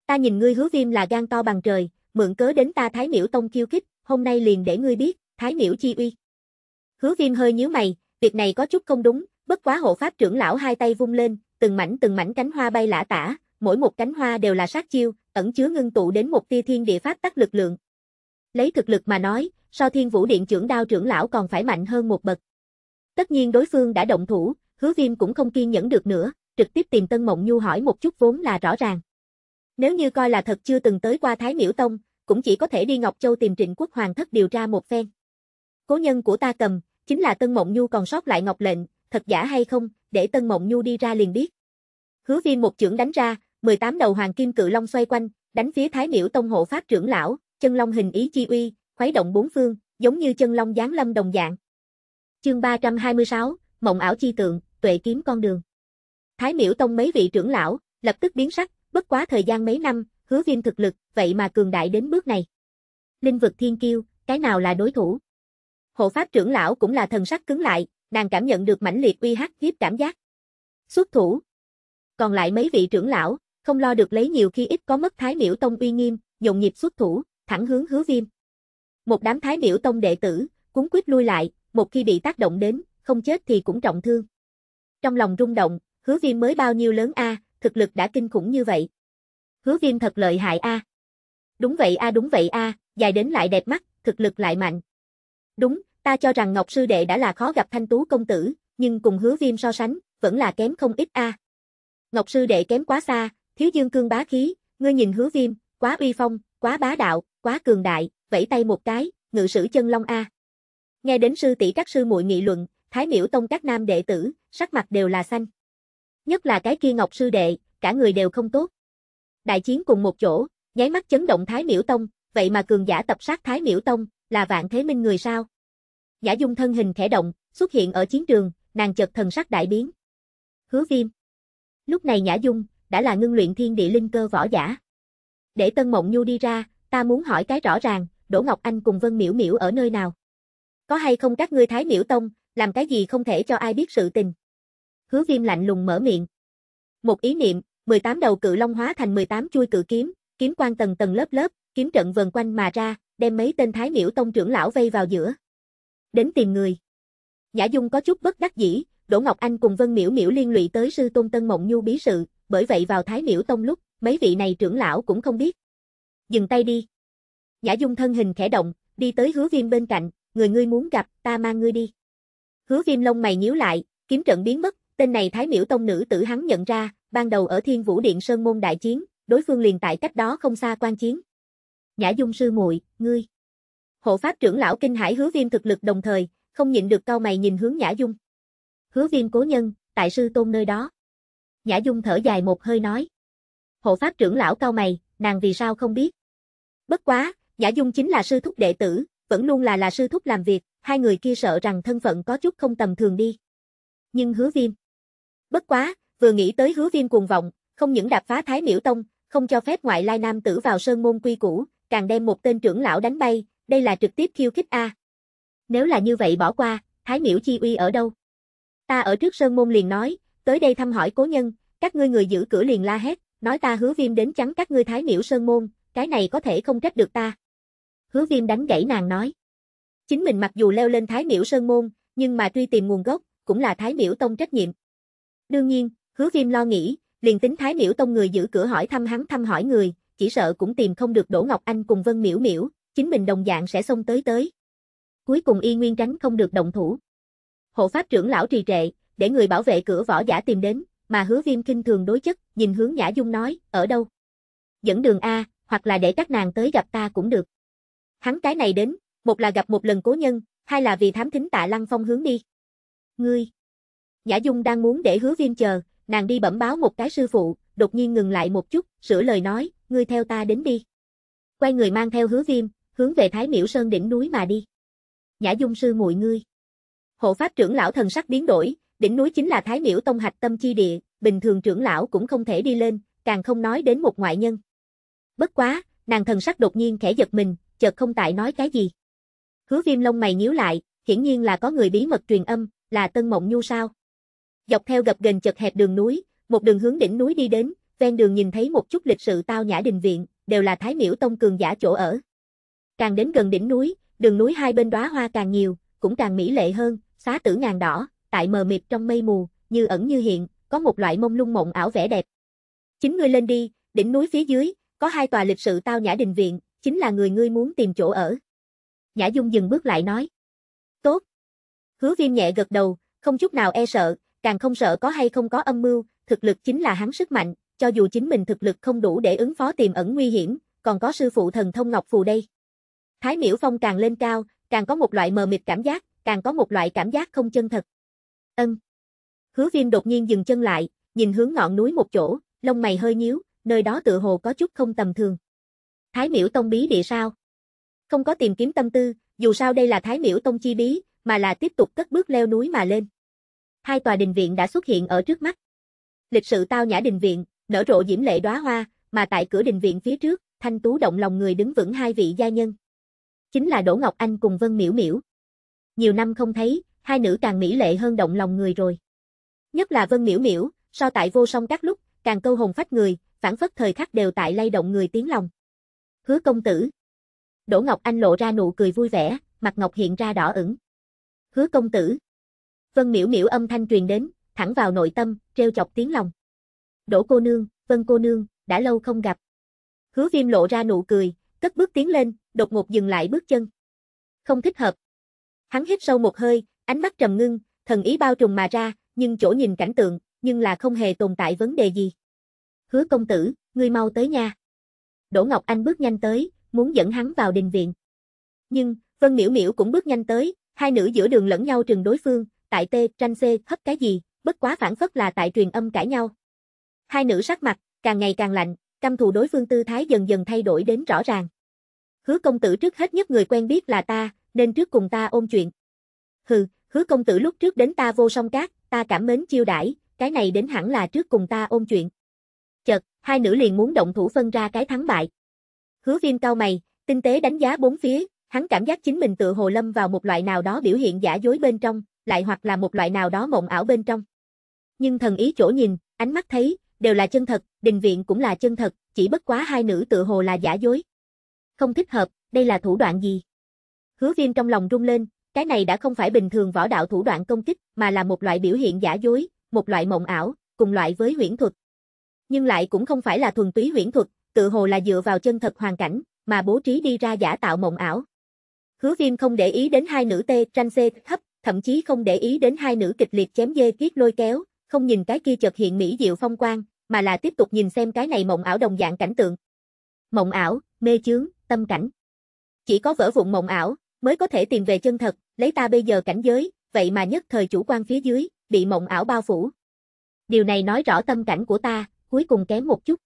Ta nhìn ngươi hứa viêm là gan to bằng trời, mượn cớ đến ta Thái Miễu Tông khiêu khích, hôm nay liền để ngươi biết, Thái Miễu chi uy. Hứa viêm hơi nhíu mày, việc này có chút không đúng, bất quá hộ pháp trưởng lão hai tay vung lên, từng mảnh từng mảnh cánh hoa bay lả tả, mỗi một cánh hoa đều là sát chiêu, ẩn chứa ngưng tụ đến một tia thiên địa pháp tắc lực lượng. Lấy thực lực mà nói, so thiên vũ điện trưởng đao trưởng lão còn phải mạnh hơn một bậc. Tất nhiên đối phương đã động thủ, hứa viêm cũng không kiên nhẫn được nữa, trực tiếp tìm Tân Mộng Nhu hỏi một chút vốn là rõ ràng. Nếu như coi là thật chưa từng tới qua Thái Miễu Tông, cũng chỉ có thể đi Ngọc Châu tìm Trịnh Quốc Hoàng thất điều tra một phen. Cố nhân của ta cầm, chính là Tân Mộng Nhu còn sót lại Ngọc Lệnh, thật giả hay không, để Tân Mộng Nhu đi ra liền biết. Hứa viên một chưởng đánh ra, 18 đầu hoàng kim cự long xoay quanh, đánh phía Thái Miễu Tông hộ pháp trưởng lão, chân long hình ý chi uy, khuấy động bốn phương, giống như chân long giáng lâm đồng dạng. Chương 326, Mộng ảo chi tượng, tuệ kiếm con đường. Thái Miễu Tông mấy vị trưởng lão, lập tức biến sắc, Bất quá thời gian mấy năm, hứa viêm thực lực, vậy mà cường đại đến bước này. Linh vực thiên kiêu, cái nào là đối thủ? Hộ pháp trưởng lão cũng là thần sắc cứng lại, nàng cảm nhận được mãnh liệt uy hắc hiếp cảm giác. Xuất thủ. Còn lại mấy vị trưởng lão, không lo được lấy nhiều khi ít có mất thái miễu tông uy nghiêm, nhộn nhịp xuất thủ, thẳng hướng hứa viêm. Một đám thái miễu tông đệ tử, cuốn quyết lui lại, một khi bị tác động đến, không chết thì cũng trọng thương. Trong lòng rung động, hứa viêm mới bao nhiêu lớn a à, thực lực đã kinh khủng như vậy. Hứa viêm thật lợi hại a. Đúng vậy a đúng vậy a, dài đến lại đẹp mắt, thực lực lại mạnh. Đúng, ta cho rằng Ngọc Sư Đệ đã là khó gặp thanh tú công tử, nhưng cùng hứa viêm so sánh, vẫn là kém không ít a. Ngọc Sư Đệ kém quá xa, thiếu dương cương bá khí, ngươi nhìn hứa viêm, quá uy phong, quá bá đạo, quá cường đại, vẫy tay một cái, ngự sử chân long a. Nghe đến sư tỷ các sư muội nghị luận, Thái Miểu Tông các nam đệ tử, sắc mặt đều là xanh nhất là cái kia Ngọc sư đệ, cả người đều không tốt. Đại chiến cùng một chỗ, nháy mắt chấn động Thái Miểu Tông, vậy mà cường giả tập sát Thái Miểu Tông, là vạn thế minh người sao? Nhã Dung thân hình khẽ động, xuất hiện ở chiến trường, nàng chợt thần sắc đại biến. Hứa Viêm. Lúc này Nhã Dung đã là ngưng luyện thiên địa linh cơ võ giả. Để Tân Mộng Nhu đi ra, ta muốn hỏi cái rõ ràng, Đỗ Ngọc Anh cùng Vân Miểu Miểu ở nơi nào? Có hay không các ngươi Thái Miểu Tông, làm cái gì không thể cho ai biết sự tình? hứa viêm lạnh lùng mở miệng. Một ý niệm, 18 đầu cự long hóa thành 18 chui cự kiếm, kiếm quang tầng tầng lớp lớp, kiếm trận vần quanh mà ra, đem mấy tên thái Miểu tông trưởng lão vây vào giữa. Đến tìm người. Nhã Dung có chút bất đắc dĩ, Đỗ Ngọc Anh cùng Vân Miểu Miểu liên lụy tới sư Tôn Tân Mộng Nhu bí sự, bởi vậy vào Thái Miểu Tông lúc, mấy vị này trưởng lão cũng không biết. Dừng tay đi. Nhã Dung thân hình khẽ động, đi tới Hứa Viêm bên cạnh, người ngươi muốn gặp, ta mang ngươi đi. Hứa Viêm lông mày nhíu lại, kiếm trận biến mất, Tên này Thái Miễu Tông nữ tử hắn nhận ra, ban đầu ở Thiên Vũ Điện Sơn Môn đại chiến, đối phương liền tại cách đó không xa quan chiến. Nhã Dung sư muội, ngươi. Hộ pháp trưởng lão kinh hải Hứa Viêm thực lực đồng thời, không nhịn được cao mày nhìn hướng Nhã Dung. Hứa Viêm cố nhân, tại sư tôn nơi đó. Nhã Dung thở dài một hơi nói. Hộ pháp trưởng lão cao mày, nàng vì sao không biết? Bất quá, Nhã Dung chính là sư thúc đệ tử, vẫn luôn là là sư thúc làm việc, hai người kia sợ rằng thân phận có chút không tầm thường đi. Nhưng Hứa Viêm Bất quá, vừa nghĩ tới hứa viêm cuồng vọng, không những đạp phá Thái Miễu Tông, không cho phép ngoại lai nam tử vào sơn môn quy củ, càng đem một tên trưởng lão đánh bay, đây là trực tiếp khiêu khích A. Nếu là như vậy bỏ qua, Thái Miễu Chi Uy ở đâu? Ta ở trước sơn môn liền nói, tới đây thăm hỏi cố nhân, các ngươi người giữ cửa liền la hét, nói ta hứa viêm đến chắn các ngươi Thái Miễu sơn môn, cái này có thể không trách được ta. Hứa viêm đánh gãy nàng nói. Chính mình mặc dù leo lên Thái Miễu sơn môn, nhưng mà truy tìm nguồn gốc, cũng là Thái Miễu Tông trách nhiệm. Đương nhiên, hứa viêm lo nghĩ, liền tính thái miễu tông người giữ cửa hỏi thăm hắn thăm hỏi người, chỉ sợ cũng tìm không được Đỗ Ngọc Anh cùng Vân Miễu Miễu, chính mình đồng dạng sẽ xông tới tới. Cuối cùng y nguyên tránh không được động thủ. Hộ pháp trưởng lão trì trệ, để người bảo vệ cửa võ giả tìm đến, mà hứa viêm kinh thường đối chất, nhìn hướng Nhã Dung nói, ở đâu? Dẫn đường A, hoặc là để các nàng tới gặp ta cũng được. Hắn cái này đến, một là gặp một lần cố nhân, hai là vì thám thính tạ lăng phong hướng đi. Ngươi, Nhã Dung đang muốn để hứa Viêm chờ, nàng đi bẩm báo một cái sư phụ, đột nhiên ngừng lại một chút, sửa lời nói, ngươi theo ta đến đi. Quay người mang theo hứa viêm, hướng về Thái Miễu Sơn đỉnh núi mà đi. Nhã Dung sư muội ngươi. Hộ pháp trưởng lão thần sắc biến đổi, đỉnh núi chính là Thái Miễu Tông Hạch Tâm Chi Địa, bình thường trưởng lão cũng không thể đi lên, càng không nói đến một ngoại nhân. Bất quá, nàng thần sắc đột nhiên khẽ giật mình, chợt không tại nói cái gì. Hứa viêm lông mày nhíu lại, hiển nhiên là có người bí mật truyền âm, là Tân Mộng Nhu sao? dọc theo gập gần chật hẹp đường núi, một đường hướng đỉnh núi đi đến, ven đường nhìn thấy một chút lịch sự tao nhã đình viện, đều là Thái Miễu Tông cường giả chỗ ở. Càng đến gần đỉnh núi, đường núi hai bên đóa hoa càng nhiều, cũng càng mỹ lệ hơn, xá tử ngàn đỏ, tại mờ mịt trong mây mù, như ẩn như hiện, có một loại mông lung mộng ảo vẻ đẹp. Chính ngươi lên đi, đỉnh núi phía dưới, có hai tòa lịch sự tao nhã đình viện, chính là người ngươi muốn tìm chỗ ở. Nhã Dung dừng bước lại nói. Tốt. Hứa viêm nhẹ gật đầu, không chút nào e sợ, càng không sợ có hay không có âm mưu, thực lực chính là hắn sức mạnh, cho dù chính mình thực lực không đủ để ứng phó tiềm ẩn nguy hiểm, còn có sư phụ thần thông ngọc phù đây. Thái miễu Phong càng lên cao, càng có một loại mờ mịt cảm giác, càng có một loại cảm giác không chân thật. Ân. Hứa Viêm đột nhiên dừng chân lại, nhìn hướng ngọn núi một chỗ, lông mày hơi nhíu, nơi đó tựa hồ có chút không tầm thường. Thái miễu Tông bí địa sao? Không có tìm kiếm tâm tư, dù sao đây là Thái miễu Tông chi bí, mà là tiếp tục cất bước leo núi mà lên hai tòa đình viện đã xuất hiện ở trước mắt. Lịch sự tao nhã đình viện, nở rộ diễm lệ đóa hoa, mà tại cửa đình viện phía trước, thanh tú động lòng người đứng vững hai vị gia nhân. Chính là Đỗ Ngọc Anh cùng Vân Miểu Miểu Nhiều năm không thấy, hai nữ càng mỹ lệ hơn động lòng người rồi. Nhất là Vân Miểu Miểu so tại vô song các lúc, càng câu hồn phách người, phản phất thời khắc đều tại lay động người tiếng lòng. Hứa công tử. Đỗ Ngọc Anh lộ ra nụ cười vui vẻ, mặt ngọc hiện ra đỏ ửng. Hứa công tử. Vân miễu miễu âm thanh truyền đến, thẳng vào nội tâm, treo chọc tiếng lòng. Đỗ cô nương, Vân cô nương, đã lâu không gặp. Hứa viêm lộ ra nụ cười, cất bước tiến lên, đột ngột dừng lại bước chân. Không thích hợp. Hắn hít sâu một hơi, ánh mắt trầm ngưng, thần ý bao trùm mà ra, nhưng chỗ nhìn cảnh tượng, nhưng là không hề tồn tại vấn đề gì. Hứa công tử, ngươi mau tới nha. Đỗ Ngọc Anh bước nhanh tới, muốn dẫn hắn vào đình viện. Nhưng, Vân Miễu Miễu cũng bước nhanh tới, hai nữ giữa đường lẫn nhau trừng đối phương, tại T, tranh C, hất cái gì, bất quá phản phất là tại truyền âm cãi nhau. Hai nữ sắc mặt, càng ngày càng lạnh, căm thù đối phương tư thái dần dần thay đổi đến rõ ràng. Hứa công tử trước hết nhất người quen biết là ta, nên trước cùng ta ôm chuyện. Hừ, hứa công tử lúc trước đến ta vô song cát, ta cảm mến chiêu đãi, cái này đến hẳn là trước cùng ta ôm chuyện. chật, hai nữ liền muốn động thủ phân ra cái thắng bại. Hứa viêm cao mày, tinh tế đánh giá bốn phía, hắn cảm giác chính mình tự hồ lâm vào một loại nào đó biểu hiện giả dối bên trong, lại hoặc là một loại nào đó mộng ảo bên trong. Nhưng thần ý chỗ nhìn, ánh mắt thấy, đều là chân thật, đình viện cũng là chân thật, chỉ bất quá hai nữ tự hồ là giả dối. Không thích hợp, đây là thủ đoạn gì? Hứa viêm trong lòng rung lên, cái này đã không phải bình thường võ đạo thủ đoạn công kích, mà là một loại biểu hiện giả dối, một loại mộng ảo, cùng loại với huyễn thuật. Nhưng lại cũng không phải là thuần túy huyễn thuật, tự hồ là dựa vào chân thật hoàn cảnh, mà bố trí đi ra giả tạo mộng ảo. Hứa viêm không để ý đến hai nữ tê tranh xê hấp thậm chí không để ý đến hai nữ kịch liệt chém dê kiết lôi kéo, không nhìn cái kia chợt hiện mỹ diệu phong quang, mà là tiếp tục nhìn xem cái này mộng ảo đồng dạng cảnh tượng. Mộng ảo, mê chướng, tâm cảnh. Chỉ có vỡ vụn mộng ảo, mới có thể tìm về chân thật, lấy ta bây giờ cảnh giới, vậy mà nhất thời chủ quan phía dưới, bị mộng ảo bao phủ. Điều này nói rõ tâm cảnh của ta, cuối cùng kém một chút.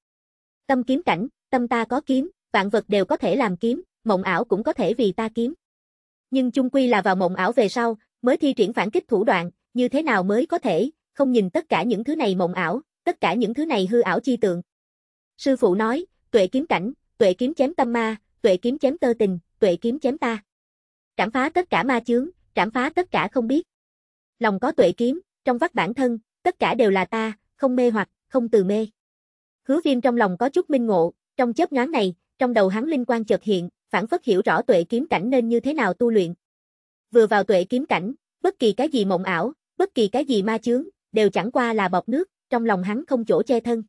Tâm kiếm cảnh, tâm ta có kiếm, vạn vật đều có thể làm kiếm, mộng ảo cũng có thể vì ta kiếm. Nhưng chung quy là vào mộng ảo về sau, mới thi triển phản kích thủ đoạn, như thế nào mới có thể, không nhìn tất cả những thứ này mộng ảo, tất cả những thứ này hư ảo chi tượng. Sư phụ nói, tuệ kiếm cảnh, tuệ kiếm chém tâm ma, tuệ kiếm chém tơ tình, tuệ kiếm chém ta. Trảm phá tất cả ma chướng, trảm phá tất cả không biết. Lòng có tuệ kiếm, trong vắt bản thân, tất cả đều là ta, không mê hoặc, không từ mê. Hứa Viêm trong lòng có chút minh ngộ, trong chớp nhoáng này, trong đầu hắn linh quan chợt hiện, phản phất hiểu rõ tuệ kiếm cảnh nên như thế nào tu luyện vừa vào tuệ kiếm cảnh, bất kỳ cái gì mộng ảo, bất kỳ cái gì ma chướng, đều chẳng qua là bọt nước, trong lòng hắn không chỗ che thân.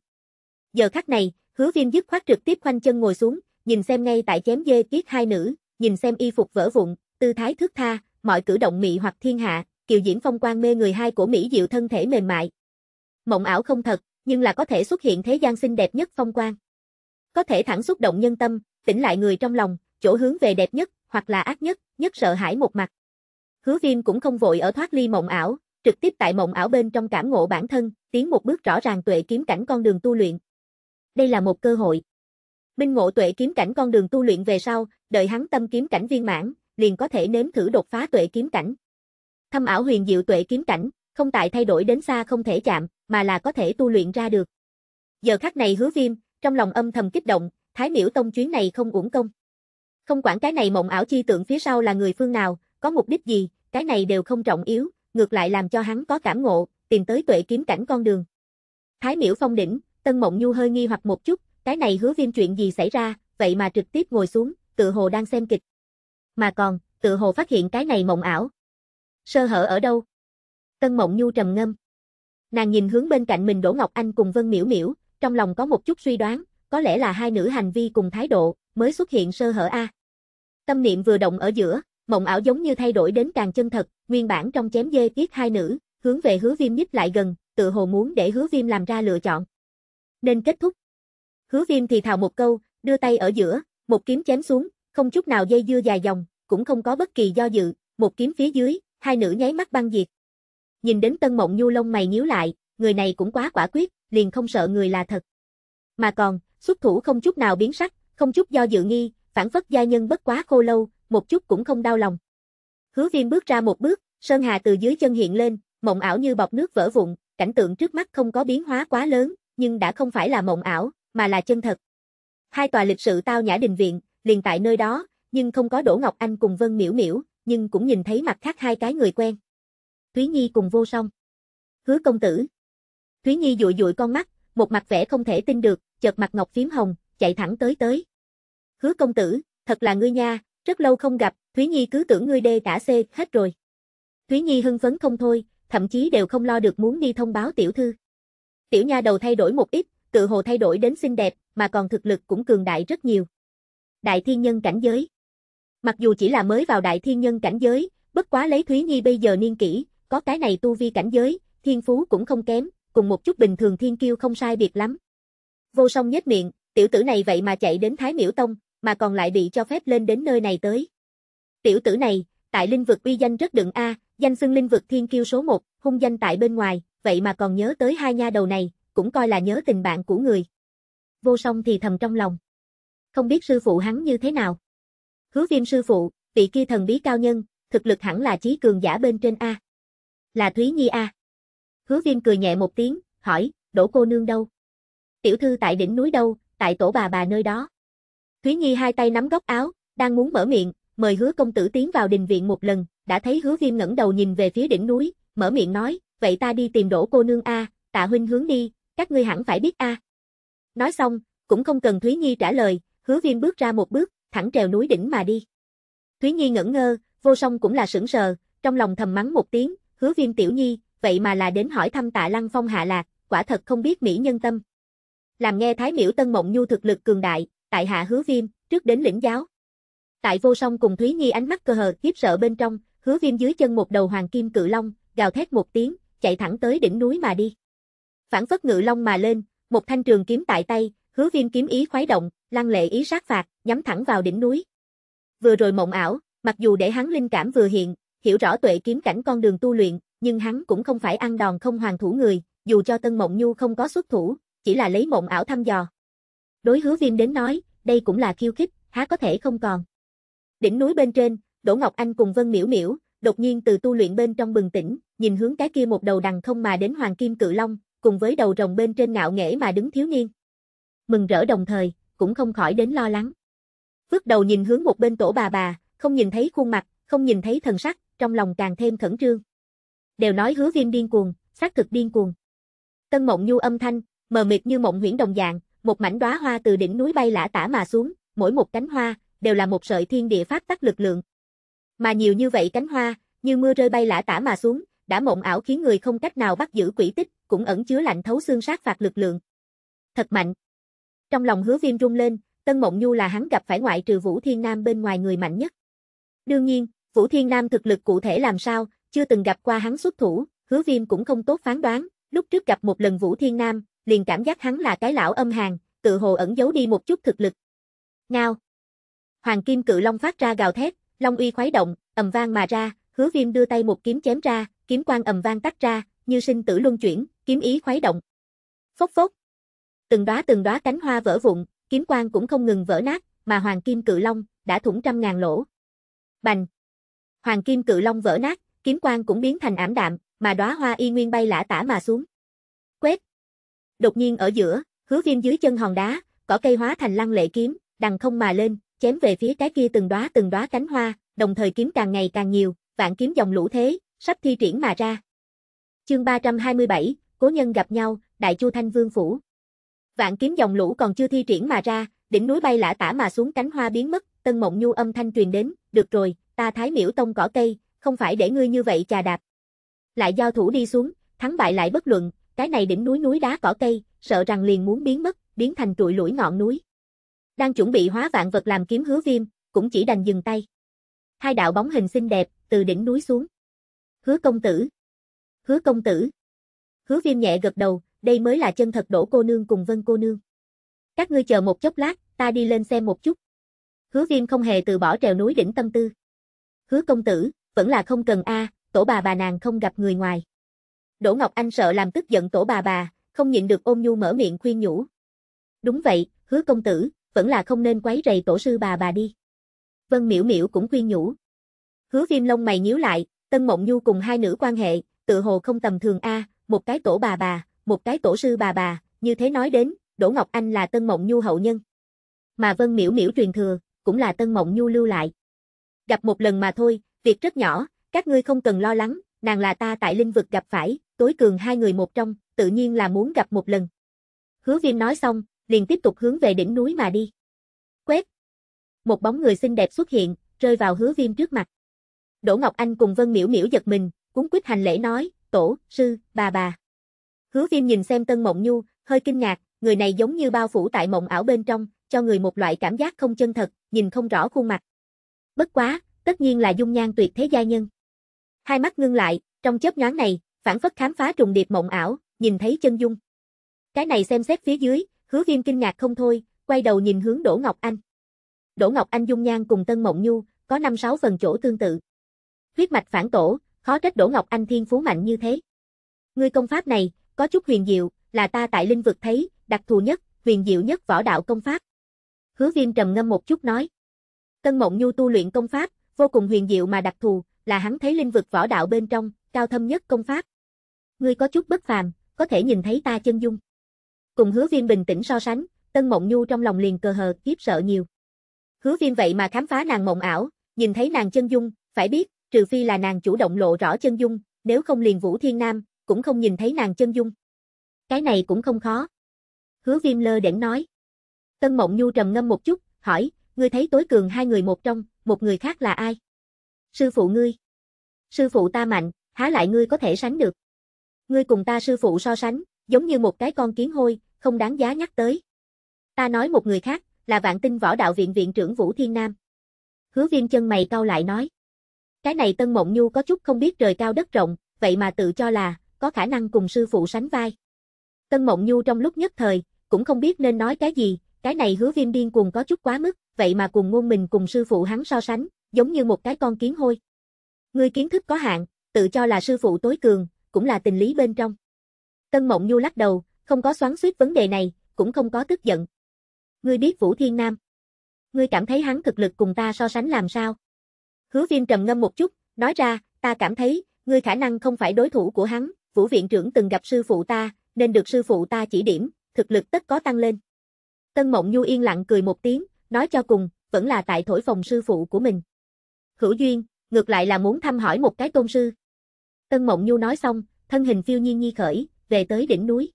Giờ khắc này, hứa viêm dứt khoát trực tiếp khoanh chân ngồi xuống, nhìn xem ngay tại chém dê kiết hai nữ, nhìn xem y phục vỡ vụn, tư thái thước tha, mọi cử động mị hoặc thiên hạ, kiều diễm phong quang mê người hai của Mỹ diệu thân thể mềm mại. Mộng ảo không thật, nhưng là có thể xuất hiện thế gian xinh đẹp nhất phong quang. Có thể thẳng xúc động nhân tâm, tỉnh lại người trong lòng, chỗ hướng về đẹp nhất, hoặc là ác nhất, nhất sợ hãi một mặt. Hứa viêm cũng không vội ở thoát ly mộng ảo, trực tiếp tại mộng ảo bên trong cảm ngộ bản thân, tiến một bước rõ ràng tuệ kiếm cảnh con đường tu luyện. Đây là một cơ hội. Minh ngộ tuệ kiếm cảnh con đường tu luyện về sau, đợi hắn tâm kiếm cảnh viên mãn, liền có thể nếm thử đột phá tuệ kiếm cảnh. Thâm ảo huyền diệu tuệ kiếm cảnh, không tại thay đổi đến xa không thể chạm, mà là có thể tu luyện ra được. Giờ khắc này hứa viêm, trong lòng âm thầm kích động, Thái Miễu Tông chuyến này không uổng công. Không quản cái này mộng ảo chi tượng phía sau là người phương nào, có mục đích gì, cái này đều không trọng yếu, ngược lại làm cho hắn có cảm ngộ, tìm tới tuệ kiếm cảnh con đường. Thái miễu Phong đỉnh, Tân Mộng Nhu hơi nghi hoặc một chút, cái này hứa viêm chuyện gì xảy ra, vậy mà trực tiếp ngồi xuống, tự hồ đang xem kịch. Mà còn, tự hồ phát hiện cái này mộng ảo. Sơ hở ở đâu? Tân Mộng Nhu trầm ngâm. Nàng nhìn hướng bên cạnh mình Đỗ Ngọc Anh cùng Vân Miễu Miễu, trong lòng có một chút suy đoán, có lẽ là hai nữ hành vi cùng thái độ, mới xuất hiện sơ hở A. Tâm niệm vừa động ở giữa, Mộng ảo giống như thay đổi đến càng chân thật, nguyên bản trong chém dê tiết hai nữ, hướng về hứa viêm nhích lại gần, tự hồ muốn để hứa viêm làm ra lựa chọn. Nên kết thúc. Hứa viêm thì thào một câu, đưa tay ở giữa, một kiếm chém xuống, không chút nào dây dưa dài dòng, cũng không có bất kỳ do dự, một kiếm phía dưới, hai nữ nháy mắt băng diệt. Nhìn đến tân mộng nhu lông mày nhíu lại, người này cũng quá quả quyết, liền không sợ người là thật. Mà còn, xuất thủ không chút nào biến sắc, không chút do dự nghi, phản phất gia nhân bất quá khô lâu, một chút cũng không đau lòng. Hứa Viêm bước ra một bước, sơn hà từ dưới chân hiện lên, mộng ảo như bọc nước vỡ vụn, cảnh tượng trước mắt không có biến hóa quá lớn, nhưng đã không phải là mộng ảo, mà là chân thật. Hai tòa lịch sự tao nhã đình viện, liền tại nơi đó, nhưng không có Đỗ Ngọc Anh cùng Vân Miểu Miểu, nhưng cũng nhìn thấy mặt khác hai cái người quen. Thúy Nhi cùng vô song. Hứa công tử. Thúy Nhi dụi dụi con mắt, một mặt vẻ không thể tin được, chợt mặt ngọc phím hồng, chạy thẳng tới tới. Hứa công tử, thật là ngươi nha, rất lâu không gặp, Thúy Nhi cứ tưởng ngươi đê cả C hết rồi. Thúy Nhi hưng phấn không thôi, thậm chí đều không lo được muốn đi thông báo tiểu thư. Tiểu nha đầu thay đổi một ít, tự hồ thay đổi đến xinh đẹp, mà còn thực lực cũng cường đại rất nhiều. Đại thiên nhân cảnh giới. Mặc dù chỉ là mới vào đại thiên nhân cảnh giới, bất quá lấy Thúy Nhi bây giờ niên kỷ, có cái này tu vi cảnh giới, thiên phú cũng không kém, cùng một chút bình thường thiên kiêu không sai biệt lắm. Vô song nhếch miệng, tiểu tử này vậy mà chạy đến Thái miễu Tông, mà còn lại bị cho phép lên đến nơi này tới. Tiểu tử này, tại linh vực uy danh rất đựng a, danh xưng linh vực thiên kiêu số một, hung danh tại bên ngoài, vậy mà còn nhớ tới hai nha đầu này, cũng coi là nhớ tình bạn của người. Vô song thì thầm trong lòng. Không biết sư phụ hắn như thế nào. Hứa viêm sư phụ, vị kia thần bí cao nhân, thực lực hẳn là trí cường giả bên trên A. Là Thúy Nhi A. Hứa viêm cười nhẹ một tiếng, hỏi, đổ cô nương đâu? Tiểu thư tại đỉnh núi đâu, tại tổ bà bà nơi đó. Thúy Nhi hai tay nắm góc áo, đang muốn mở miệng, mời hứa công tử tiến vào đình viện một lần, đã thấy hứa viêm ngẩng đầu nhìn về phía đỉnh núi, mở miệng nói, vậy ta đi tìm đổ cô nương A, tạ huynh hướng đi, các ngươi hẳn phải biết A. Nói xong, cũng không cần Thúy Nhi trả lời, hứa viêm bước ra một bước, thẳng trèo núi đỉnh mà đi. Thúy Nhi ngẩn ngơ, vô song cũng là sững sờ, trong lòng thầm mắng một tiếng, hứa viêm tiểu nhi, vậy mà là đến hỏi thăm tạ lăng phong hạ lạc, quả thật không biết mỹ nhân tâm. Làm nghe Thái Miễu Tân Mộng Nhu thực lực cường đại, tại hạ hứa viêm, trước đến lĩnh giáo. Tại vô song cùng Thúy Nhi ánh mắt cơ hờ khiếp sợ bên trong, hứa viêm dưới chân một đầu hoàng kim cự long, gào thét một tiếng, chạy thẳng tới đỉnh núi mà đi. Phản phất ngự long mà lên, một thanh trường kiếm tại tay, hứa viêm kiếm ý khoái động, lăng lệ ý sát phạt, nhắm thẳng vào đỉnh núi. Vừa rồi mộng ảo, mặc dù để hắn linh cảm vừa hiện, hiểu rõ tuệ kiếm cảnh con đường tu luyện, nhưng hắn cũng không phải ăn đòn không hoàn thủ người, dù cho Tân Mộng Nhu không có xuất thủ, chỉ là lấy mộng ảo thăm dò. Đối hứa viêm đến nói, đây cũng là khiêu khích, há có thể không còn. Đỉnh núi bên trên, Đỗ Ngọc Anh cùng Vân Miễu Miễu, đột nhiên từ tu luyện bên trong bừng tỉnh, nhìn hướng cái kia một đầu đằng không mà đến Hoàng Kim Cự Long, cùng với đầu rồng bên trên ngạo nghễ mà đứng thiếu niên. Mừng rỡ đồng thời, cũng không khỏi đến lo lắng. Vước đầu nhìn hướng một bên tổ bà bà, không nhìn thấy khuôn mặt, không nhìn thấy thần sắc, trong lòng càng thêm khẩn trương. Đều nói hứa viêm điên cuồng, xác thực điên cuồng. Tân mộng nhu âm thanh, mờ mịt như mộng huyễn đồng dạng, một mảnh đóa hoa từ đỉnh núi bay lả tả mà xuống, mỗi một cánh hoa đều là một sợi thiên địa pháp tắc lực lượng. Mà nhiều như vậy cánh hoa, như mưa rơi bay lả tả mà xuống, đã mộng ảo khiến người không cách nào bắt giữ quỷ tích, cũng ẩn chứa lạnh thấu xương sát phạt lực lượng. Thật mạnh. Trong lòng Hứa Viêm rung lên, Tân Mộng Nhu là hắn gặp phải ngoại trừ Vũ Thiên Nam bên ngoài người mạnh nhất. Đương nhiên, Vũ Thiên Nam thực lực cụ thể làm sao, chưa từng gặp qua hắn xuất thủ, Hứa Viêm cũng không tốt phán đoán, lúc trước gặp một lần Vũ Thiên Nam, liền cảm giác hắn là cái lão âm hàng, tự hồ ẩn giấu đi một chút thực lực. Ngao. Hoàng Kim Cự Long phát ra gào thét, long uy khoái động, ầm vang mà ra, Hứa Viêm đưa tay một kiếm chém ra, kiếm quang ầm vang tách ra, như sinh tử luân chuyển, kiếm ý khoái động. Phốc phốc. Từng đóa từng đóa cánh hoa vỡ vụn, kiếm quang cũng không ngừng vỡ nát, mà Hoàng Kim Cự Long đã thủng trăm ngàn lỗ. Bành. Hoàng Kim Cự Long vỡ nát, kiếm quang cũng biến thành ảm đạm, mà đóa hoa y nguyên bay lả tả mà xuống. Đột nhiên ở giữa, hứa viêm dưới chân hòn đá, cỏ cây hóa thành lăng lệ kiếm, đằng không mà lên, chém về phía cái kia từng đóa từng đóa cánh hoa, đồng thời kiếm càng ngày càng nhiều, vạn kiếm dòng lũ thế, sắp thi triển mà ra. Chương 327, cố nhân gặp nhau, Đại Chu Thanh Vương phủ. Vạn kiếm dòng lũ còn chưa thi triển mà ra, đỉnh núi bay lả tả mà xuống cánh hoa biến mất, Tân Mộng Nhu âm thanh truyền đến, "Được rồi, ta Thái Miểu tông cỏ cây, không phải để ngươi như vậy chà đạp." Lại giao thủ đi xuống, thắng bại lại bất luận, cái này đỉnh núi núi đá cỏ cây, sợ rằng liền muốn biến mất, biến thành trụi lũi ngọn núi. Đang chuẩn bị hóa vạn vật làm kiếm hứa viêm, cũng chỉ đành dừng tay. Hai đạo bóng hình xinh đẹp, từ đỉnh núi xuống. Hứa công tử. Hứa công tử. Hứa viêm nhẹ gật đầu, đây mới là chân thật đổ cô nương cùng vân cô nương. Các ngươi chờ một chốc lát, ta đi lên xem một chút. Hứa viêm không hề từ bỏ trèo núi đỉnh tâm tư. Hứa công tử, vẫn là không cần a tổ bà bà nàng không gặp người ngoài. Đỗ Ngọc Anh sợ làm tức giận tổ bà bà, không nhịn được ôm nhu mở miệng khuyên nhủ. Đúng vậy, hứa công tử, vẫn là không nên quấy rầy tổ sư bà bà đi. Vân Miểu Miểu cũng khuyên nhủ. Hứa viêm lông mày nhíu lại, Tân Mộng Nhu cùng hai nữ quan hệ, tự hồ không tầm thường a, một cái tổ bà bà, một cái tổ sư bà bà, như thế nói đến, Đỗ Ngọc Anh là Tân Mộng Nhu hậu nhân. Mà Vân Miểu Miểu truyền thừa, cũng là Tân Mộng Nhu lưu lại. Gặp một lần mà thôi, việc rất nhỏ, các ngươi không cần lo lắng, nàng là ta tại linh vực gặp phải, tối cường hai người một trong, tự nhiên là muốn gặp một lần. Hứa viêm nói xong, liền tiếp tục hướng về đỉnh núi mà đi. Quét. Một bóng người xinh đẹp xuất hiện, rơi vào hứa viêm trước mặt. Đỗ Ngọc Anh cùng Vân Miễu Miễu giật mình, cúng quyết hành lễ nói, tổ, sư, bà bà. Hứa viêm nhìn xem Tân Mộng Nhu, hơi kinh ngạc, người này giống như bao phủ tại mộng ảo bên trong, cho người một loại cảm giác không chân thật, nhìn không rõ khuôn mặt. Bất quá, tất nhiên là dung nhan tuyệt thế gia nhân. Hai mắt ngưng lại, trong chớp nhoáng này, phản phất khám phá trùng điệp mộng ảo, nhìn thấy chân dung. Cái này xem xét phía dưới, hứa viêm kinh ngạc không thôi, quay đầu nhìn hướng Đỗ Ngọc Anh. Đỗ Ngọc Anh dung nhan cùng Tân Mộng Nhu, có 5-6 phần chỗ tương tự. Huyết mạch phản tổ, khó trách Đỗ Ngọc Anh thiên phú mạnh như thế. Ngươi công pháp này, có chút huyền diệu, là ta tại linh vực thấy, đặc thù nhất, huyền diệu nhất võ đạo công pháp. Hứa viêm trầm ngâm một chút nói. Tân Mộng Nhu tu luyện công pháp, vô cùng huyền diệu mà đặc thù, là hắn thấy linh vực võ đạo bên trong, cao thâm nhất công pháp ngươi có chút bất phàm, có thể nhìn thấy ta chân dung. Cùng hứa viêm bình tĩnh so sánh, Tân Mộng Nhu trong lòng liền cờ hờ kiếp sợ nhiều. Hứa viêm vậy mà khám phá nàng mộng ảo, nhìn thấy nàng chân dung, phải biết, trừ phi là nàng chủ động lộ rõ chân dung, nếu không liền Vũ Thiên Nam, cũng không nhìn thấy nàng chân dung. Cái này cũng không khó. Hứa viêm lơ đễnh nói. Tân Mộng Nhu trầm ngâm một chút, hỏi, ngươi thấy tối cường hai người một trong, một người khác là ai? Sư phụ ngươi. Sư phụ ta mạnh, há lại ngươi có thể sánh được ngươi cùng ta sư phụ so sánh, giống như một cái con kiến hôi, không đáng giá nhắc tới. Ta nói một người khác, là vạn tinh võ đạo viện viện trưởng Vũ Thiên Nam. Hứa viêm chân mày cau lại nói. Cái này Tân Mộng Nhu có chút không biết trời cao đất rộng, vậy mà tự cho là, có khả năng cùng sư phụ sánh vai. Tân Mộng Nhu trong lúc nhất thời, cũng không biết nên nói cái gì, cái này hứa viêm điên cuồng có chút quá mức, vậy mà cùng ngôn mình cùng sư phụ hắn so sánh, giống như một cái con kiến hôi. Ngươi kiến thức có hạn, tự cho là sư phụ tối cường, cũng là tình lý bên trong. Tân Mộng Nhu lắc đầu, không có xoắn xuýt vấn đề này, cũng không có tức giận. Ngươi biết Vũ Thiên Nam. Ngươi cảm thấy hắn thực lực cùng ta so sánh làm sao? Hứa Viêm trầm ngâm một chút, nói ra, ta cảm thấy, ngươi khả năng không phải đối thủ của hắn, Vũ Viện trưởng từng gặp sư phụ ta, nên được sư phụ ta chỉ điểm, thực lực tất có tăng lên. Tân Mộng Nhu yên lặng cười một tiếng, nói cho cùng, vẫn là tại thổi phòng sư phụ của mình. Hữu Duyên, ngược lại là muốn thăm hỏi một cái tôn sư, Tân Mộng Nhu nói xong, thân hình phiêu nhiên nhi khởi, về tới đỉnh núi.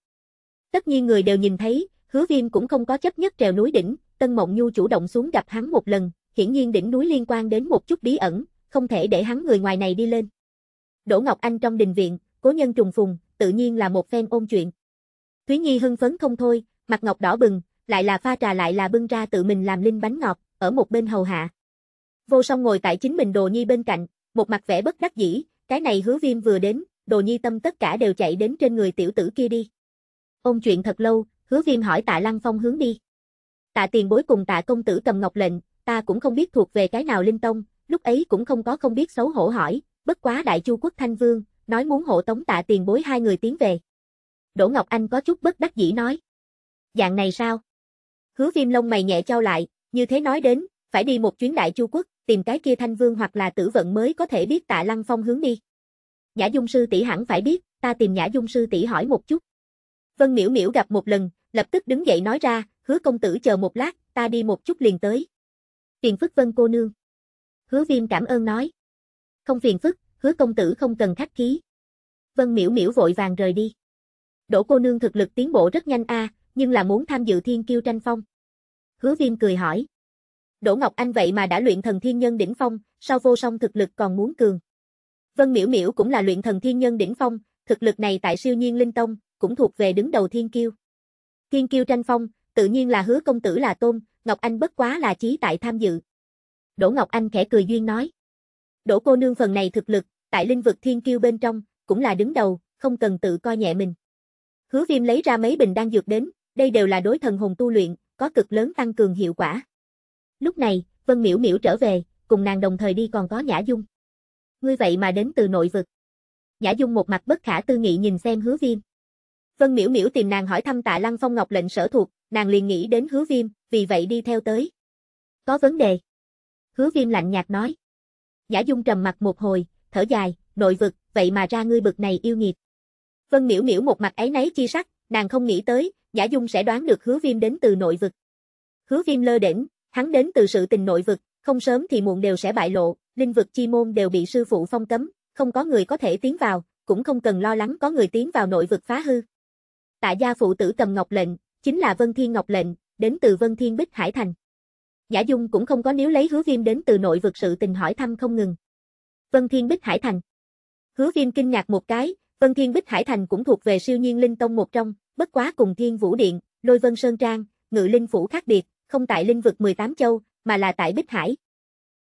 Tất nhiên người đều nhìn thấy, hứa viêm cũng không có chấp nhất trèo núi đỉnh, Tân Mộng Nhu chủ động xuống gặp hắn một lần, hiển nhiên đỉnh núi liên quan đến một chút bí ẩn, không thể để hắn người ngoài này đi lên. Đỗ Ngọc Anh trong đình viện, cố nhân trùng phùng, tự nhiên là một phen ôn chuyện. Thúy Nhi hưng phấn không thôi, mặt ngọc đỏ bừng, lại là pha trà lại là bưng ra tự mình làm linh bánh ngọt, ở một bên hầu hạ. Vô song ngồi tại chính mình đồ nhi bên cạnh, một mặt vẻ bất đắc dĩ, cái này hứa viêm vừa đến, đồ nhi tâm tất cả đều chạy đến trên người tiểu tử kia đi. ôn chuyện thật lâu, hứa viêm hỏi tạ lăng phong hướng đi. Tạ tiền bối cùng tạ công tử cầm ngọc lệnh, ta cũng không biết thuộc về cái nào linh tông, lúc ấy cũng không có không biết xấu hổ hỏi, bất quá đại chu quốc thanh vương, nói muốn hộ tống tạ tiền bối hai người tiến về. Đỗ Ngọc Anh có chút bất đắc dĩ nói. Dạng này sao? Hứa viêm lông mày nhẹ trao lại, như thế nói đến, phải đi một chuyến đại chu quốc, tìm cái kia thanh vương hoặc là tử vận mới có thể biết tạ lăng phong hướng đi. Nhã dung sư tỷ hẳn phải biết, ta tìm nhã dung sư tỷ hỏi một chút. Vân miễu miễu gặp một lần, lập tức đứng dậy nói ra, hứa công tử chờ một lát, ta đi một chút liền tới. Phiền phức vân cô nương. Hứa viêm cảm ơn nói. Không phiền phức, hứa công tử không cần khách khí. Vân miễu miễu vội vàng rời đi. Đỗ cô nương thực lực tiến bộ rất nhanh a, à, nhưng là muốn tham dự thiên kiêu tranh phong. Hứa viêm cười hỏi. Đỗ Ngọc Anh vậy mà đã luyện thần thiên nhân đỉnh phong, sao vô song thực lực còn muốn cường. Vân Miểu Miểu cũng là luyện thần thiên nhân đỉnh phong, thực lực này tại siêu nhiên linh tông, cũng thuộc về đứng đầu thiên kiêu. Thiên kiêu tranh phong, tự nhiên là hứa công tử là tôn, Ngọc Anh bất quá là trí tại tham dự. Đỗ Ngọc Anh khẽ cười duyên nói. Đỗ cô nương phần này thực lực, tại linh vực thiên kiêu bên trong, cũng là đứng đầu, không cần tự coi nhẹ mình. Hứa viêm lấy ra mấy bình đan dược đến, đây đều là đối thần hồn tu luyện, có cực lớn tăng cường hiệu quả. Lúc này, Vân miểu miểu trở về, cùng nàng đồng thời đi còn có Nhã Dung. Ngươi vậy mà đến từ nội vực. Nhã Dung một mặt bất khả tư nghị nhìn xem hứa viêm. Vân miểu miểu tìm nàng hỏi thăm tạ Lăng Phong Ngọc lệnh sở thuộc, nàng liền nghĩ đến hứa viêm, vì vậy đi theo tới. Có vấn đề. Hứa viêm lạnh nhạt nói. Nhã Dung trầm mặt một hồi, thở dài, nội vực, vậy mà ra ngươi bực này yêu nghiệt. Vân miểu miểu một mặt ấy nấy chi sắc, nàng không nghĩ tới, Nhã Dung sẽ đoán được hứa viêm đến từ nội vực. Hứa viêm lơ đỉnh, Hắn đến từ sự tình nội vực, không sớm thì muộn đều sẽ bại lộ, linh vực chi môn đều bị sư phụ phong cấm, không có người có thể tiến vào, cũng không cần lo lắng có người tiến vào nội vực phá hư. Tạ gia phụ tử cầm ngọc lệnh, chính là Vân Thiên Ngọc lệnh, đến từ Vân Thiên Bích Hải Thành. Giả Dung cũng không có níu lấy Hứa Viêm đến từ nội vực sự tình hỏi thăm không ngừng. Vân Thiên Bích Hải Thành. Hứa Viêm kinh ngạc một cái, Vân Thiên Bích Hải Thành cũng thuộc về siêu nhiên linh tông một trong, bất quá cùng Thiên Vũ Điện, Lôi Vân Sơn Trang, Ngự Linh Phủ khác biệt, không tại linh vực 18 châu, mà là tại Bích Hải.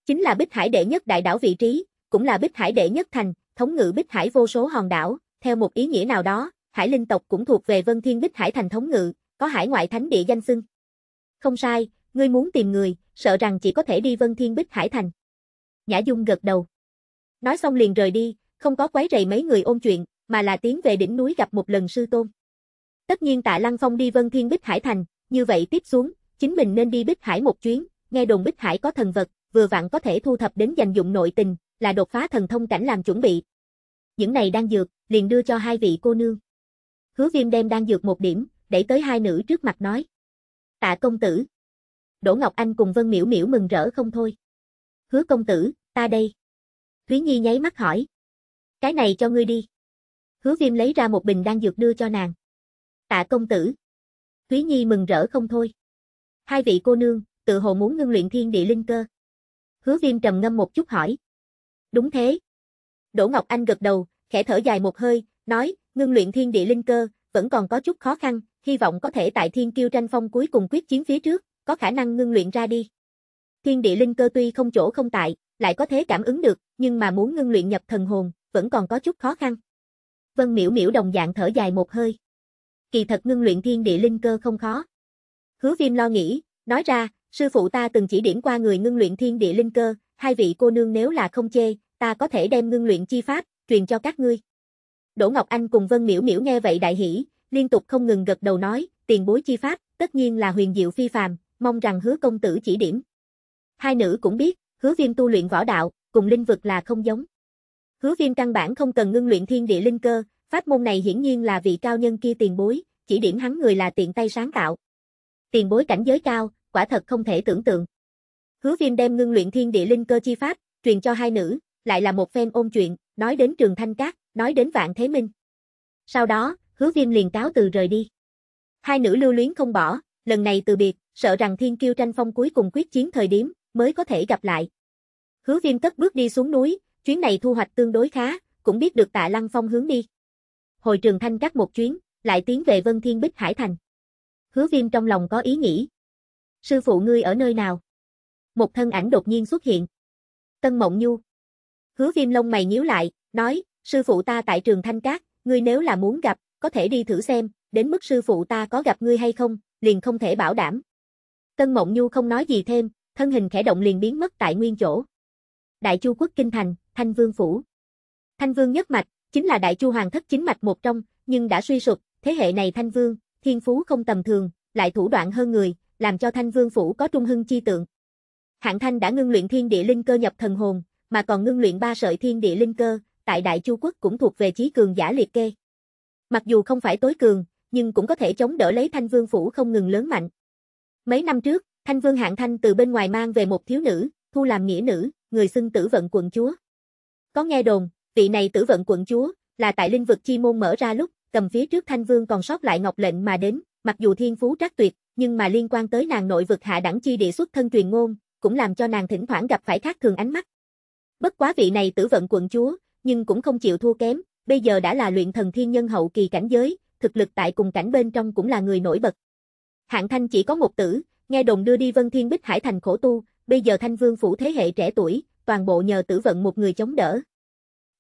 Chính là Bích Hải đệ nhất đại đảo vị trí, cũng là Bích Hải đệ nhất thành, thống ngự Bích Hải vô số hòn đảo, theo một ý nghĩa nào đó, Hải Linh tộc cũng thuộc về Vân Thiên Bích Hải thành thống ngự, có hải ngoại thánh địa danh xưng. Không sai, ngươi muốn tìm người, sợ rằng chỉ có thể đi Vân Thiên Bích Hải thành. Nhã Dung gật đầu. Nói xong liền rời đi, không có quấy rầy mấy người ôn chuyện, mà là tiến về đỉnh núi gặp một lần sư tôn. Tất nhiên Tạ Lăng Phong đi Vân Thiên Bích Hải Thành, như vậy tiếp xuống, chính mình nên đi Bích Hải một chuyến, nghe đồn Bích Hải có thần vật, vừa vặn có thể thu thập đến dành dụng nội tình, là đột phá thần thông cảnh làm chuẩn bị. Những này đang dược, liền đưa cho hai vị cô nương. Hứa viêm đem đang dược một điểm, đẩy tới hai nữ trước mặt nói. Tạ công tử. Đỗ Ngọc Anh cùng Vân Miễu Miễu mừng rỡ không thôi. Hứa công tử, ta đây. Thúy Nhi nháy mắt hỏi. Cái này cho ngươi đi. Hứa viêm lấy ra một bình đang dược đưa cho nàng. Tạ công tử. Thúy Nhi mừng rỡ không thôi. Hai vị cô nương, tự hồ muốn ngưng luyện thiên địa linh cơ. Hứa viêm trầm ngâm một chút hỏi. Đúng thế. Đỗ Ngọc Anh gật đầu, khẽ thở dài một hơi, nói, ngưng luyện thiên địa linh cơ, vẫn còn có chút khó khăn, hy vọng có thể tại thiên kiêu tranh phong cuối cùng quyết chiến phía trước, có khả năng ngưng luyện ra đi. Thiên địa linh cơ tuy không chỗ không tại, lại có thế cảm ứng được, nhưng mà muốn ngưng luyện nhập thần hồn, vẫn còn có chút khó khăn. Vân Miểu Miểu đồng dạng thở dài một hơi. Kỳ thật ngưng luyện thiên địa linh cơ không khó. Hứa viêm lo nghĩ, nói ra, sư phụ ta từng chỉ điểm qua người ngưng luyện thiên địa linh cơ, hai vị cô nương nếu là không chê, ta có thể đem ngưng luyện chi pháp, truyền cho các ngươi. Đỗ Ngọc Anh cùng Vân Miễu Miễu nghe vậy đại hỉ, liên tục không ngừng gật đầu nói, tiền bối chi pháp, tất nhiên là huyền diệu phi phàm, mong rằng hứa công tử chỉ điểm. Hai nữ cũng biết, hứa viêm tu luyện võ đạo, cùng linh vực là không giống. Hứa viêm căn bản không cần ngưng luyện thiên địa linh cơ, pháp môn này hiển nhiên là vị cao nhân kia tiền bối, chỉ điểm hắn người là tiện tay sáng tạo tiền bối cảnh giới cao, quả thật không thể tưởng tượng. Hứa Viêm đem ngưng luyện thiên địa linh cơ chi pháp, truyền cho hai nữ, lại là một phen ôn chuyện, nói đến trường thanh cát, nói đến vạn thế minh. Sau đó, hứa viêm liền cáo từ rời đi. Hai nữ lưu luyến không bỏ, lần này từ biệt, sợ rằng thiên kiêu tranh phong cuối cùng quyết chiến thời điểm, mới có thể gặp lại. Hứa viêm cất bước đi xuống núi, chuyến này thu hoạch tương đối khá, cũng biết được tạ lăng phong hướng đi. Hồi trường thanh cắt một chuyến, lại tiến về Vân Thiên Bích Hải Thành hứa viêm trong lòng có ý nghĩ. Sư phụ ngươi ở nơi nào? Một thân ảnh đột nhiên xuất hiện. Tân Mộng Nhu. Hứa viêm lông mày nhíu lại, nói, sư phụ ta tại trường Thanh Cát, ngươi nếu là muốn gặp, có thể đi thử xem, đến mức sư phụ ta có gặp ngươi hay không, liền không thể bảo đảm. Tân Mộng Nhu không nói gì thêm, thân hình khẽ động liền biến mất tại nguyên chỗ. Đại Chu quốc kinh thành, Thanh Vương phủ. Thanh Vương nhất mạch, chính là Đại Chu hoàng thất chính mạch một trong, nhưng đã suy sụp, thế hệ này Thanh Vương, thiên phú không tầm thường, lại thủ đoạn hơn người, làm cho Thanh Vương phủ có trung hưng chi tượng. Hạng Thanh đã ngưng luyện thiên địa linh cơ nhập thần hồn, mà còn ngưng luyện ba sợi thiên địa linh cơ, tại Đại Chu quốc cũng thuộc về chí cường giả liệt kê. Mặc dù không phải tối cường, nhưng cũng có thể chống đỡ lấy Thanh Vương phủ không ngừng lớn mạnh. Mấy năm trước, Thanh Vương Hạng Thanh từ bên ngoài mang về một thiếu nữ, thu làm nghĩa nữ, người xưng Tử Vận quận chúa. Có nghe đồn, vị này Tử Vận quận chúa là tại linh vực chi môn mở ra lúc, cầm phía trước thanh vương còn sót lại ngọc lệnh mà đến, mặc dù thiên phú trác tuyệt, nhưng mà liên quan tới nàng nội vực hạ đẳng chi địa xuất thân truyền ngôn, cũng làm cho nàng thỉnh thoảng gặp phải khác thường ánh mắt. Bất quá vị này tử vận quận chúa, nhưng cũng không chịu thua kém, bây giờ đã là luyện thần thiên nhân hậu kỳ cảnh giới, thực lực tại cùng cảnh bên trong cũng là người nổi bật. Hạng Thanh chỉ có một tử, nghe đồn đưa đi Vân Thiên Bích Hải thành khổ tu, bây giờ Thanh Vương phủ thế hệ trẻ tuổi, toàn bộ nhờ tử vận một người chống đỡ.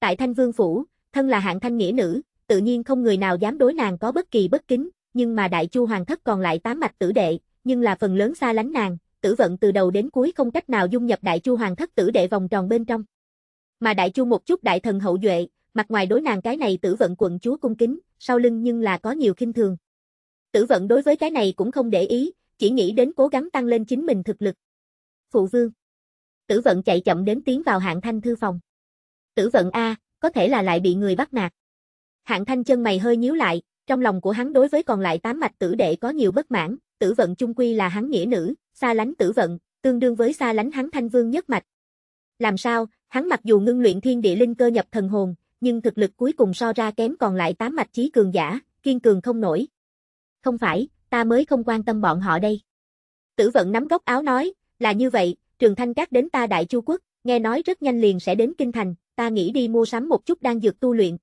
Tại Thanh Vương phủ, thân là Hạng Thanh nghĩa nữ, tự nhiên không người nào dám đối nàng có bất kỳ bất kính, nhưng mà đại chu hoàng thất còn lại tám mạch tử đệ, nhưng là phần lớn xa lánh nàng, tử vận từ đầu đến cuối không cách nào dung nhập đại chu hoàng thất tử đệ vòng tròn bên trong. Mà đại chu một chút đại thần hậu duệ, mặt ngoài đối nàng cái này tử vận quận chúa cung kính, sau lưng nhưng là có nhiều khinh thường. Tử vận đối với cái này cũng không để ý, chỉ nghĩ đến cố gắng tăng lên chính mình thực lực. Phụ vương. Tử vận chạy chậm đến tiến vào hạng thanh thư phòng. Tử vận A, có thể là lại bị người bắt nạt. Hạng Thanh chân mày hơi nhíu lại, trong lòng của hắn đối với còn lại tám mạch tử đệ có nhiều bất mãn, tử vận chung quy là hắn nghĩa nữ, xa lánh tử vận, tương đương với xa lánh hắn thanh vương nhất mạch. Làm sao, hắn mặc dù ngưng luyện thiên địa linh cơ nhập thần hồn, nhưng thực lực cuối cùng so ra kém còn lại tám mạch chí cường giả, kiên cường không nổi. Không phải, ta mới không quan tâm bọn họ đây. Tử vận nắm góc áo nói, là như vậy, trường thanh các đến ta đại chu quốc, nghe nói rất nhanh liền sẽ đến kinh thành, ta nghĩ đi mua sắm một chút đang dược tu luyện,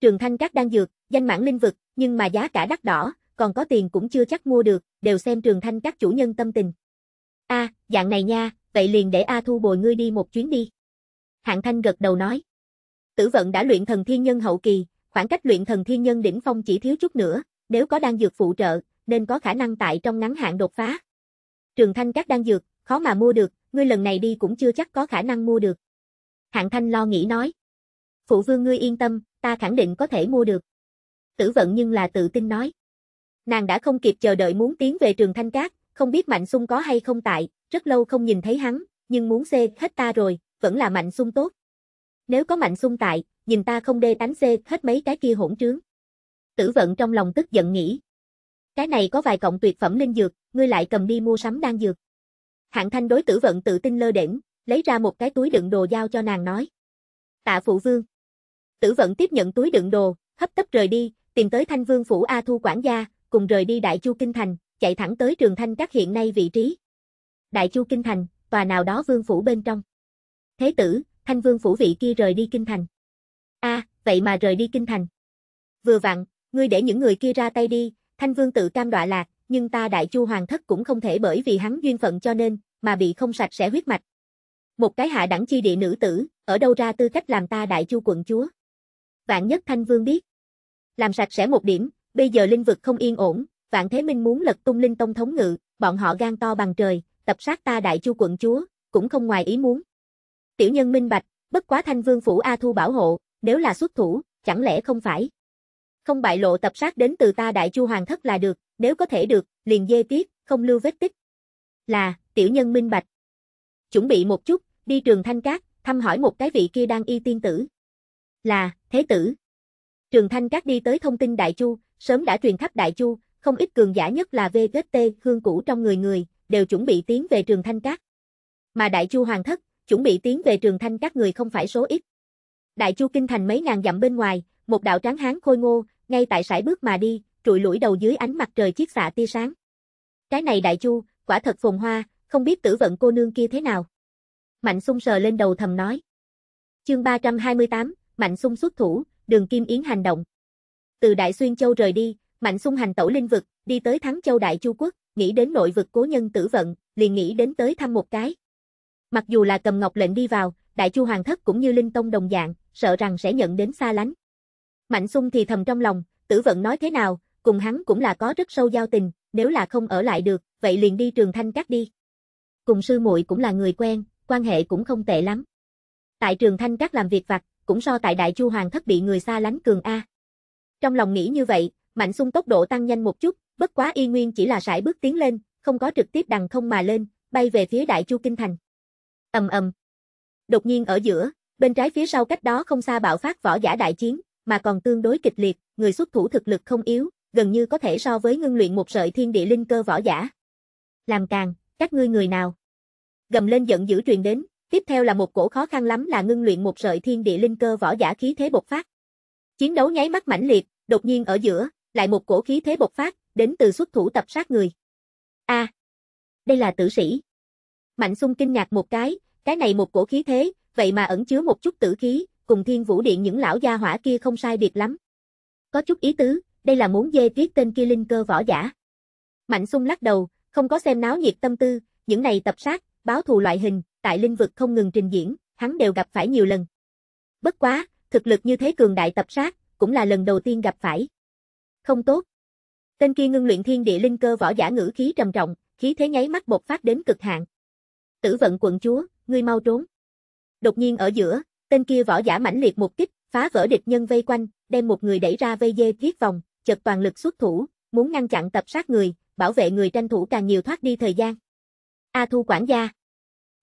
Trường Thanh các đang dược, danh mãn linh vực, nhưng mà giá cả đắt đỏ, còn có tiền cũng chưa chắc mua được, đều xem Trường Thanh các chủ nhân tâm tình. A, à, dạng này nha, vậy liền để A Thu bồi ngươi đi một chuyến đi. Hạng Thanh gật đầu nói. Tử vận đã luyện thần thiên nhân hậu kỳ, khoảng cách luyện thần thiên nhân đỉnh phong chỉ thiếu chút nữa, nếu có đan dược phụ trợ, nên có khả năng tại trong ngắn hạn đột phá. Trường Thanh các đang dược, khó mà mua được, ngươi lần này đi cũng chưa chắc có khả năng mua được. Hạng Thanh lo nghĩ nói. Phụ vương ngươi yên tâm, ta khẳng định có thể mua được. Tử vận nhưng là tự tin nói. Nàng đã không kịp chờ đợi muốn tiến về trường thanh cát, không biết Mạnh sung có hay không tại, rất lâu không nhìn thấy hắn, nhưng muốn xê hết ta rồi, vẫn là Mạnh sung tốt. Nếu có Mạnh sung tại, nhìn ta không đê đánh xê hết mấy cái kia hỗn trướng. Tử vận trong lòng tức giận nghĩ. Cái này có vài cộng tuyệt phẩm linh dược, ngươi lại cầm đi mua sắm đan dược. Hạng thanh đối tử vận tự tin lơ đễnh, lấy ra một cái túi đựng đồ giao cho nàng nói. Tạ phụ vương. Tử vận tiếp nhận túi đựng đồ, hấp tấp rời đi, tìm tới Thanh Vương phủ A Thu quản gia, cùng rời đi Đại Chu kinh thành, chạy thẳng tới Trường Thanh các hiện nay vị trí. Đại Chu kinh thành, tòa nào đó vương phủ bên trong. Thế tử, Thanh Vương phủ vị kia rời đi kinh thành. A, à, vậy mà rời đi kinh thành. Vừa vặn, ngươi để những người kia ra tay đi, Thanh Vương tự cam đọa lạc, nhưng ta Đại Chu hoàng thất cũng không thể bởi vì hắn duyên phận cho nên mà bị không sạch sẽ huyết mạch. Một cái hạ đẳng chi địa nữ tử, ở đâu ra tư cách làm ta Đại Chu quận chúa? vạn nhất thanh vương biết. Làm sạch sẽ một điểm, bây giờ linh vực không yên ổn, vạn thế minh muốn lật tung linh tông thống ngự, bọn họ gan to bằng trời, tập sát ta đại chu quận chúa, cũng không ngoài ý muốn. Tiểu nhân minh bạch, bất quá thanh vương phủ A Thu bảo hộ, nếu là xuất thủ, chẳng lẽ không phải. Không bại lộ tập sát đến từ ta đại chu hoàng thất là được, nếu có thể được, liền dê tiết, không lưu vết tích. Là, tiểu nhân minh bạch. Chuẩn bị một chút, đi trường thanh cát, thăm hỏi một cái vị kia đang y tiên tử là thế tử. Trường Thanh Các đi tới thông tin Đại Chu, sớm đã truyền khắp Đại Chu, không ít cường giả nhất là VGT, hương cũ trong người người, đều chuẩn bị tiến về Trường Thanh Các. Mà Đại Chu Hoàng thất, chuẩn bị tiến về Trường Thanh Các người không phải số ít. Đại Chu kinh thành mấy ngàn dặm bên ngoài, một đạo tráng hán khôi ngô, ngay tại sải bước mà đi, trụi lủi đầu dưới ánh mặt trời chiếc xạ tia sáng. Cái này Đại Chu, quả thật phồn hoa, không biết tử vận cô nương kia thế nào. Mạnh sung sờ lên đầu thầm nói. Chương 328, Mạnh Sung xuất thủ, Đường Kim Yến hành động. Từ Đại Xuyên Châu rời đi, Mạnh Sung hành tẩu linh vực, đi tới Thắng Châu Đại Chu Quốc, nghĩ đến nội vực cố nhân tử vận, liền nghĩ đến tới thăm một cái. Mặc dù là cầm ngọc lệnh đi vào, Đại Chu Hoàng Thất cũng như Linh Tông đồng dạng, sợ rằng sẽ nhận đến xa lánh. Mạnh Sung thì thầm trong lòng, tử vận nói thế nào, cùng hắn cũng là có rất sâu giao tình, nếu là không ở lại được, vậy liền đi trường thanh cắt đi. Cùng sư muội cũng là người quen, quan hệ cũng không tệ lắm. Tại trường thanh cắt làm việc vặt, cũng so tại Đại Chu Hoàng thất bị người xa lánh cường A. Trong lòng nghĩ như vậy, Mạnh Xung tốc độ tăng nhanh một chút, bất quá y nguyên chỉ là sải bước tiến lên, không có trực tiếp đằng không mà lên, bay về phía Đại Chu Kinh Thành. ầm ầm Đột nhiên ở giữa, bên trái phía sau cách đó không xa bạo phát võ giả đại chiến, mà còn tương đối kịch liệt, người xuất thủ thực lực không yếu, gần như có thể so với ngưng luyện một sợi thiên địa linh cơ võ giả. Làm càng, các ngươi người nào? Gầm lên giận dữ truyền đến, Tiếp theo là một cổ khó khăn lắm là ngưng luyện một sợi thiên địa linh cơ võ giả khí thế bộc phát. Chiến đấu nháy mắt mãnh liệt, đột nhiên ở giữa, lại một cổ khí thế bộc phát, đến từ xuất thủ tập sát người. A, à, đây là tử sĩ. Mạnh sung kinh ngạc một cái, cái này một cổ khí thế, vậy mà ẩn chứa một chút tử khí, cùng Thiên Vũ Điện những lão gia hỏa kia không sai biệt lắm. Có chút ý tứ, đây là muốn dê tiết tên kia linh cơ võ giả. Mạnh sung lắc đầu, không có xem náo nhiệt tâm tư, những này tập sát, báo thù loại hình, tại Linh vực không ngừng trình diễn, hắn đều gặp phải nhiều lần. Bất quá, thực lực như thế cường đại tập sát, cũng là lần đầu tiên gặp phải. Không tốt. Tên kia ngưng luyện thiên địa linh cơ võ giả ngữ khí trầm trọng, khí thế nháy mắt bộc phát đến cực hạn. Tử vận quận chúa, ngươi mau trốn. Đột nhiên ở giữa, tên kia võ giả mãnh liệt một kích, phá vỡ địch nhân vây quanh, đem một người đẩy ra vây dê thiết vòng, chợt toàn lực xuất thủ, muốn ngăn chặn tập sát người, bảo vệ người tranh thủ càng nhiều thoát đi thời gian. A Thu quản gia,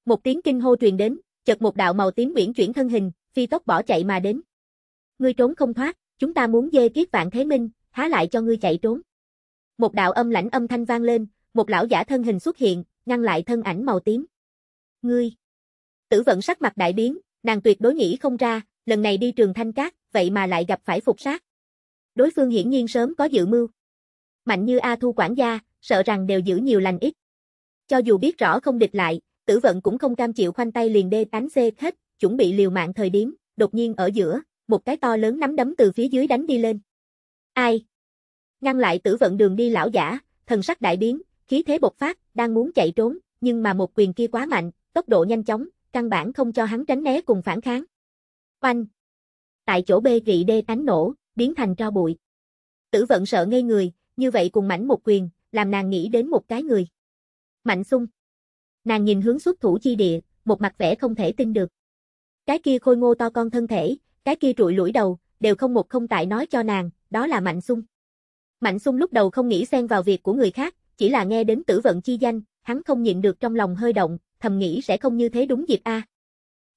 một tiếng kinh hô truyền đến, chợt một đạo màu tím quyển chuyển thân hình, phi tốc bỏ chạy mà đến. Ngươi trốn không thoát, chúng ta muốn dê kiết vạn thế minh, há lại cho ngươi chạy trốn. Một đạo âm lãnh âm thanh vang lên, một lão giả thân hình xuất hiện, ngăn lại thân ảnh màu tím. Ngươi! Tử vận sắc mặt đại biến, nàng tuyệt đối nghĩ không ra, lần này đi trường thanh cát, vậy mà lại gặp phải phục sát. Đối phương hiển nhiên sớm có dự mưu. Mạnh như A Thu quản gia, sợ rằng đều giữ nhiều lành ít. Cho dù biết rõ không địch lại, tử vận cũng không cam chịu khoanh tay liền đê tánh xê hết, chuẩn bị liều mạng thời điểm, đột nhiên ở giữa, một cái to lớn nắm đấm từ phía dưới đánh đi lên. Ai? Ngăn lại tử vận đường đi lão giả, thần sắc đại biến, khí thế bộc phát, đang muốn chạy trốn, nhưng mà một quyền kia quá mạnh, tốc độ nhanh chóng, căn bản không cho hắn tránh né cùng phản kháng. Oanh! Tại chỗ bê rị đê tánh nổ, biến thành tro bụi. Tử vận sợ ngây người, như vậy cùng mảnh một quyền, làm nàng nghĩ đến một cái người. Mạnh sung. Nàng nhìn hướng xuất thủ chi địa, một mặt vẻ không thể tin được. Cái kia khôi ngô to con thân thể, cái kia trụi lũi đầu, đều không một không tại nói cho nàng, đó là Mạnh Sung. Mạnh Sung lúc đầu không nghĩ xen vào việc của người khác, chỉ là nghe đến tử vận chi danh, hắn không nhịn được trong lòng hơi động, thầm nghĩ sẽ không như thế đúng dịp a.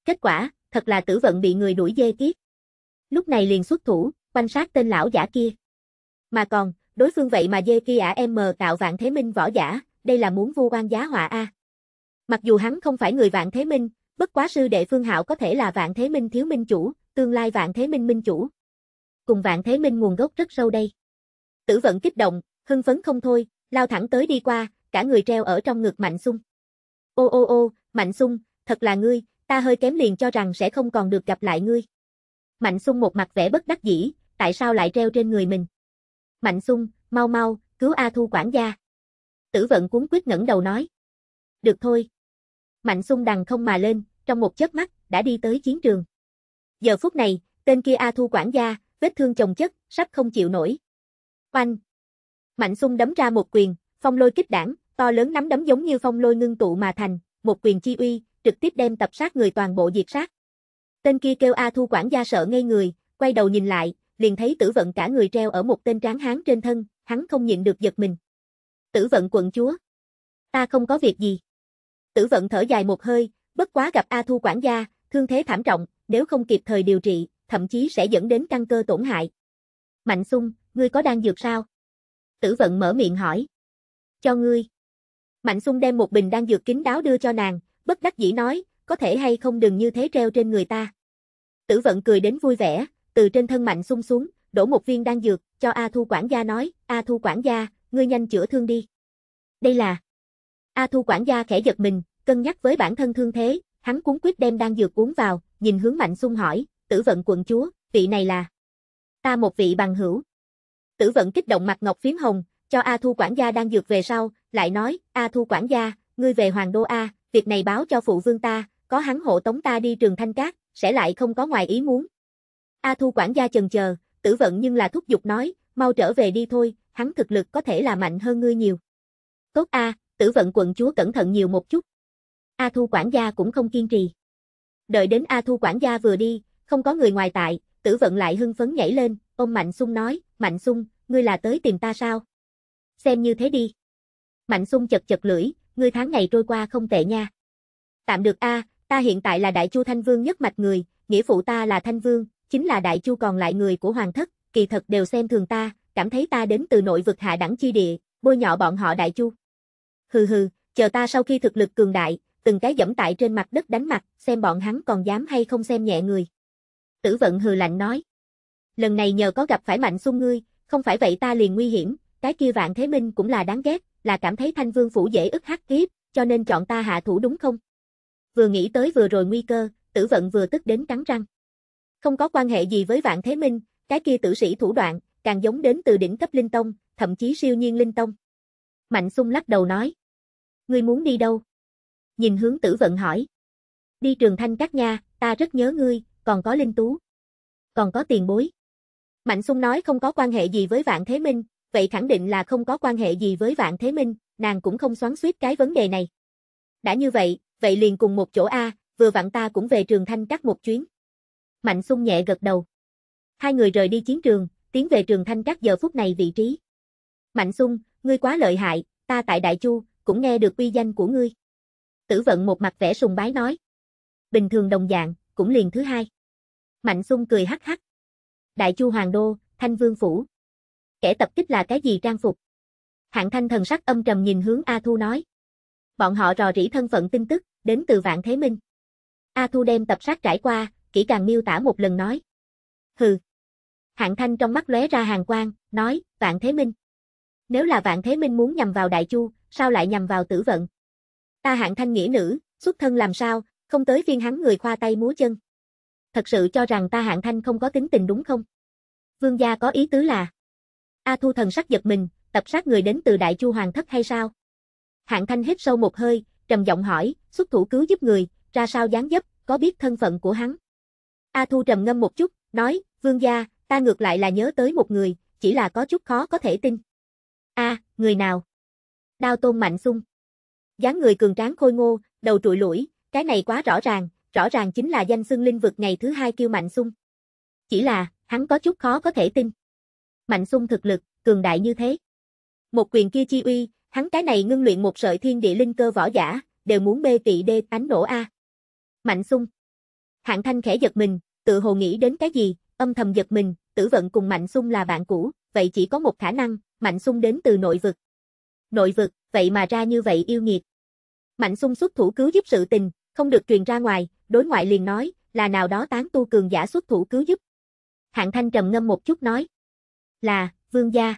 Kết quả, thật là tử vận bị người đuổi dê tiếc. Lúc này liền xuất thủ, quanh sát tên lão giả kia. Mà còn, đối phương vậy mà dê kia ả em mờ tạo vạn thế minh võ giả, đây là muốn vu oan giá họa a. À. Mặc dù hắn không phải người vạn thế minh, bất quá sư đệ Phương Hạo có thể là vạn thế minh thiếu minh chủ, tương lai vạn thế minh minh chủ. Cùng vạn thế minh nguồn gốc rất sâu đây. Tử vận kích động, hưng phấn không thôi, lao thẳng tới đi qua, cả người treo ở trong ngực Mạnh Sung. Ô ô ô, Mạnh Sung, thật là ngươi, ta hơi kém liền cho rằng sẽ không còn được gặp lại ngươi. Mạnh Sung một mặt vẻ bất đắc dĩ, tại sao lại treo trên người mình? Mạnh Sung, mau mau, cứu A Thu quản gia. Tử vận cuốn quyết ngẩng đầu nói. Được thôi, Mạnh Sung đằng không mà lên, trong một chớp mắt, đã đi tới chiến trường. Giờ phút này, tên kia A Thu quản gia, vết thương chồng chất, sắp không chịu nổi. Oanh! Mạnh Sung đấm ra một quyền, phong lôi kích đảng, to lớn nắm đấm giống như phong lôi ngưng tụ mà thành, một quyền chi uy, trực tiếp đem tập sát người toàn bộ diệt sát. Tên kia kêu A Thu quản gia sợ ngây người, quay đầu nhìn lại, liền thấy tử vận cả người treo ở một tên tráng hán trên thân, hắn không nhịn được giật mình. Tử vận quận chúa. Ta không có việc gì. Tử vận thở dài một hơi, bất quá gặp A Thu quản gia, thương thế thảm trọng, nếu không kịp thời điều trị, thậm chí sẽ dẫn đến căn cơ tổn hại. Mạnh sung, ngươi có đang dược sao? Tử vận mở miệng hỏi. Cho ngươi. Mạnh sung đem một bình đan dược kín đáo đưa cho nàng, bất đắc dĩ nói, có thể hay không đừng như thế treo trên người ta. Tử vận cười đến vui vẻ, từ trên thân mạnh sung xuống, đổ một viên đan dược, cho A Thu quản gia nói, A Thu quản gia, ngươi nhanh chữa thương đi. Đây là A Thu quản gia khẽ giật mình, cân nhắc với bản thân thương thế, hắn cuốn quyết đem đang dược uống vào, nhìn hướng Mạnh sung hỏi, tử vận quận chúa, vị này là? Ta một vị bằng hữu. Tử vận kích động mặt ngọc phím hồng, cho A Thu quản gia đang dược về sau, lại nói, A Thu quản gia, ngươi về Hoàng Đô A, việc này báo cho phụ vương ta, có hắn hộ tống ta đi trường thanh cát, sẽ lại không có ngoài ý muốn. A Thu quản gia chần chờ, tử vận nhưng là thúc giục nói, mau trở về đi thôi, hắn thực lực có thể là mạnh hơn ngươi nhiều. Tốt A, tử vận quận chúa cẩn thận nhiều một chút. A Thu quản gia cũng không kiên trì. Đợi đến A Thu quản gia vừa đi, không có người ngoài tại, tử vận lại hưng phấn nhảy lên, ông Mạnh Sung nói, Mạnh Sung, ngươi là tới tìm ta sao? Xem như thế đi. Mạnh Sung chật chật lưỡi, ngươi tháng ngày trôi qua không tệ nha. Tạm được a, ta hiện tại là đại chu thanh vương nhất mạch người, nghĩa phụ ta là thanh vương, chính là đại chu còn lại người của hoàng thất, kỳ thật đều xem thường ta, cảm thấy ta đến từ nội vực hạ đẳng chi địa, bôi nhọ bọn họ đại chu hừ hừ, chờ ta sau khi thực lực cường đại, từng cái dẫm tại trên mặt đất đánh mặt, xem bọn hắn còn dám hay không xem nhẹ người. Tử vận hừ lạnh nói. Lần này nhờ có gặp phải mạnh sung ngươi, không phải vậy ta liền nguy hiểm, cái kia vạn thế minh cũng là đáng ghét, là cảm thấy thanh vương phủ dễ ức hắc kiếp, cho nên chọn ta hạ thủ đúng không? Vừa nghĩ tới vừa rồi nguy cơ, tử vận vừa tức đến cắn răng. Không có quan hệ gì với vạn thế minh, cái kia tử sĩ thủ đoạn, càng giống đến từ đỉnh cấp linh tông, thậm chí siêu nhiên linh tông. Mạnh sung lắc đầu nói. Ngươi muốn đi đâu? Nhìn hướng tử vận hỏi. Đi trường thanh các nha, ta rất nhớ ngươi, còn có linh tú. Còn có tiền bối. Mạnh sung nói không có quan hệ gì với vạn thế minh, vậy khẳng định là không có quan hệ gì với vạn thế minh, nàng cũng không xoắn suýt cái vấn đề này. Đã như vậy, vậy liền cùng một chỗ A, vừa vặn ta cũng về trường thanh các một chuyến. Mạnh sung nhẹ gật đầu. Hai người rời đi chiến trường, tiến về trường thanh các giờ phút này vị trí. Mạnh sung, ngươi quá lợi hại, ta tại Đại Chu, cũng nghe được uy danh của ngươi. Tử vận một mặt vẻ sùng bái nói. Bình thường đồng dạng, cũng liền thứ hai. Mạnh sung cười hắc hắc. Đại chu hoàng đô, thanh vương phủ. Kẻ tập kích là cái gì trang phục? Hạng thanh thần sắc âm trầm nhìn hướng A Thu nói. Bọn họ rò rỉ thân phận tin tức, đến từ vạn thế minh. A Thu đem tập sát trải qua, kỹ càng miêu tả một lần nói. Hừ. Hạng thanh trong mắt lóe ra hàng quang, nói, vạn thế minh. Nếu là Vạn Thế Minh muốn nhằm vào Đại Chu, sao lại nhằm vào tử vận? Ta hạng thanh nghĩa nữ, xuất thân làm sao, không tới phiên hắn người khoa tay múa chân. Thật sự cho rằng ta hạng thanh không có tính tình đúng không? Vương gia có ý tứ là A Thu thần sắc giật mình, tập sát người đến từ Đại Chu Hoàng thất hay sao? Hạng thanh hít sâu một hơi, trầm giọng hỏi, xuất thủ cứu giúp người, ra sao dáng dấp, có biết thân phận của hắn? A Thu trầm ngâm một chút, nói, vương gia, ta ngược lại là nhớ tới một người, chỉ là có chút khó có thể tin. A, à, người nào? Đao Tôn Mạnh Sung. dáng người cường tráng khôi ngô, đầu trụi lũi, cái này quá rõ ràng, rõ ràng chính là danh xưng linh vực ngày thứ hai kêu Mạnh Sung. Chỉ là, hắn có chút khó có thể tin. Mạnh Sung thực lực, cường đại như thế. Một quyền kia chi uy, hắn cái này ngưng luyện một sợi thiên địa linh cơ võ giả, đều muốn bê tị đê ánh nổ A. Mạnh Sung. Hạng Thanh khẽ giật mình, tự hồ nghĩ đến cái gì, âm thầm giật mình, tử vận cùng Mạnh Sung là bạn cũ, vậy chỉ có một khả năng, Mạnh Sung đến từ nội vực. Nội vực, vậy mà ra như vậy yêu nghiệt. Mạnh Sung xuất thủ cứu giúp sự tình, không được truyền ra ngoài, đối ngoại liền nói, là nào đó tán tu cường giả xuất thủ cứu giúp. Hạng Thanh trầm ngâm một chút nói. Là, vương gia.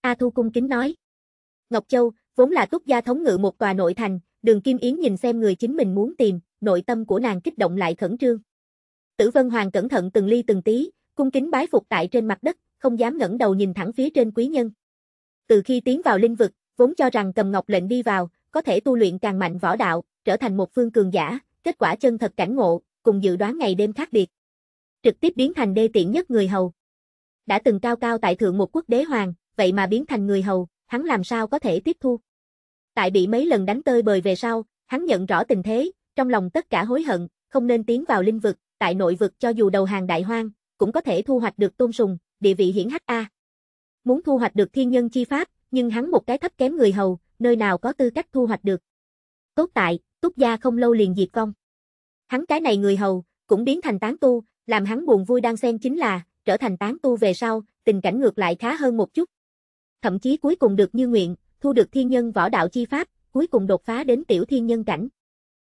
A Thu cung kính nói. Ngọc Châu, vốn là túc gia thống ngự một tòa nội thành, đường Kim Yến nhìn xem người chính mình muốn tìm, nội tâm của nàng kích động lại khẩn trương. Tử Vân Hoàng cẩn thận từng ly từng tí, cung kính bái phục tại trên mặt đất, không dám ngẩng đầu nhìn thẳng phía trên quý nhân. Từ khi tiến vào linh vực, vốn cho rằng cầm ngọc lệnh đi vào, có thể tu luyện càng mạnh võ đạo, trở thành một phương cường giả, kết quả chân thật cảnh ngộ, cùng dự đoán ngày đêm khác biệt. Trực tiếp biến thành đê tiện nhất người hầu. Đã từng cao cao tại thượng một quốc đế hoàng, vậy mà biến thành người hầu, hắn làm sao có thể tiếp thu. Tại bị mấy lần đánh tơi bời về sau, hắn nhận rõ tình thế, trong lòng tất cả hối hận, không nên tiến vào linh vực, tại nội vực cho dù đầu hàng đại hoang, cũng có thể thu hoạch được tôn sùng, địa vị hiển hắc a muốn thu hoạch được thiên nhân chi pháp, nhưng hắn một cái thấp kém người hầu, nơi nào có tư cách thu hoạch được. Tốt tại, Túc Gia không lâu liền diệt vong. Hắn cái này người hầu, cũng biến thành tán tu, làm hắn buồn vui đang xen chính là, trở thành tán tu về sau, tình cảnh ngược lại khá hơn một chút. Thậm chí cuối cùng được như nguyện, thu được thiên nhân võ đạo chi pháp, cuối cùng đột phá đến tiểu thiên nhân cảnh.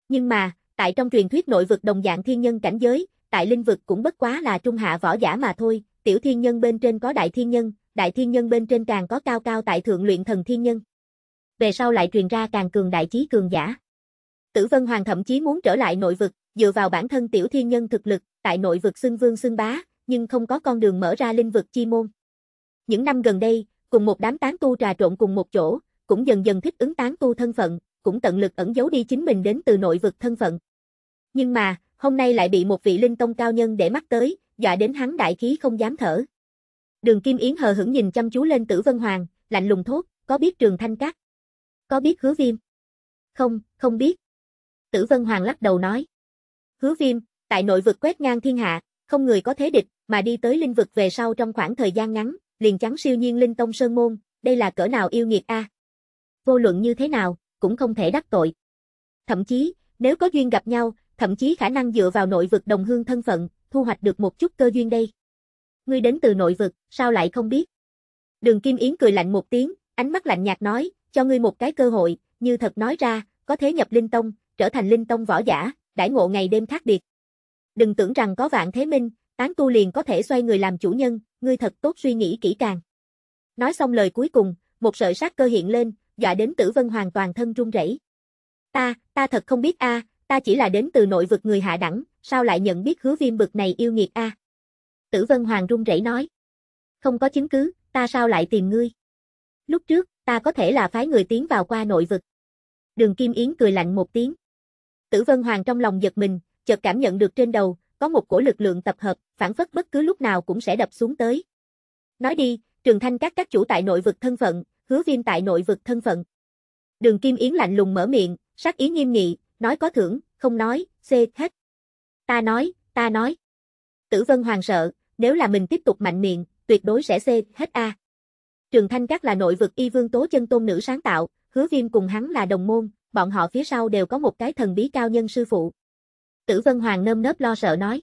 Nhưng mà, tại trong truyền thuyết nội vực đồng dạng thiên nhân cảnh giới, tại linh vực cũng bất quá là trung hạ võ giả mà thôi, tiểu thiên nhân bên trên có đại thiên nhân, đại thiên nhân bên trên càng có cao cao tại thượng luyện thần thiên nhân. Về sau lại truyền ra càng cường đại chí cường giả. Tử Vân Hoàng thậm chí muốn trở lại nội vực, dựa vào bản thân tiểu thiên nhân thực lực, tại nội vực xưng vương xưng bá, nhưng không có con đường mở ra linh vực chi môn. Những năm gần đây, cùng một đám tán tu trà trộn cùng một chỗ, cũng dần dần thích ứng tán tu thân phận, cũng tận lực ẩn giấu đi chính mình đến từ nội vực thân phận. Nhưng mà, hôm nay lại bị một vị linh tông cao nhân để mắt tới, dọa đến hắn đại khí không dám thở. Đường Kim Yến hờ hững nhìn chăm chú lên Tử Vân Hoàng, lạnh lùng thốt, có biết Trường Thanh cát Có biết Hứa Viêm? Không, không biết. Tử Vân Hoàng lắc đầu nói. Hứa Viêm, tại nội vực quét ngang thiên hạ, không người có thế địch, mà đi tới linh vực về sau trong khoảng thời gian ngắn, liền trắng siêu nhiên linh tông sơn môn, đây là cỡ nào yêu nghiệt a? À? Vô luận như thế nào, cũng không thể đắc tội. Thậm chí, nếu có duyên gặp nhau, thậm chí khả năng dựa vào nội vực đồng hương thân phận, thu hoạch được một chút cơ duyên đây ngươi đến từ nội vực, sao lại không biết? Đường Kim Yến cười lạnh một tiếng, ánh mắt lạnh nhạt nói, cho ngươi một cái cơ hội, như thật nói ra, có thế nhập Linh Tông, trở thành Linh Tông võ giả, đãi ngộ ngày đêm khác biệt. Đừng tưởng rằng có vạn thế minh, tán tu liền có thể xoay người làm chủ nhân, ngươi thật tốt suy nghĩ kỹ càng. Nói xong lời cuối cùng, một sợi sát cơ hiện lên, dọa đến Tử Vân hoàn toàn thân run rẩy. Ta, ta thật không biết a, ta chỉ là đến từ nội vực người hạ đẳng, sao lại nhận biết hứa viêm bực này yêu nghiệt a. À? Tử Vân Hoàng run rẩy nói. Không có chứng cứ, ta sao lại tìm ngươi? Lúc trước, ta có thể là phái người tiến vào qua nội vực. Đường Kim Yến cười lạnh một tiếng. Tử Vân Hoàng trong lòng giật mình, chợt cảm nhận được trên đầu, có một cổ lực lượng tập hợp, phản phất bất cứ lúc nào cũng sẽ đập xuống tới. Nói đi, trường thanh các các chủ tại nội vực thân phận, hứa viêm tại nội vực thân phận. Đường Kim Yến lạnh lùng mở miệng, sắc ý nghiêm nghị, nói có thưởng, không nói, xê hết. Ta nói, ta nói. Tử Vân Hoàng sợ, nếu là mình tiếp tục mạnh miệng, tuyệt đối sẽ xê hết A. Trường Thanh Các là nội vực y vương tố chân tôn nữ sáng tạo, hứa viêm cùng hắn là đồng môn, bọn họ phía sau đều có một cái thần bí cao nhân sư phụ. Tử Vân Hoàng nơm nớp lo sợ nói.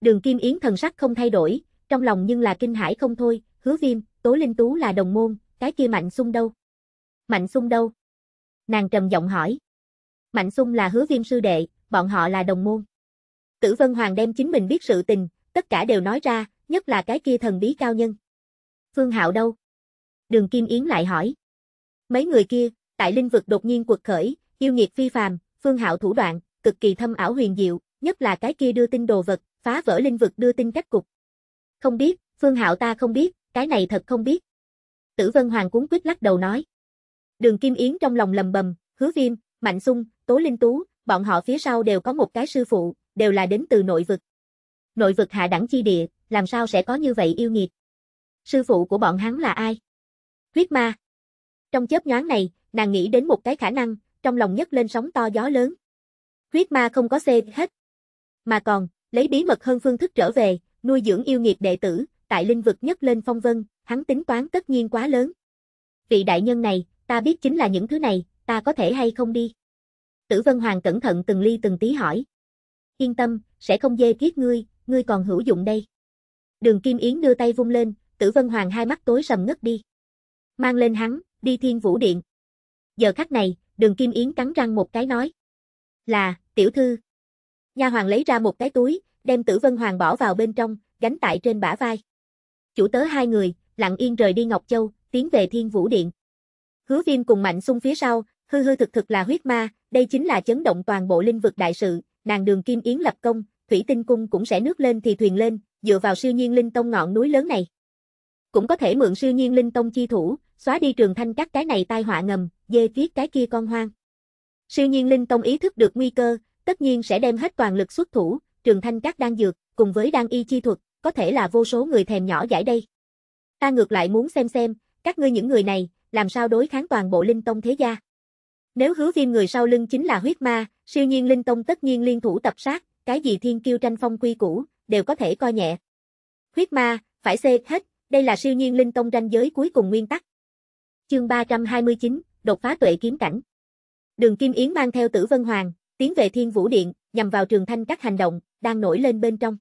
Đường Kim Yến thần sắc không thay đổi, trong lòng nhưng là kinh hãi không thôi, hứa viêm, Tố linh tú là đồng môn, cái kia mạnh sung đâu? Mạnh sung đâu? Nàng trầm giọng hỏi. Mạnh sung là hứa viêm sư đệ, bọn họ là đồng môn. Tử Vân Hoàng đem chính mình biết sự tình, tất cả đều nói ra, nhất là cái kia thần bí cao nhân. Phương Hạo đâu? Đường Kim Yến lại hỏi. Mấy người kia, tại linh vực đột nhiên quật khởi, yêu nghiệt phi phàm, Phương Hạo thủ đoạn, cực kỳ thâm ảo huyền diệu, nhất là cái kia đưa tin đồ vật, phá vỡ linh vực đưa tin cách cục. Không biết, Phương Hạo ta không biết, cái này thật không biết. Tử Vân Hoàng cuốn quyết lắc đầu nói. Đường Kim Yến trong lòng lầm bầm, hứa viêm, mạnh sung, tố linh tú, bọn họ phía sau đều có một cái sư phụ, đều là đến từ nội vực. Nội vực hạ đẳng chi địa, làm sao sẽ có như vậy yêu nghiệt? Sư phụ của bọn hắn là ai? Huyết ma. Trong chớp nhoáng này, nàng nghĩ đến một cái khả năng, trong lòng nhất lên sóng to gió lớn. Huyết ma không có xê hết. Mà còn, lấy bí mật hơn phương thức trở về, nuôi dưỡng yêu nghiệt đệ tử, tại linh vực nhất lên phong vân, hắn tính toán tất nhiên quá lớn. Vị đại nhân này, ta biết chính là những thứ này, ta có thể hay không đi? Tử Vân Hoàng cẩn thận từng ly từng tí hỏi. Yên tâm, sẽ không dê kiết ngươi, ngươi còn hữu dụng đây. Đường Kim Yến đưa tay vung lên, Tử Vân Hoàng hai mắt tối sầm ngất đi. Mang lên hắn, đi thiên vũ điện. Giờ khắc này, đường Kim Yến cắn răng một cái nói. Là, tiểu thư. Nha hoàng lấy ra một cái túi, đem Tử Vân Hoàng bỏ vào bên trong, gánh tại trên bả vai. Chủ tớ hai người, lặng yên rời đi Ngọc Châu, tiến về thiên vũ điện. Hứa viêm cùng mạnh xung phía sau, hư hư thực thực là huyết ma, đây chính là chấn động toàn bộ linh vực đại sự, nàng đường Kim Yến lập công, thủy tinh cung cũng sẽ nước lên thì thuyền lên, dựa vào siêu nhiên linh tông ngọn núi lớn này. Cũng có thể mượn siêu nhiên linh tông chi thủ, xóa đi trường thanh các cái này tai họa ngầm, dê viết cái kia con hoang. Siêu nhiên linh tông ý thức được nguy cơ, tất nhiên sẽ đem hết toàn lực xuất thủ, trường thanh các đang dược, cùng với đang y chi thuật, có thể là vô số người thèm nhỏ giải đây. Ta ngược lại muốn xem xem, các ngươi những người này, làm sao đối kháng toàn bộ linh tông thế gia. Nếu hứa viêm người sau lưng chính là huyết ma, siêu nhiên linh tông tất nhiên liên thủ tập sát, cái gì thiên kiêu tranh phong quy cũ, đều có thể coi nhẹ. Huyết ma, phải xê hết, đây là siêu nhiên linh tông ranh giới cuối cùng nguyên tắc. Chương 329, đột phá tuệ kiếm cảnh. Đường Kim Yến mang theo Tử Vân Hoàng, tiến về Thiên Vũ Điện, nhằm vào Trường Thanh các hành động đang nổi lên bên trong.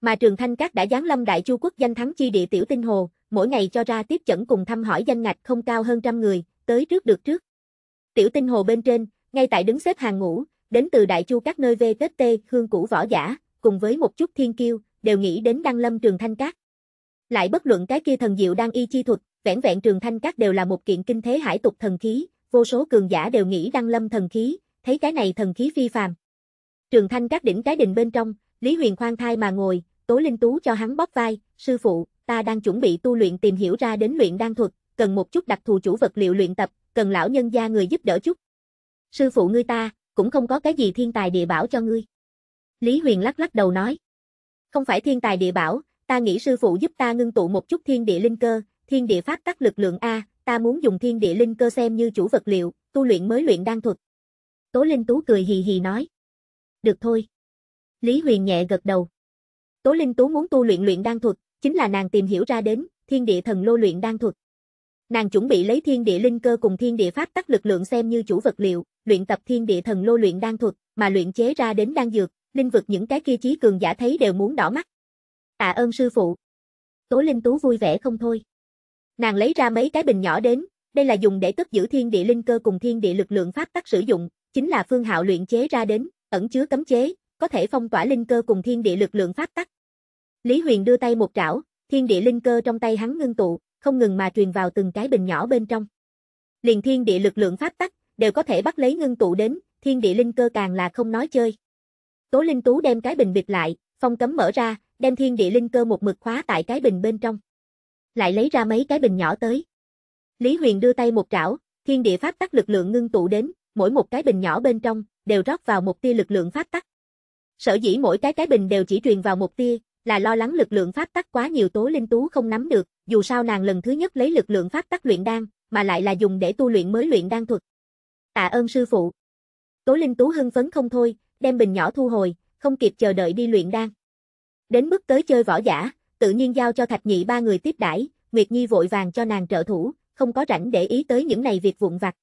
Mà Trường Thanh các đã gián lâm Đại Chu quốc danh thắng chi địa tiểu tinh hồ, mỗi ngày cho ra tiếp chẩn cùng thăm hỏi danh ngạch không cao hơn trăm người, tới trước được trước. Tiểu tinh hồ bên trên, ngay tại đứng xếp hàng ngũ, đến từ Đại Chu các nơi VTT, hương cũ võ giả, cùng với một chút thiên kiêu, đều nghĩ đến Đăng Lâm Trường Thanh Các. Lại bất luận cái kia thần diệu đang y chi thuật, vẻn vẹn Trường Thanh Các đều là một kiện kinh thế hải tục thần khí, vô số cường giả đều nghĩ Đăng Lâm thần khí, thấy cái này thần khí phi phàm. Trường Thanh Các đỉnh cái đình bên trong, Lý Huyền khoan thai mà ngồi, Tố Linh Tú cho hắn bóp vai, "Sư phụ, ta đang chuẩn bị tu luyện tìm hiểu ra đến luyện đan thuật, cần một chút đặc thù chủ vật liệu luyện tập, cần lão nhân gia người giúp đỡ chút." "Sư phụ ngươi ta, cũng không có cái gì thiên tài địa bảo cho ngươi. Lý Huyền lắc lắc đầu nói. Không phải thiên tài địa bảo, ta nghĩ sư phụ giúp ta ngưng tụ một chút thiên địa linh cơ, thiên địa phát tắc lực lượng A, ta muốn dùng thiên địa linh cơ xem như chủ vật liệu, tu luyện mới luyện đan thuật. Tố Linh Tú cười hì hì nói. Được thôi. Lý Huyền nhẹ gật đầu. Tố Linh Tú muốn tu luyện luyện đan thuật, chính là nàng tìm hiểu ra đến, thiên địa thần lô luyện đan thuật. Nàng chuẩn bị lấy thiên địa linh cơ cùng thiên địa pháp tắc lực lượng xem như chủ vật liệu, luyện tập thiên địa thần lô luyện đan thuật, mà luyện chế ra đến đan dược, linh vực những cái kia chí cường giả thấy đều muốn đỏ mắt. Tạ ơn sư phụ. Tố Linh Tú vui vẻ không thôi. Nàng lấy ra mấy cái bình nhỏ đến, đây là dùng để cất giữ thiên địa linh cơ cùng thiên địa lực lượng pháp tắc sử dụng, chính là phương hạo luyện chế ra đến, ẩn chứa cấm chế, có thể phong tỏa linh cơ cùng thiên địa lực lượng pháp tắc. Lý Huyền đưa tay một trảo, thiên địa linh cơ trong tay hắn ngưng tụ, không ngừng mà truyền vào từng cái bình nhỏ bên trong. Liền thiên địa lực lượng pháp tắc, đều có thể bắt lấy ngưng tụ đến, thiên địa linh cơ càng là không nói chơi. Tố Linh Tú đem cái bình bịt lại, phong cấm mở ra, đem thiên địa linh cơ một mực khóa tại cái bình bên trong. Lại lấy ra mấy cái bình nhỏ tới. Lý Huyền đưa tay một trảo, thiên địa pháp tắc lực lượng ngưng tụ đến, mỗi một cái bình nhỏ bên trong đều rót vào một tia lực lượng pháp tắc. Sở dĩ mỗi cái cái bình đều chỉ truyền vào một tia, là lo lắng lực lượng pháp tắc quá nhiều tố linh tú không nắm được, dù sao nàng lần thứ nhất lấy lực lượng pháp tắc luyện đan, mà lại là dùng để tu luyện mới luyện đan thuật. Tạ ơn sư phụ. Tố linh tú hưng phấn không thôi, đem bình nhỏ thu hồi, không kịp chờ đợi đi luyện đan. Đến bước tới chơi võ giả, tự nhiên giao cho Thạch Nhị ba người tiếp đãi, Nguyệt Nhi vội vàng cho nàng trợ thủ, không có rảnh để ý tới những này việc vụn vặt.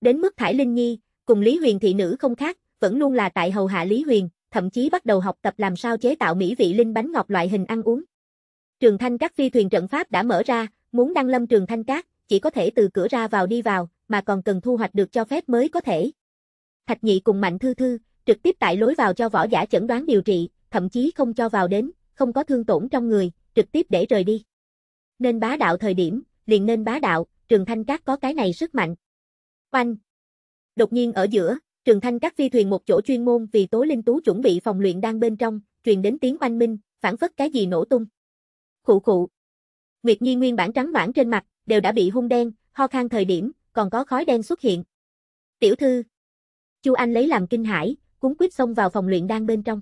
Đến mức Thải Linh Nhi, cùng Lý Huyền thị nữ không khác, vẫn luôn là tại hầu hạ Lý Huyền, thậm chí bắt đầu học tập làm sao chế tạo mỹ vị linh bánh ngọt loại hình ăn uống. Trường Thanh các phi thuyền trận pháp đã mở ra, muốn đăng lâm Trường Thanh các, chỉ có thể từ cửa ra vào đi vào, mà còn cần thu hoạch được cho phép mới có thể. Thạch Nhị cùng Mạnh Thư Thư, trực tiếp tại lối vào cho võ giả chẩn đoán điều trị, thậm chí không cho vào đến, không có thương tổn trong người, trực tiếp để rời đi. Nên bá đạo thời điểm, liền nên bá đạo, Trường Thanh Các có cái này sức mạnh. Oanh! Đột nhiên ở giữa, Trường Thanh các phi thuyền một chỗ chuyên môn vì Tố Linh Tú chuẩn bị phòng luyện đang bên trong, truyền đến tiếng oanh minh, phản phất cái gì nổ tung. Khụ khụ. Nguyệt Nhi nguyên bản trắng bản trên mặt đều đã bị hung đen, ho khan thời điểm, còn có khói đen xuất hiện. Tiểu thư. Chu Anh lấy làm kinh hãi, cuốn quyết xông vào phòng luyện đang bên trong.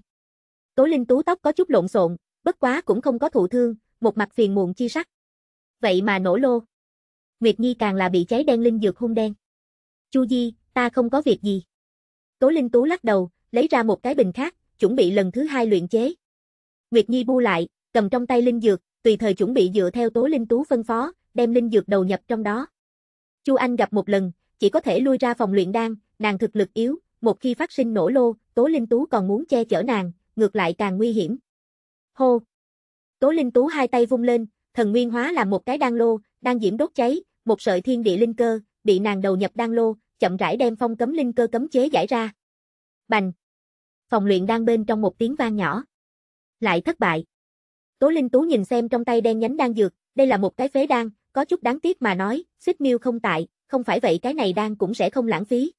Tố Linh Tú tóc có chút lộn xộn, bất quá cũng không có thụ thương, một mặt phiền muộn chi sắc. Vậy mà nổ lô. Nguyệt Nhi càng là bị cháy đen linh dược hung đen. Chu Di, ta không có việc gì. Tố Linh Tú lắc đầu, lấy ra một cái bình khác, chuẩn bị lần thứ hai luyện chế. Nguyệt Nhi bu lại, cầm trong tay linh dược, tùy thời chuẩn bị dựa theo Tố Linh Tú phân phó, đem linh dược đầu nhập trong đó. Chu Anh gặp một lần, chỉ có thể lui ra phòng luyện đan, nàng thực lực yếu, một khi phát sinh nổ lô, Tố Linh Tú còn muốn che chở nàng, ngược lại càng nguy hiểm. Hô! Tố Linh Tú hai tay vung lên, thần nguyên hóa làm một cái đan lô, đan diễm đốt cháy, một sợi thiên địa linh cơ, bị nàng đầu nhập đan lô, chậm rãi đem phong cấm linh cơ cấm chế giải ra. Bành! Phòng luyện đang bên trong một tiếng vang nhỏ. Lại thất bại. Tố Linh Tú nhìn xem trong tay đen nhánh đang dược, đây là một cái phế đan, có chút đáng tiếc mà nói, xích miêu không tại, không phải vậy cái này đan cũng sẽ không lãng phí.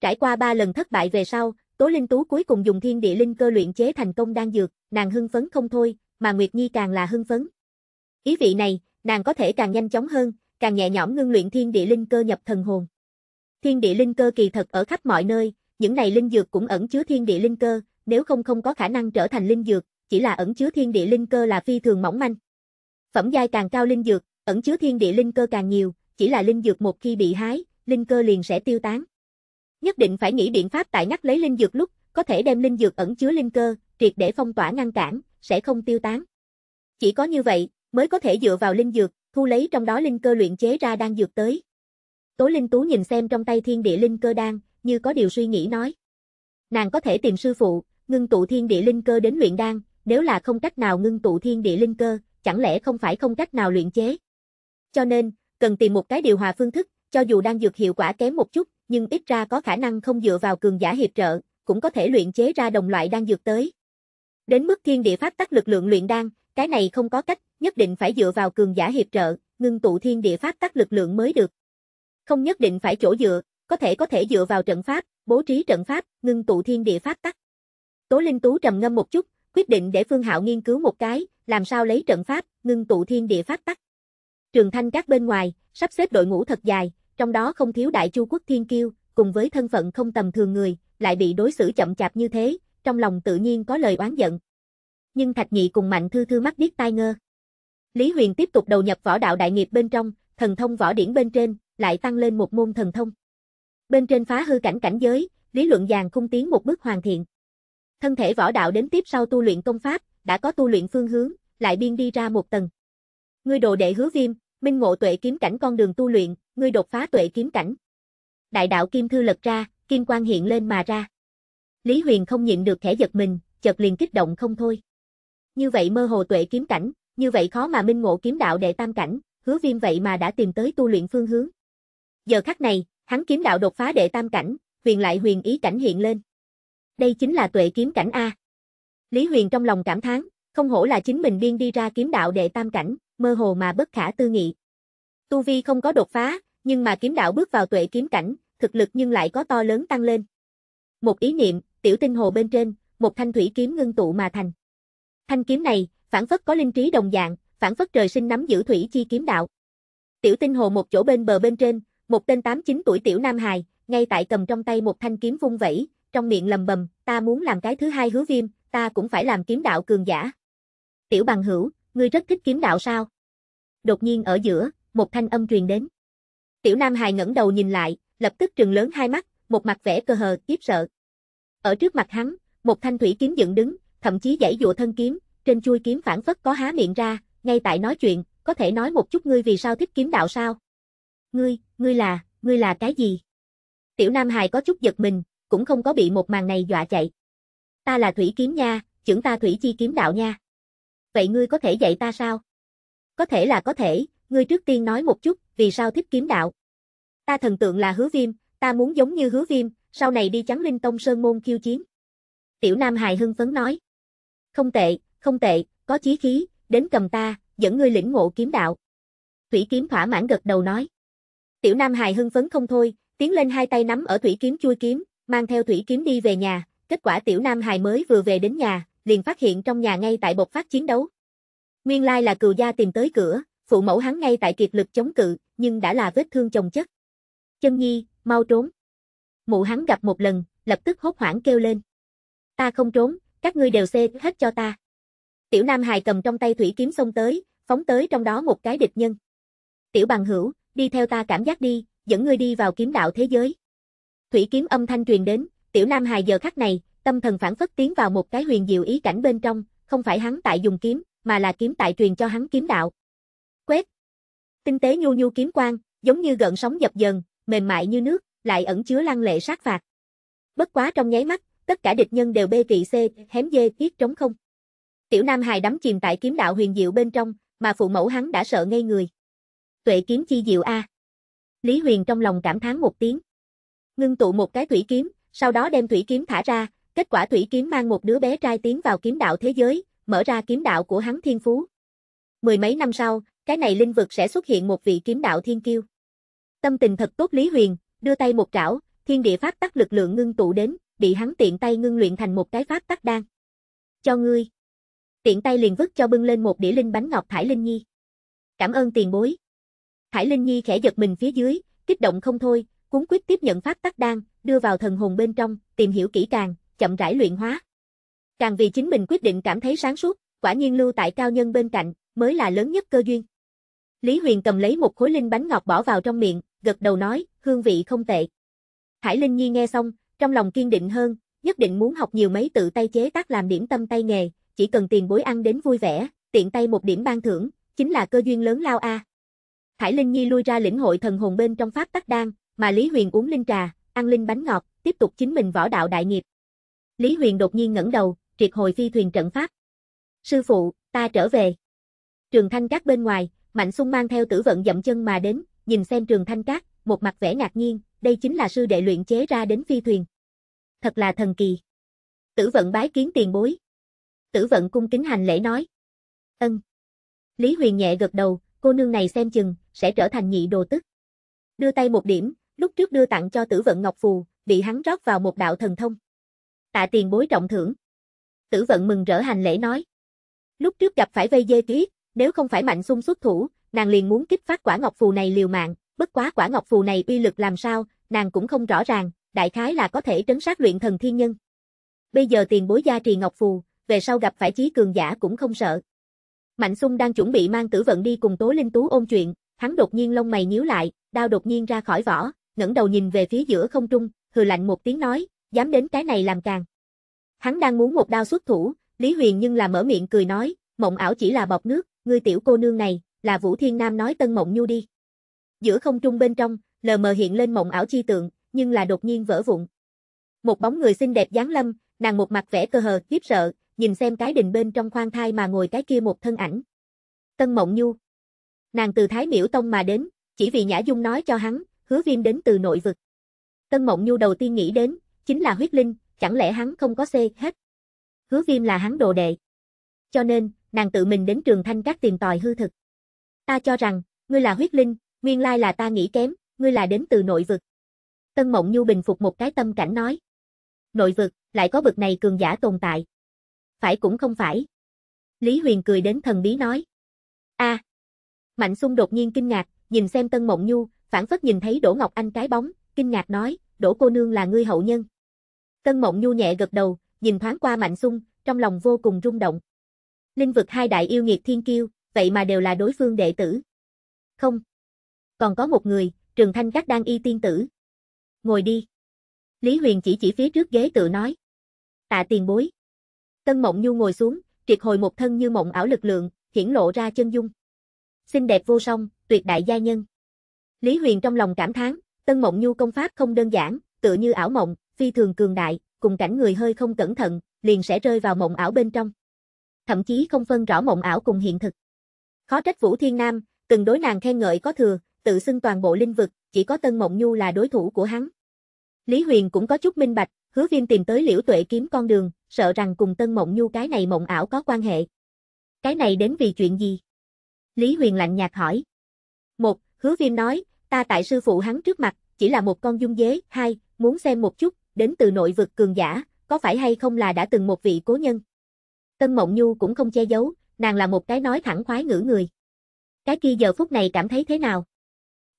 Trải qua ba lần thất bại về sau, Tố Linh Tú cuối cùng dùng thiên địa linh cơ luyện chế thành công đan dược, nàng hưng phấn không thôi, mà Nguyệt Nhi càng là hưng phấn. Ý vị này, nàng có thể càng nhanh chóng hơn, càng nhẹ nhõm ngưng luyện thiên địa linh cơ nhập thần hồn. Thiên địa linh cơ kỳ thật ở khắp mọi nơi, những này linh dược cũng ẩn chứa thiên địa linh cơ, nếu không không có khả năng trở thành linh dược, chỉ là ẩn chứa thiên địa linh cơ là phi thường mỏng manh. Phẩm giai càng cao linh dược, ẩn chứa thiên địa linh cơ càng nhiều, chỉ là linh dược một khi bị hái, linh cơ liền sẽ tiêu tán. Nhất định phải nghĩ biện pháp tại ngắt lấy linh dược lúc, có thể đem linh dược ẩn chứa linh cơ, triệt để phong tỏa ngăn cản, sẽ không tiêu tán. Chỉ có như vậy, mới có thể dựa vào linh dược, thu lấy trong đó linh cơ luyện chế ra đang dược tới. Tố Linh Tú nhìn xem trong tay thiên địa linh cơ đan, như có điều suy nghĩ nói. Nàng có thể tìm sư phụ, ngưng tụ thiên địa linh cơ đến luyện đan, nếu là không cách nào ngưng tụ thiên địa linh cơ, chẳng lẽ không phải không cách nào luyện chế. Cho nên, cần tìm một cái điều hòa phương thức, cho dù đang dược hiệu quả kém một chút, nhưng ít ra có khả năng không dựa vào cường giả hiệp trợ, cũng có thể luyện chế ra đồng loại đang dược tới. Đến mức thiên địa pháp tắc lực lượng luyện đan, cái này không có cách, nhất định phải dựa vào cường giả hiệp trợ, ngưng tụ thiên địa pháp tắc lực lượng mới được không nhất định phải chỗ dựa, có thể có thể dựa vào trận pháp, bố trí trận pháp, ngưng tụ thiên địa pháp tắc. Tố Linh Tú trầm ngâm một chút, quyết định để Phương Hạo nghiên cứu một cái, làm sao lấy trận pháp, ngưng tụ thiên địa pháp tắc. Trường Thanh các bên ngoài, sắp xếp đội ngũ thật dài, trong đó không thiếu đại chu quốc thiên kiêu, cùng với thân phận không tầm thường người, lại bị đối xử chậm chạp như thế, trong lòng tự nhiên có lời oán giận. Nhưng Thạch Nhị cùng Mạnh Thư Thư mắt điếc tai ngơ. Lý Huyền tiếp tục đầu nhập võ đạo đại nghiệp bên trong, thần thông võ điển bên trên, lại tăng lên một môn thần thông. Bên trên phá hư cảnh cảnh giới, lý luận dàn cung tiến một bước hoàn thiện. Thân thể võ đạo đến tiếp sau tu luyện công pháp, đã có tu luyện phương hướng, lại biên đi ra một tầng. Ngươi đồ đệ hứa viêm, minh ngộ tuệ kiếm cảnh con đường tu luyện, ngươi đột phá tuệ kiếm cảnh. Đại đạo kim thư lật ra, kim quang hiện lên mà ra. Lý Huyền không nhịn được khẽ giật mình, chợt liền kích động không thôi. Như vậy mơ hồ tuệ kiếm cảnh, như vậy khó mà minh ngộ kiếm đạo đệ tam cảnh, hứa viêm vậy mà đã tìm tới tu luyện phương hướng. Giờ khắc này, hắn kiếm đạo đột phá đệ tam cảnh, huyền lại huyền ý cảnh hiện lên. Đây chính là tuệ kiếm cảnh A. Lý Huyền trong lòng cảm thán, không hổ là chính mình điên đi ra kiếm đạo đệ tam cảnh, mơ hồ mà bất khả tư nghị. Tu Vi không có đột phá, nhưng mà kiếm đạo bước vào tuệ kiếm cảnh, thực lực nhưng lại có to lớn tăng lên. Một ý niệm, tiểu tinh hồ bên trên, một thanh thủy kiếm ngưng tụ mà thành. Thanh kiếm này, phản phất có linh trí đồng dạng, phản phất trời sinh nắm giữ thủy chi kiếm đạo. Tiểu tinh hồ một chỗ bên bờ bên trên, một tên 8-9 tuổi tiểu nam hài, ngay tại cầm trong tay một thanh kiếm vung vẩy, trong miệng lầm bầm, ta muốn làm cái thứ hai hứa viêm, ta cũng phải làm kiếm đạo cường giả. Tiểu bằng hữu, ngươi rất thích kiếm đạo sao? Đột nhiên ở giữa, một thanh âm truyền đến. Tiểu nam hài ngẩng đầu nhìn lại, lập tức trừng lớn hai mắt, một mặt vẻ cơ hờ, kiếp sợ. Ở trước mặt hắn, một thanh thủy kiếm dựng đứng, thậm chí giải dụa thân kiếm, trên chui kiếm phản phất có há miệng ra, ngay tại nói chuyện, có thể nói một chút ngươi vì sao thích kiếm đạo sao? Ngươi, ngươi là, ngươi là cái gì? Tiểu Nam Hải có chút giật mình, cũng không có bị một màn này dọa chạy. Ta là Thủy Kiếm nha, trưởng ta Thủy Chi Kiếm Đạo nha. Vậy ngươi có thể dạy ta sao? Có thể là có thể, ngươi trước tiên nói một chút, vì sao thích kiếm đạo? Ta thần tượng là hứa viêm, ta muốn giống như hứa viêm, sau này đi trắng linh tông sơn môn khiêu chiến. Tiểu Nam Hài hưng phấn nói. Không tệ, không tệ, có chí khí, đến cầm ta, dẫn ngươi lĩnh ngộ kiếm đạo. Thủy kiếm thỏa mãn gật đầu nói. Tiểu Nam Hài hưng phấn không thôi, tiến lên hai tay nắm ở thủy kiếm chui kiếm, mang theo thủy kiếm đi về nhà, kết quả Tiểu Nam Hài mới vừa về đến nhà, liền phát hiện trong nhà ngay tại bộc phát chiến đấu. Nguyên lai là cừu gia tìm tới cửa, phụ mẫu hắn ngay tại kiệt lực chống cự, nhưng đã là vết thương chồng chất. Chân nhi, mau trốn. Mụ hắn gặp một lần, lập tức hốt hoảng kêu lên. Ta không trốn, các ngươi đều xê hết cho ta. Tiểu Nam Hài cầm trong tay thủy kiếm xông tới, phóng tới trong đó một cái địch nhân. Tiểu bằng hữu, đi theo ta cảm giác đi, dẫn ngươi đi vào kiếm đạo thế giới. Thủy kiếm âm thanh truyền đến, tiểu nam hài giờ khắc này, tâm thần phản phất tiến vào một cái huyền diệu ý cảnh bên trong, không phải hắn tại dùng kiếm, mà là kiếm tại truyền cho hắn kiếm đạo. Quét. Tinh tế nhu nhu kiếm quang, giống như gợn sóng dập dần, mềm mại như nước, lại ẩn chứa lăng lệ sát phạt. Bất quá trong nháy mắt, tất cả địch nhân đều bê trị C, hém dê tiết trống không. Tiểu Nam Hài đắm chìm tại kiếm đạo huyền diệu bên trong, mà phụ mẫu hắn đã sợ ngây người tuệ kiếm chi diệu a. Lý Huyền trong lòng cảm thán một tiếng. Ngưng tụ một cái thủy kiếm, sau đó đem thủy kiếm thả ra, kết quả thủy kiếm mang một đứa bé trai tiến vào kiếm đạo thế giới, mở ra kiếm đạo của hắn thiên phú. Mười mấy năm sau, cái này linh vực sẽ xuất hiện một vị kiếm đạo thiên kiêu. Tâm tình thật tốt Lý Huyền, đưa tay một trảo, thiên địa pháp tắc lực lượng ngưng tụ đến, bị hắn tiện tay ngưng luyện thành một cái pháp tắc đan. Cho ngươi. Tiện tay liền vứt cho bưng lên một đĩa linh bánh ngọc thải linh nhi. Cảm ơn tiền bối. Hải Linh Nhi khẽ giật mình phía dưới, kích động không thôi, cuốn quyết tiếp nhận pháp tắc đan, đưa vào thần hồn bên trong, tìm hiểu kỹ càng, chậm rãi luyện hóa. Càng vì chính mình quyết định cảm thấy sáng suốt, quả nhiên lưu tại cao nhân bên cạnh, mới là lớn nhất cơ duyên. Lý Huyền cầm lấy một khối linh bánh ngọt bỏ vào trong miệng, gật đầu nói, hương vị không tệ. Hải Linh Nhi nghe xong, trong lòng kiên định hơn, nhất định muốn học nhiều mấy tự tay chế tác làm điểm tâm tay nghề, chỉ cần tiền bối ăn đến vui vẻ, tiện tay một điểm ban thưởng, chính là cơ duyên lớn lao a. À. Thải Linh Nhi lui ra lĩnh hội thần hồn bên trong pháp tắc đan, mà Lý Huyền uống linh trà, ăn linh bánh ngọt, tiếp tục chính mình võ đạo đại nghiệp. Lý Huyền đột nhiên ngẩng đầu, triệt hồi phi thuyền trận pháp. Sư phụ, ta trở về. Trường Thanh Các bên ngoài, Mạnh Sung mang theo tử vận dậm chân mà đến, nhìn xem Trường Thanh Các, một mặt vẻ ngạc nhiên, đây chính là sư đệ luyện chế ra đến phi thuyền. Thật là thần kỳ. Tử vận bái kiến tiền bối. Tử vận cung kính hành lễ nói. Ân. Lý Huyền nhẹ gật đầu, cô nương này xem chừng, sẽ trở thành nhị đồ tức. Đưa tay một điểm, lúc trước đưa tặng cho tử vận Ngọc Phù, bị hắn rót vào một đạo thần thông. Tạ tiền bối trọng thưởng. Tử vận mừng rỡ hành lễ nói. Lúc trước gặp phải vây dê tuyết, nếu không phải mạnh sung xuất thủ, nàng liền muốn kích phát quả Ngọc Phù này liều mạng, bất quá quả Ngọc Phù này uy lực làm sao, nàng cũng không rõ ràng, đại khái là có thể trấn sát luyện thần thiên nhân. Bây giờ tiền bối gia trì Ngọc Phù, về sau gặp phải chí cường giả cũng không sợ. Mạnh Sung đang chuẩn bị mang tử vận đi cùng Tố Linh Tú ôn chuyện, hắn đột nhiên lông mày nhíu lại, đao đột nhiên ra khỏi vỏ, ngẩng đầu nhìn về phía giữa không trung, hừ lạnh một tiếng nói, dám đến cái này làm càng. Hắn đang muốn một đao xuất thủ, Lý Huyền nhưng là mở miệng cười nói, mộng ảo chỉ là bọt nước, ngươi tiểu cô nương này, là Vũ Thiên Nam nói Tân Mộng Nhu đi. Giữa không trung bên trong, lờ mờ hiện lên mộng ảo chi tượng, nhưng là đột nhiên vỡ vụn. Một bóng người xinh đẹp dáng lâm, nàng một mặt vẻ cơ hờ, khiếp sợ, nhìn xem cái đình bên trong khoang thai mà ngồi cái kia một thân ảnh. Tân Mộng Nhu. Nàng từ Thái Miễu Tông mà đến, chỉ vì Nhã Dung nói cho hắn, hứa viêm đến từ nội vực. Tân Mộng Nhu đầu tiên nghĩ đến, chính là huyết linh, chẳng lẽ hắn không có xê hết. Hứa viêm là hắn đồ đệ. Cho nên, nàng tự mình đến trường thanh các tìm tòi hư thực. Ta cho rằng, ngươi là huyết linh, nguyên lai là ta nghĩ kém, ngươi là đến từ nội vực. Tân Mộng Nhu bình phục một cái tâm cảnh nói. Nội vực, lại có vực này cường giả tồn tại phải cũng không phải. Lý Huyền cười đến thần bí nói. a à, Mạnh Xuân đột nhiên kinh ngạc, nhìn xem Tân Mộng Nhu, phản phất nhìn thấy Đỗ Ngọc Anh cái bóng, kinh ngạc nói, Đỗ cô nương là ngươi hậu nhân. Tân Mộng Nhu nhẹ gật đầu, nhìn thoáng qua Mạnh Xuân, trong lòng vô cùng rung động. Linh vực hai đại yêu nghiệt thiên kiêu, vậy mà đều là đối phương đệ tử. Không. Còn có một người, Trường Thanh Các đang y tiên tử. Ngồi đi. Lý Huyền chỉ chỉ phía trước ghế tự nói. Tạ tiền bối. Tân Mộng Nhu ngồi xuống, triệt hồi một thân như mộng ảo lực lượng, hiển lộ ra chân dung. Xinh đẹp vô song, tuyệt đại gia nhân. Lý Huyền trong lòng cảm thán, Tân Mộng Nhu công pháp không đơn giản, tựa như ảo mộng, phi thường cường đại, cùng cảnh người hơi không cẩn thận, liền sẽ rơi vào mộng ảo bên trong. Thậm chí không phân rõ mộng ảo cùng hiện thực. Khó trách Vũ Thiên Nam, từng đối nàng khen ngợi có thừa, tự xưng toàn bộ linh vực, chỉ có Tân Mộng Nhu là đối thủ của hắn. Lý Huyền cũng có chút minh bạch, hứa viên tìm tới liễu tuệ kiếm con đường, sợ rằng cùng Tân Mộng Nhu cái này mộng ảo có quan hệ. Cái này đến vì chuyện gì? Lý Huyền lạnh nhạt hỏi. Một, hứa viêm nói, ta tại sư phụ hắn trước mặt, chỉ là một con dung dế. Hai, muốn xem một chút, đến từ nội vực cường giả, có phải hay không là đã từng một vị cố nhân? Tân Mộng Nhu cũng không che giấu, nàng là một cái nói thẳng khoái ngữ người. Cái kia giờ phút này cảm thấy thế nào?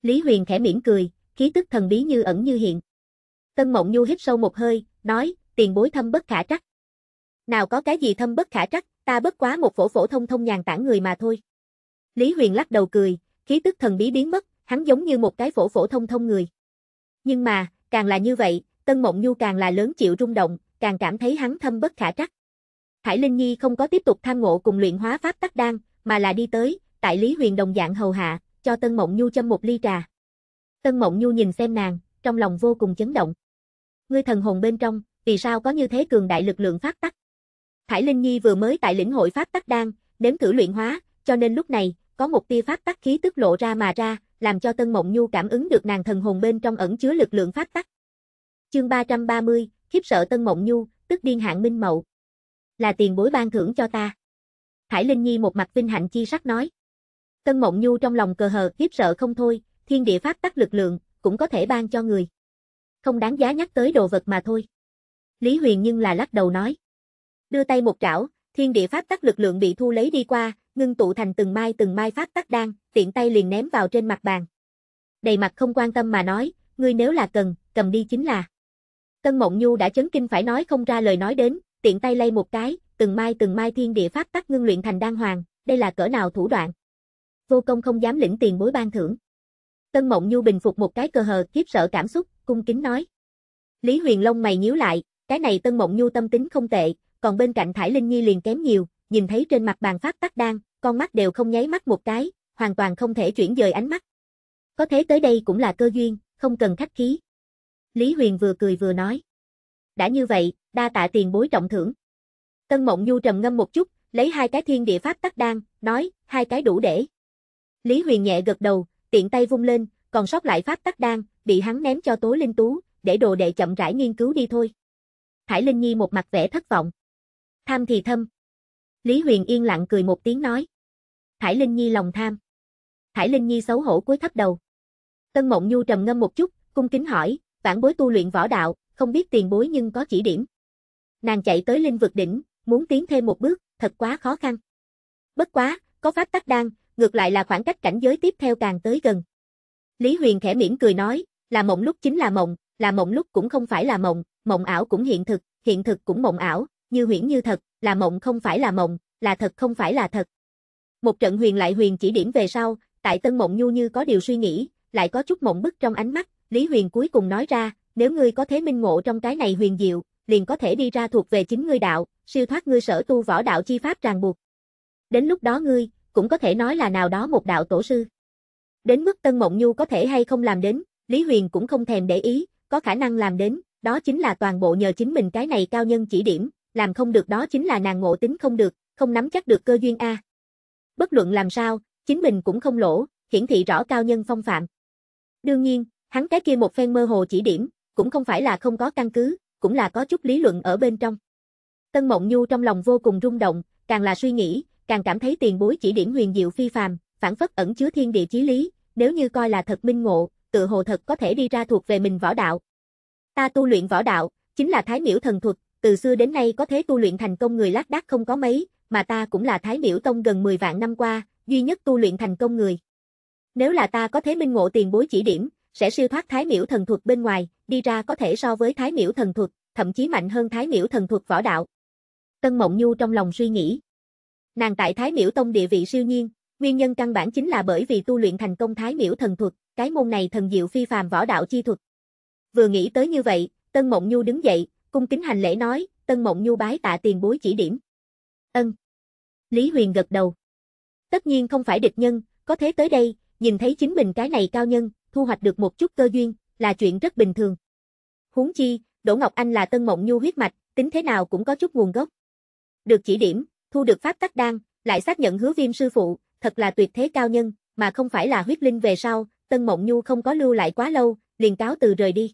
Lý Huyền khẽ mỉm cười, khí tức thần bí như ẩn như hiện. Tân Mộng Nhu hít sâu một hơi, nói, tiền bối thâm bất khả trắc. Nào có cái gì thâm bất khả trắc, ta bất quá một phổ phổ thông thông nhàn tản người mà thôi. Lý Huyền lắc đầu cười, khí tức thần bí biến mất, hắn giống như một cái phổ phổ thông thông người. Nhưng mà, càng là như vậy, Tân Mộng Nhu càng là lớn chịu rung động, càng cảm thấy hắn thâm bất khả trắc. Hải Linh Nhi không có tiếp tục tham ngộ cùng luyện hóa pháp tắc đan, mà là đi tới, tại Lý Huyền đồng dạng hầu hạ, cho Tân Mộng Nhu châm một ly trà. Tân Mộng Nhu nhìn xem nàng, trong lòng vô cùng chấn động. Ngươi thần hồn bên trong, vì sao có như thế cường đại lực lượng pháp tắc? Thải Linh Nhi vừa mới tại lĩnh hội pháp tắc đan, nếm thử luyện hóa, cho nên lúc này, có một tia pháp tắc khí tức lộ ra mà ra, làm cho Tân Mộng Nhu cảm ứng được nàng thần hồn bên trong ẩn chứa lực lượng pháp tắc. Chương 330, khiếp sợ Tân Mộng Nhu, tức điên hạng minh mậu. Là tiền bối ban thưởng cho ta. Thải Linh Nhi một mặt vinh hạnh chi sắc nói. Tân Mộng Nhu trong lòng cờ hờ khiếp sợ không thôi, thiên địa pháp tắc lực lượng, cũng có thể ban cho người. Không đáng giá nhắc tới đồ vật mà thôi. Lý Huyền nhưng là lắc đầu nói đưa tay một trảo, thiên địa pháp tắc lực lượng bị thu lấy đi qua, ngưng tụ thành từng mai từng mai pháp tắc đan, tiện tay liền ném vào trên mặt bàn. Đầy mặt không quan tâm mà nói, ngươi nếu là cần, cầm đi chính là. Tân Mộng Nhu đã chấn kinh phải nói không ra lời nói đến, tiện tay lay một cái, từng mai từng mai thiên địa pháp tắc ngưng luyện thành đan hoàng, đây là cỡ nào thủ đoạn. Vô công không dám lĩnh tiền bối ban thưởng. Tân Mộng Nhu bình phục một cái cơ hờ khiếp sợ cảm xúc, cung kính nói. Lý Huyền Long mày nhíu lại, cái này Tân Mộng Nhu tâm tính không tệ, còn bên cạnh Thải Linh Nhi liền kém nhiều, nhìn thấy trên mặt bàn pháp tắc đan, con mắt đều không nháy mắt một cái, hoàn toàn không thể chuyển dời ánh mắt. Có thế tới đây cũng là cơ duyên, không cần khách khí. Lý Huyền vừa cười vừa nói. Đã như vậy, đa tạ tiền bối trọng thưởng. Tân Mộng Du trầm ngâm một chút, lấy hai cái thiên địa pháp tắc đan, nói, hai cái đủ để. Lý Huyền nhẹ gật đầu, tiện tay vung lên, còn sót lại pháp tắc đan, bị hắn ném cho Tố Linh Tú, để đồ đệ chậm rãi nghiên cứu đi thôi. Thải Linh Nhi một mặt vẻ thất vọng. Tham thì thâm. Lý Huyền yên lặng cười một tiếng nói. Thải Linh Nhi lòng tham. Thải Linh Nhi xấu hổ cúi thấp đầu. Tân Mộng Nhu trầm ngâm một chút, cung kính hỏi, vãn bối tu luyện võ đạo, không biết tiền bối nhưng có chỉ điểm. Nàng chạy tới linh vực đỉnh, muốn tiến thêm một bước, thật quá khó khăn. Bất quá, có pháp tắc đan, ngược lại là khoảng cách cảnh giới tiếp theo càng tới gần. Lý Huyền khẽ mỉm cười nói, là mộng lúc chính là mộng, là mộng lúc cũng không phải là mộng, mộng ảo cũng hiện thực, hiện thực cũng mộng ảo, như huyễn như thật, là mộng không phải là mộng, là thật không phải là thật. Một trận huyền lại huyền chỉ điểm về sau, tại Tân Mộng Nhu như có điều suy nghĩ, lại có chút mộng bức trong ánh mắt, Lý Huyền cuối cùng nói ra, nếu ngươi có thế minh ngộ trong cái này huyền diệu, liền có thể đi ra thuộc về chính ngươi đạo, siêu thoát ngươi sở tu võ đạo chi pháp ràng buộc. Đến lúc đó ngươi, cũng có thể nói là nào đó một đạo tổ sư. Đến mức Tân Mộng Nhu có thể hay không làm đến, Lý Huyền cũng không thèm để ý, có khả năng làm đến, đó chính là toàn bộ nhờ chính mình cái này cao nhân chỉ điểm, làm không được đó chính là nàng ngộ tính không được, không nắm chắc được cơ duyên a. Bất luận làm sao, chính mình cũng không lỗ, hiển thị rõ cao nhân phong phạm. Đương nhiên, hắn cái kia một phen mơ hồ chỉ điểm, cũng không phải là không có căn cứ, cũng là có chút lý luận ở bên trong. Tân Mộng Nhu trong lòng vô cùng rung động, càng là suy nghĩ, càng cảm thấy tiền bối chỉ điểm huyền diệu phi phàm, phản phất ẩn chứa thiên địa chí lý, nếu như coi là thật minh ngộ, tự hồ thật có thể đi ra thuộc về mình võ đạo. Ta tu luyện võ đạo, chính là thái miểu thần thuật, từ xưa đến nay có thế tu luyện thành công người lác đác không có mấy, mà ta cũng là Thái Miểu Tông gần 10 vạn năm qua, duy nhất tu luyện thành công người. Nếu là ta có thế minh ngộ tiền bối chỉ điểm, sẽ siêu thoát Thái Miểu thần thuật bên ngoài, đi ra có thể so với Thái Miểu thần thuật, thậm chí mạnh hơn Thái Miểu thần thuật võ đạo. Tân Mộng Nhu trong lòng suy nghĩ. Nàng tại Thái Miểu Tông địa vị siêu nhiên, nguyên nhân căn bản chính là bởi vì tu luyện thành công Thái Miểu thần thuật, cái môn này thần diệu phi phàm võ đạo chi thuật. Vừa nghĩ tới như vậy, Tân Mộng Nhu đứng dậy, cung kính hành lễ nói, Tân Mộng Nhu bái tạ tiền bối chỉ điểm. Ân. Lý Huyền gật đầu. Tất nhiên không phải địch nhân, có thế tới đây, nhìn thấy chính mình cái này cao nhân, thu hoạch được một chút cơ duyên, là chuyện rất bình thường. Huống chi, Đỗ Ngọc Anh là Tân Mộng Nhu huyết mạch, tính thế nào cũng có chút nguồn gốc. Được chỉ điểm, thu được pháp tắc đan, lại xác nhận hứa viêm sư phụ, thật là tuyệt thế cao nhân, mà không phải là huyết linh về sau, Tân Mộng Nhu không có lưu lại quá lâu, liền cáo từ rời đi.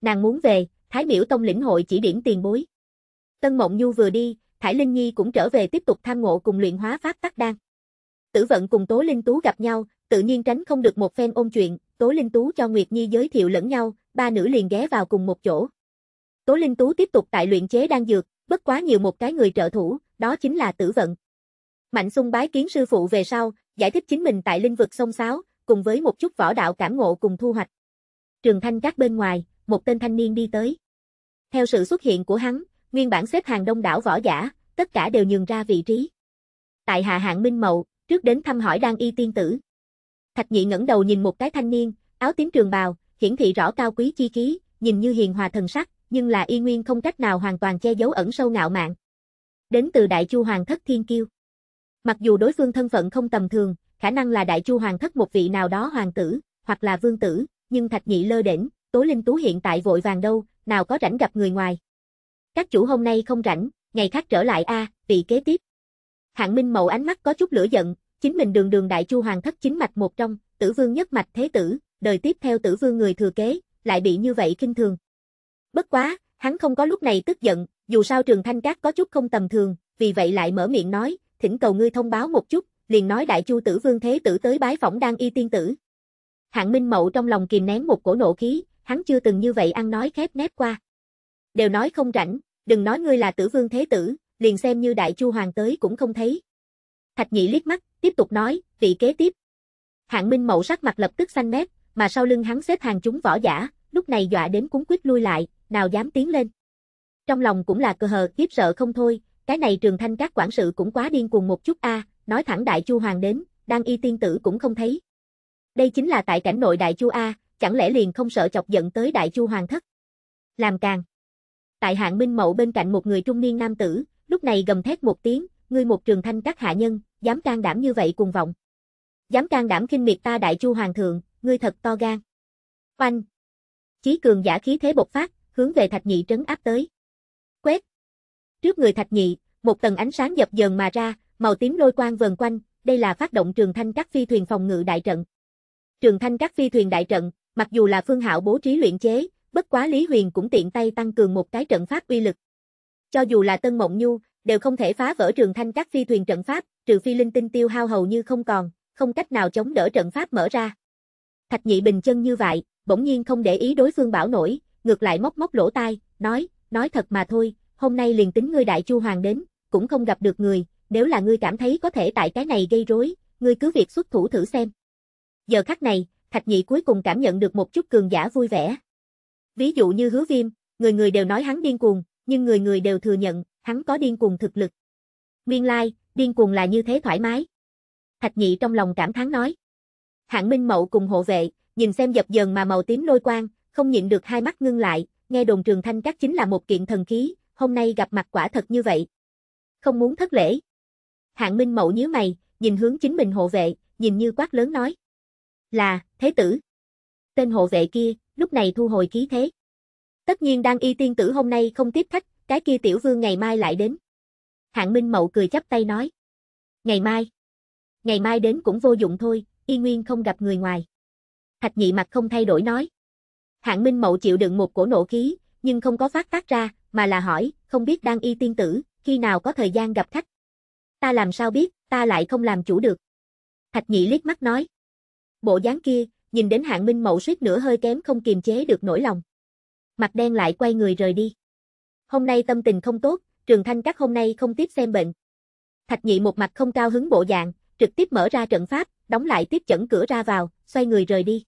Nàng muốn về, Thái Miểu Tông lĩnh hội chỉ điểm tiền bối. Tân Mộng Nhu vừa đi, Thái Linh Nhi cũng trở về tiếp tục tham ngộ cùng luyện hóa pháp tắc đan. Tử Vận cùng Tố Linh Tú gặp nhau, tự nhiên tránh không được một phen ôn chuyện, Tố Linh Tú cho Nguyệt Nhi giới thiệu lẫn nhau, ba nữ liền ghé vào cùng một chỗ. Tố Linh Tú tiếp tục tại luyện chế đan dược, bất quá nhiều một cái người trợ thủ, đó chính là Tử Vận. Mạnh Xung bái kiến sư phụ về sau, giải thích chính mình tại linh vực sông sáo, cùng với một chút võ đạo cảm ngộ cùng thu hoạch. Trường Thanh các bên ngoài, một tên thanh niên đi tới. Theo sự xuất hiện của hắn, nguyên bản xếp hàng đông đảo võ giả, tất cả đều nhường ra vị trí. Tại hạ hạng Minh Mậu, trước đến thăm hỏi đang y tiên tử. Thạch nhị ngẩng đầu nhìn một cái thanh niên, áo tím trường bào, hiển thị rõ cao quý chi khí, nhìn như hiền hòa thần sắc, nhưng là y nguyên không cách nào hoàn toàn che giấu ẩn sâu ngạo mạn. Đến từ Đại Chu Hoàng thất Thiên Kiêu. Mặc dù đối phương thân phận không tầm thường, khả năng là Đại Chu Hoàng thất một vị nào đó hoàng tử, hoặc là vương tử, nhưng Thạch Nhị lơ đỉnh. Tố Linh Tú hiện tại vội vàng đâu, nào có rảnh gặp người ngoài. Các chủ hôm nay không rảnh, ngày khác trở lại a, vị kế tiếp. Hạng Minh Mậu ánh mắt có chút lửa giận, chính mình đường đường đại chu hoàng thất chính mạch một trong, tử vương nhất mạch thế tử, đời tiếp theo tử vương người thừa kế, lại bị như vậy kinh thường. Bất quá, hắn không có lúc này tức giận, dù sao trường thanh Các có chút không tầm thường, vì vậy lại mở miệng nói, thỉnh cầu ngươi thông báo một chút, liền nói đại chu tử vương thế tử tới bái phỏng đang y tiên tử. Hạng Minh Mậu trong lòng kìm nén một cổ nộ khí, hắn chưa từng như vậy ăn nói khép nép qua. Đều nói không rảnh, đừng nói ngươi là tử vương thế tử, liền xem như đại chu hoàng tới cũng không thấy. Thạch nhị liếc mắt, tiếp tục nói, vị kế tiếp. Hạng Minh Mậu sắc mặt lập tức xanh mét, mà sau lưng hắn xếp hàng chúng võ giả, lúc này dọa đến cuốn quýt lui lại, nào dám tiến lên. Trong lòng cũng là cơ hờ, khiếp sợ không thôi, cái này trường thanh các quản sự cũng quá điên cuồng một chút a, à, nói thẳng đại chu hoàng đến, đang y tiên tử cũng không thấy. Đây chính là tại cảnh nội đại chu a, chẳng lẽ liền không sợ chọc giận tới đại chu hoàng thất. Làm càng. Tại hạng minh mậu bên cạnh một người trung niên nam tử, lúc này gầm thét một tiếng, ngươi một trường thanh các hạ nhân, dám can đảm như vậy cùng vọng. Dám can đảm khinh miệt ta đại chu hoàng thượng, ngươi thật to gan. Oanh. Chí cường giả khí thế bộc phát, hướng về thạch nhị trấn áp tới. Quét. Trước người thạch nhị, một tầng ánh sáng dập dờn mà ra, màu tím lôi quang vờn quanh, đây là phát động trường thanh các phi thuyền phòng ngự đại trận. Trường thanh các phi thuyền đại trận, Mặc dù là Phương Hạo bố trí luyện chế, bất quá Lý Huyền cũng tiện tay tăng cường một cái trận pháp uy lực. Cho dù là Tân Mộng Nhu, đều không thể phá vỡ trường thanh các phi thuyền trận pháp, trừ phi linh tinh tiêu hao hầu như không còn, không cách nào chống đỡ trận pháp mở ra. Thạch Nhị Bình chân như vậy, bỗng nhiên không để ý đối phương bảo nổi, ngược lại móc móc lỗ tai, nói, nói thật mà thôi, hôm nay liền tính ngươi đại chu hoàng đến, cũng không gặp được người, nếu là ngươi cảm thấy có thể tại cái này gây rối, ngươi cứ việc xuất thủ thử xem. Giờ khắc này, Thạch Nhị cuối cùng cảm nhận được một chút cường giả vui vẻ. Ví dụ như Hứa Viêm, người người đều nói hắn điên cuồng, nhưng người người đều thừa nhận, hắn có điên cuồng thực lực. Nguyên lai, điên cuồng là như thế thoải mái. Thạch Nhị trong lòng cảm thán nói. Hạng Minh Mậu cùng hộ vệ, nhìn xem dập dần mà màu tím lôi quang, không nhịn được hai mắt ngưng lại, nghe đồn trường thanh các chính là một kiện thần khí, hôm nay gặp mặt quả thật như vậy. Không muốn thất lễ. Hạng Minh Mậu nhíu mày, nhìn hướng chính mình hộ vệ, nhìn như quát lớn nói là, thế tử. Tên hộ vệ kia, lúc này thu hồi khí thế. Tất nhiên đang y tiên tử hôm nay không tiếp khách, cái kia tiểu vương ngày mai lại đến. Hạng Minh Mậu cười chắp tay nói. Ngày mai. Ngày mai đến cũng vô dụng thôi, y nguyên không gặp người ngoài. Thạch nhị mặt không thay đổi nói. Hạng Minh Mậu chịu đựng một cổ nộ khí, nhưng không có phát tác ra, mà là hỏi, không biết đang y tiên tử, khi nào có thời gian gặp khách. Ta làm sao biết, ta lại không làm chủ được. Thạch nhị liếc mắt nói. Bộ dáng kia, nhìn đến hạng minh mậu suýt nữa hơi kém không kiềm chế được nỗi lòng. Mặt đen lại quay người rời đi. Hôm nay tâm tình không tốt, trường thanh các hôm nay không tiếp xem bệnh. Thạch nhị một mặt không cao hứng bộ dạng, trực tiếp mở ra trận pháp, đóng lại tiếp chẩn cửa ra vào, xoay người rời đi.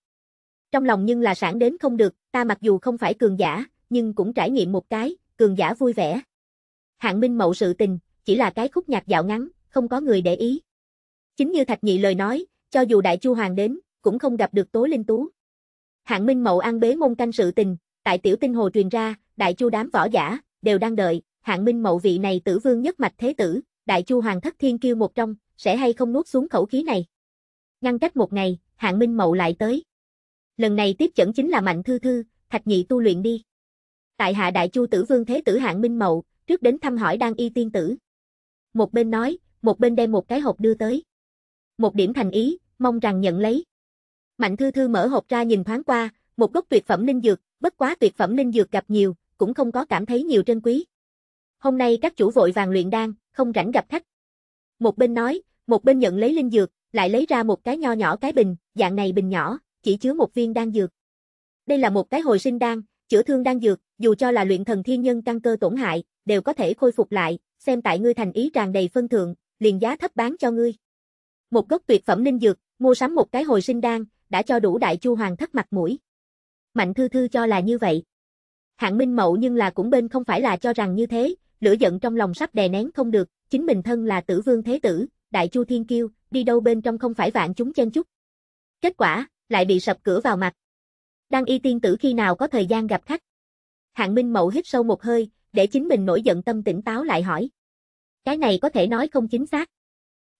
Trong lòng nhưng là sản đến không được, ta mặc dù không phải cường giả, nhưng cũng trải nghiệm một cái, cường giả vui vẻ. Hạng Minh Mậu sự tình, chỉ là cái khúc nhạc dạo ngắn, không có người để ý. Chính như Thạch Nhị lời nói, cho dù Đại Chu Hoàng đến, cũng không gặp được Tố Linh Tú. Hạng Minh Mậu ăn bế môn canh sự tình, tại tiểu tinh hồ truyền ra, đại chu đám võ giả, đều đang đợi, hạng Minh Mậu vị này tử vương nhất mạch thế tử, đại chu hoàng thất thiên kiêu một trong, sẽ hay không nuốt xuống khẩu khí này. Ngăn cách một ngày, hạng Minh Mậu lại tới. Lần này tiếp chẩn chính là Mạnh Thư Thư, thạch nhị tu luyện đi. Tại hạ đại chu tử vương thế tử hạng Minh Mậu, trước đến thăm hỏi đang y tiên tử. Một bên nói, một bên đem một cái hộp đưa tới. Một điểm thành ý, mong rằng nhận lấy. Mạnh Thư Thư mở hộp ra nhìn thoáng qua, một gốc tuyệt phẩm linh dược, bất quá tuyệt phẩm linh dược gặp nhiều, cũng không có cảm thấy nhiều trân quý. Hôm nay các chủ vội vàng luyện đan, không rảnh gặp khách. Một bên nói, một bên nhận lấy linh dược, lại lấy ra một cái nho nhỏ cái bình, dạng này bình nhỏ, chỉ chứa một viên đan dược. Đây là một cái hồi sinh đan, chữa thương đan dược, dù cho là luyện thần thiên nhân căn cơ tổn hại, đều có thể khôi phục lại, xem tại ngươi thành ý tràn đầy phân thượng, liền giá thấp bán cho ngươi. Một gốc tuyệt phẩm linh dược, mua sắm một cái hồi sinh đan, đã cho đủ đại chu hoàng thất mặt mũi. Mạnh Thư Thư cho là như vậy. Hạng Minh Mậu nhưng là cũng bên không phải là cho rằng như thế, lửa giận trong lòng sắp đè nén không được, chính mình thân là tử vương thế tử, đại chu thiên kiêu, đi đâu bên trong không phải vạn chúng chen chúc. Kết quả, lại bị sập cửa vào mặt. Đang y tiên tử khi nào có thời gian gặp khách. Hạng Minh Mậu hít sâu một hơi, để chính mình nổi giận tâm tỉnh táo lại hỏi. Cái này có thể nói không chính xác.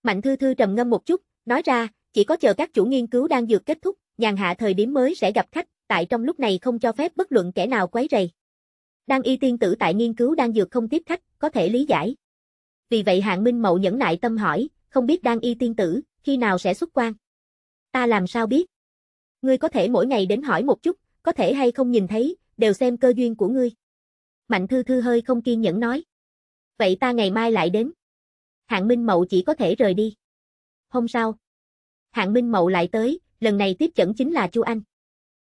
Mạnh Thư Thư trầm ngâm một chút, nói ra, chỉ có chờ các chủ nghiên cứu đang dược kết thúc, nhàn hạ thời điểm mới sẽ gặp khách, tại trong lúc này không cho phép bất luận kẻ nào quấy rầy. Đang y tiên tử tại nghiên cứu đang dược không tiếp khách, có thể lý giải. Vì vậy Hạng Minh Mậu nhẫn nại tâm hỏi, không biết đang y tiên tử, khi nào sẽ xuất quan? Ta làm sao biết? Ngươi có thể mỗi ngày đến hỏi một chút, có thể hay không nhìn thấy, đều xem cơ duyên của ngươi. Mạnh Thư Thư hơi không kiên nhẫn nói. Vậy ta ngày mai lại đến. Hạng Minh Mậu chỉ có thể rời đi. Hôm sau, hạng minh mậu lại tới, lần này tiếp chẩn chính là Chu Anh.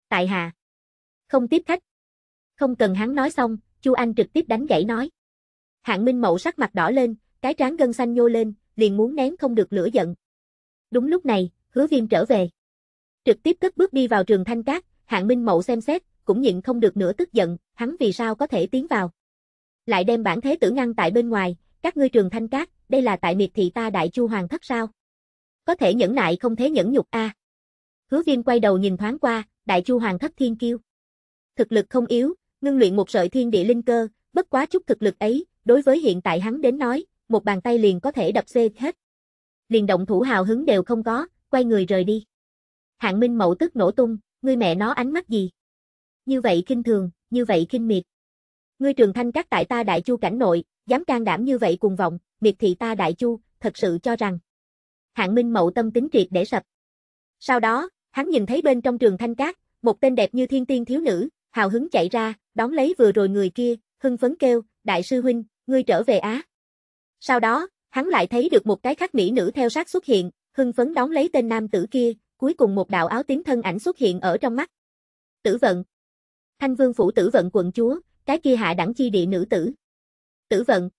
Tại hạ. Không tiếp khách. Không cần hắn nói xong, Chu Anh trực tiếp đánh gãy nói. Hạng minh mậu sắc mặt đỏ lên, cái trán gân xanh nhô lên, liền muốn nén không được lửa giận. Đúng lúc này, hứa viêm trở về. Trực tiếp cất bước đi vào trường thanh cát, hạng minh mậu xem xét, cũng nhịn không được nữa tức giận, hắn vì sao có thể tiến vào. Lại đem bản thế tử ngăn tại bên ngoài, các ngươi trường thanh cát, đây là tại miệt thị ta đại chu hoàng thất sao có thể nhẫn nại không thế nhẫn nhục a. Hứa Viêm quay đầu nhìn thoáng qua, Đại Chu Hoàng Thất Thiên Kiêu. Thực lực không yếu, ngưng luyện một sợi thiên địa linh cơ, bất quá chút thực lực ấy, đối với hiện tại hắn đến nói, một bàn tay liền có thể đập xê hết. Liền động thủ hào hứng đều không có, quay người rời đi. Hạng Minh mẫu tức nổ tung, ngươi mẹ nó ánh mắt gì? Như vậy kinh thường, như vậy kinh miệt. Ngươi trường thanh các tại ta đại chu cảnh nội, dám can đảm như vậy cùng vọng, miệt thị ta đại chu, thật sự cho rằng hạng minh mậu tâm tính triệt để sập. Sau đó, hắn nhìn thấy bên trong trường thanh cát, một tên đẹp như thiên tiên thiếu nữ, hào hứng chạy ra, đón lấy vừa rồi người kia, hưng phấn kêu, đại sư huynh, ngươi trở về Á. Sau đó, hắn lại thấy được một cái khắc mỹ nữ theo sát xuất hiện, hưng phấn đón lấy tên nam tử kia, cuối cùng một đạo áo tím thân ảnh xuất hiện ở trong mắt. Tử vận. Thanh vương phủ tử vận quận chúa, cái kia hạ đẳng chi địa nữ tử. Tử vận.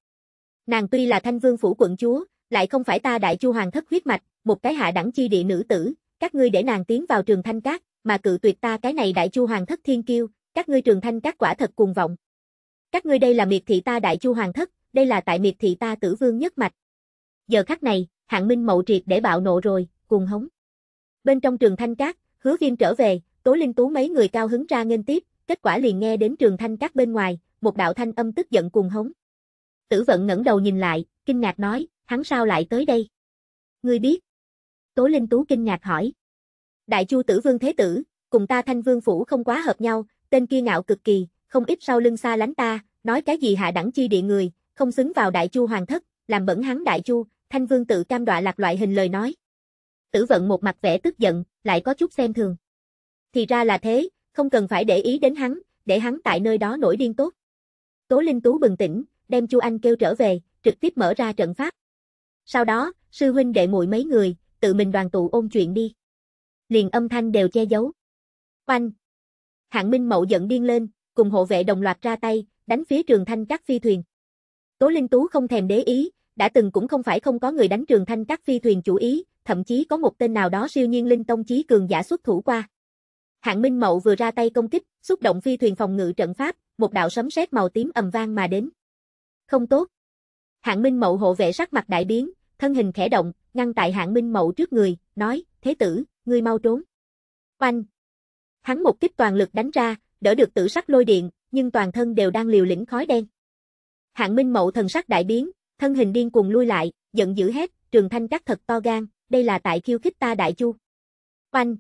Nàng tuy là thanh vương phủ quận chúa, lại không phải ta đại chu hoàng thất huyết mạch, một cái hạ đẳng chi địa nữ tử, các ngươi để nàng tiến vào trường thanh các, mà cự tuyệt ta cái này đại chu hoàng thất thiên kiêu, các ngươi trường thanh các quả thật cuồng vọng. Các ngươi đây là miệt thị ta đại chu hoàng thất, đây là tại miệt thị ta tử vương nhất mạch. Giờ khắc này, hạng minh mậu triệt để bạo nộ rồi, cuồng hống. Bên trong trường thanh các, hứa viêm trở về, tố linh tú mấy người cao hứng ra nghênh tiếp, kết quả liền nghe đến trường thanh các bên ngoài, một đạo thanh âm tức giận cuồng hống. Tử vận ngẩng đầu nhìn lại, kinh ngạc nói, hắn sao lại tới đây? Ngươi biết? Tố Linh Tú kinh ngạc hỏi. Đại Chu Tử Vương Thế Tử, cùng ta Thanh Vương Phủ không quá hợp nhau, tên kia ngạo cực kỳ, không ít sau lưng xa lánh ta, nói cái gì hạ đẳng chi địa người, không xứng vào Đại Chu Hoàng Thất, làm bẩn hắn Đại Chu, Thanh Vương tự cam đọa lạc loại hình lời nói. Tử vận một mặt vẻ tức giận, lại có chút xem thường. Thì ra là thế, không cần phải để ý đến hắn, để hắn tại nơi đó nổi điên tốt. Tố Linh Tú bừng tỉnh, đem Chu Anh kêu trở về, trực tiếp mở ra trận pháp. Sau đó, sư huynh đệ muội mấy người, tự mình đoàn tụ ôn chuyện đi. Liền âm thanh đều che giấu. Oanh! Hạng Minh Mậu giận điên lên, cùng hộ vệ đồng loạt ra tay, đánh phía trường thanh các phi thuyền. Tố Linh Tú không thèm để ý, đã từng cũng không phải không có người đánh trường thanh các phi thuyền chủ ý, thậm chí có một tên nào đó siêu nhiên linh tông chí cường giả xuất thủ qua. Hạng Minh Mậu vừa ra tay công kích, xúc động phi thuyền phòng ngự trận pháp, một đạo sấm sét màu tím ầm vang mà đến. Không tốt. Hạng Minh Mậu hộ vệ sắc mặt đại biến, thân hình khẽ động, ngăn tại hạng minh mậu trước người, nói, thế tử, ngươi mau trốn. Oanh! Hắn một kích toàn lực đánh ra, đỡ được tử sắc lôi điện, nhưng toàn thân đều đang liều lĩnh khói đen. Hạng minh mậu thần sắc đại biến, thân hình điên cuồng lui lại, giận dữ hét, trường thanh các thật to gan, đây là tại khiêu khích ta đại chu. Oanh!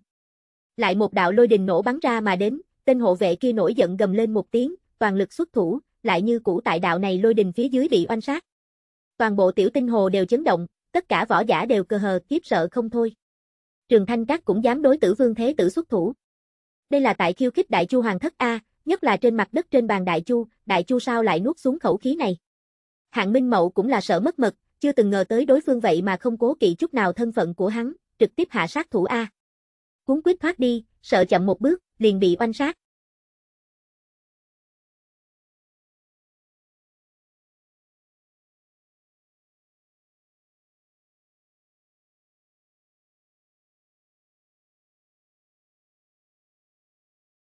Lại một đạo lôi đình nổ bắn ra mà đến, tên hộ vệ kia nổi giận gầm lên một tiếng, toàn lực xuất thủ, lại như cũ tại đạo này lôi đình phía dưới bị oanh sát. Toàn bộ tiểu tinh hồ đều chấn động, tất cả võ giả đều cơ hờ kiếp sợ không thôi. Trường Thanh Các cũng dám đối tử vương thế tử xuất thủ. Đây là tại khiêu khích Đại Chu Hoàng thất a, nhất là trên mặt đất trên bàn Đại Chu, Đại Chu sao lại nuốt xuống khẩu khí này. Hạng Minh Mậu cũng là sợ mất mật, chưa từng ngờ tới đối phương vậy mà không cố kỵ chút nào thân phận của hắn, trực tiếp hạ sát thủ a. Cuốn quyết thoát đi, sợ chậm một bước, liền bị oanh sát.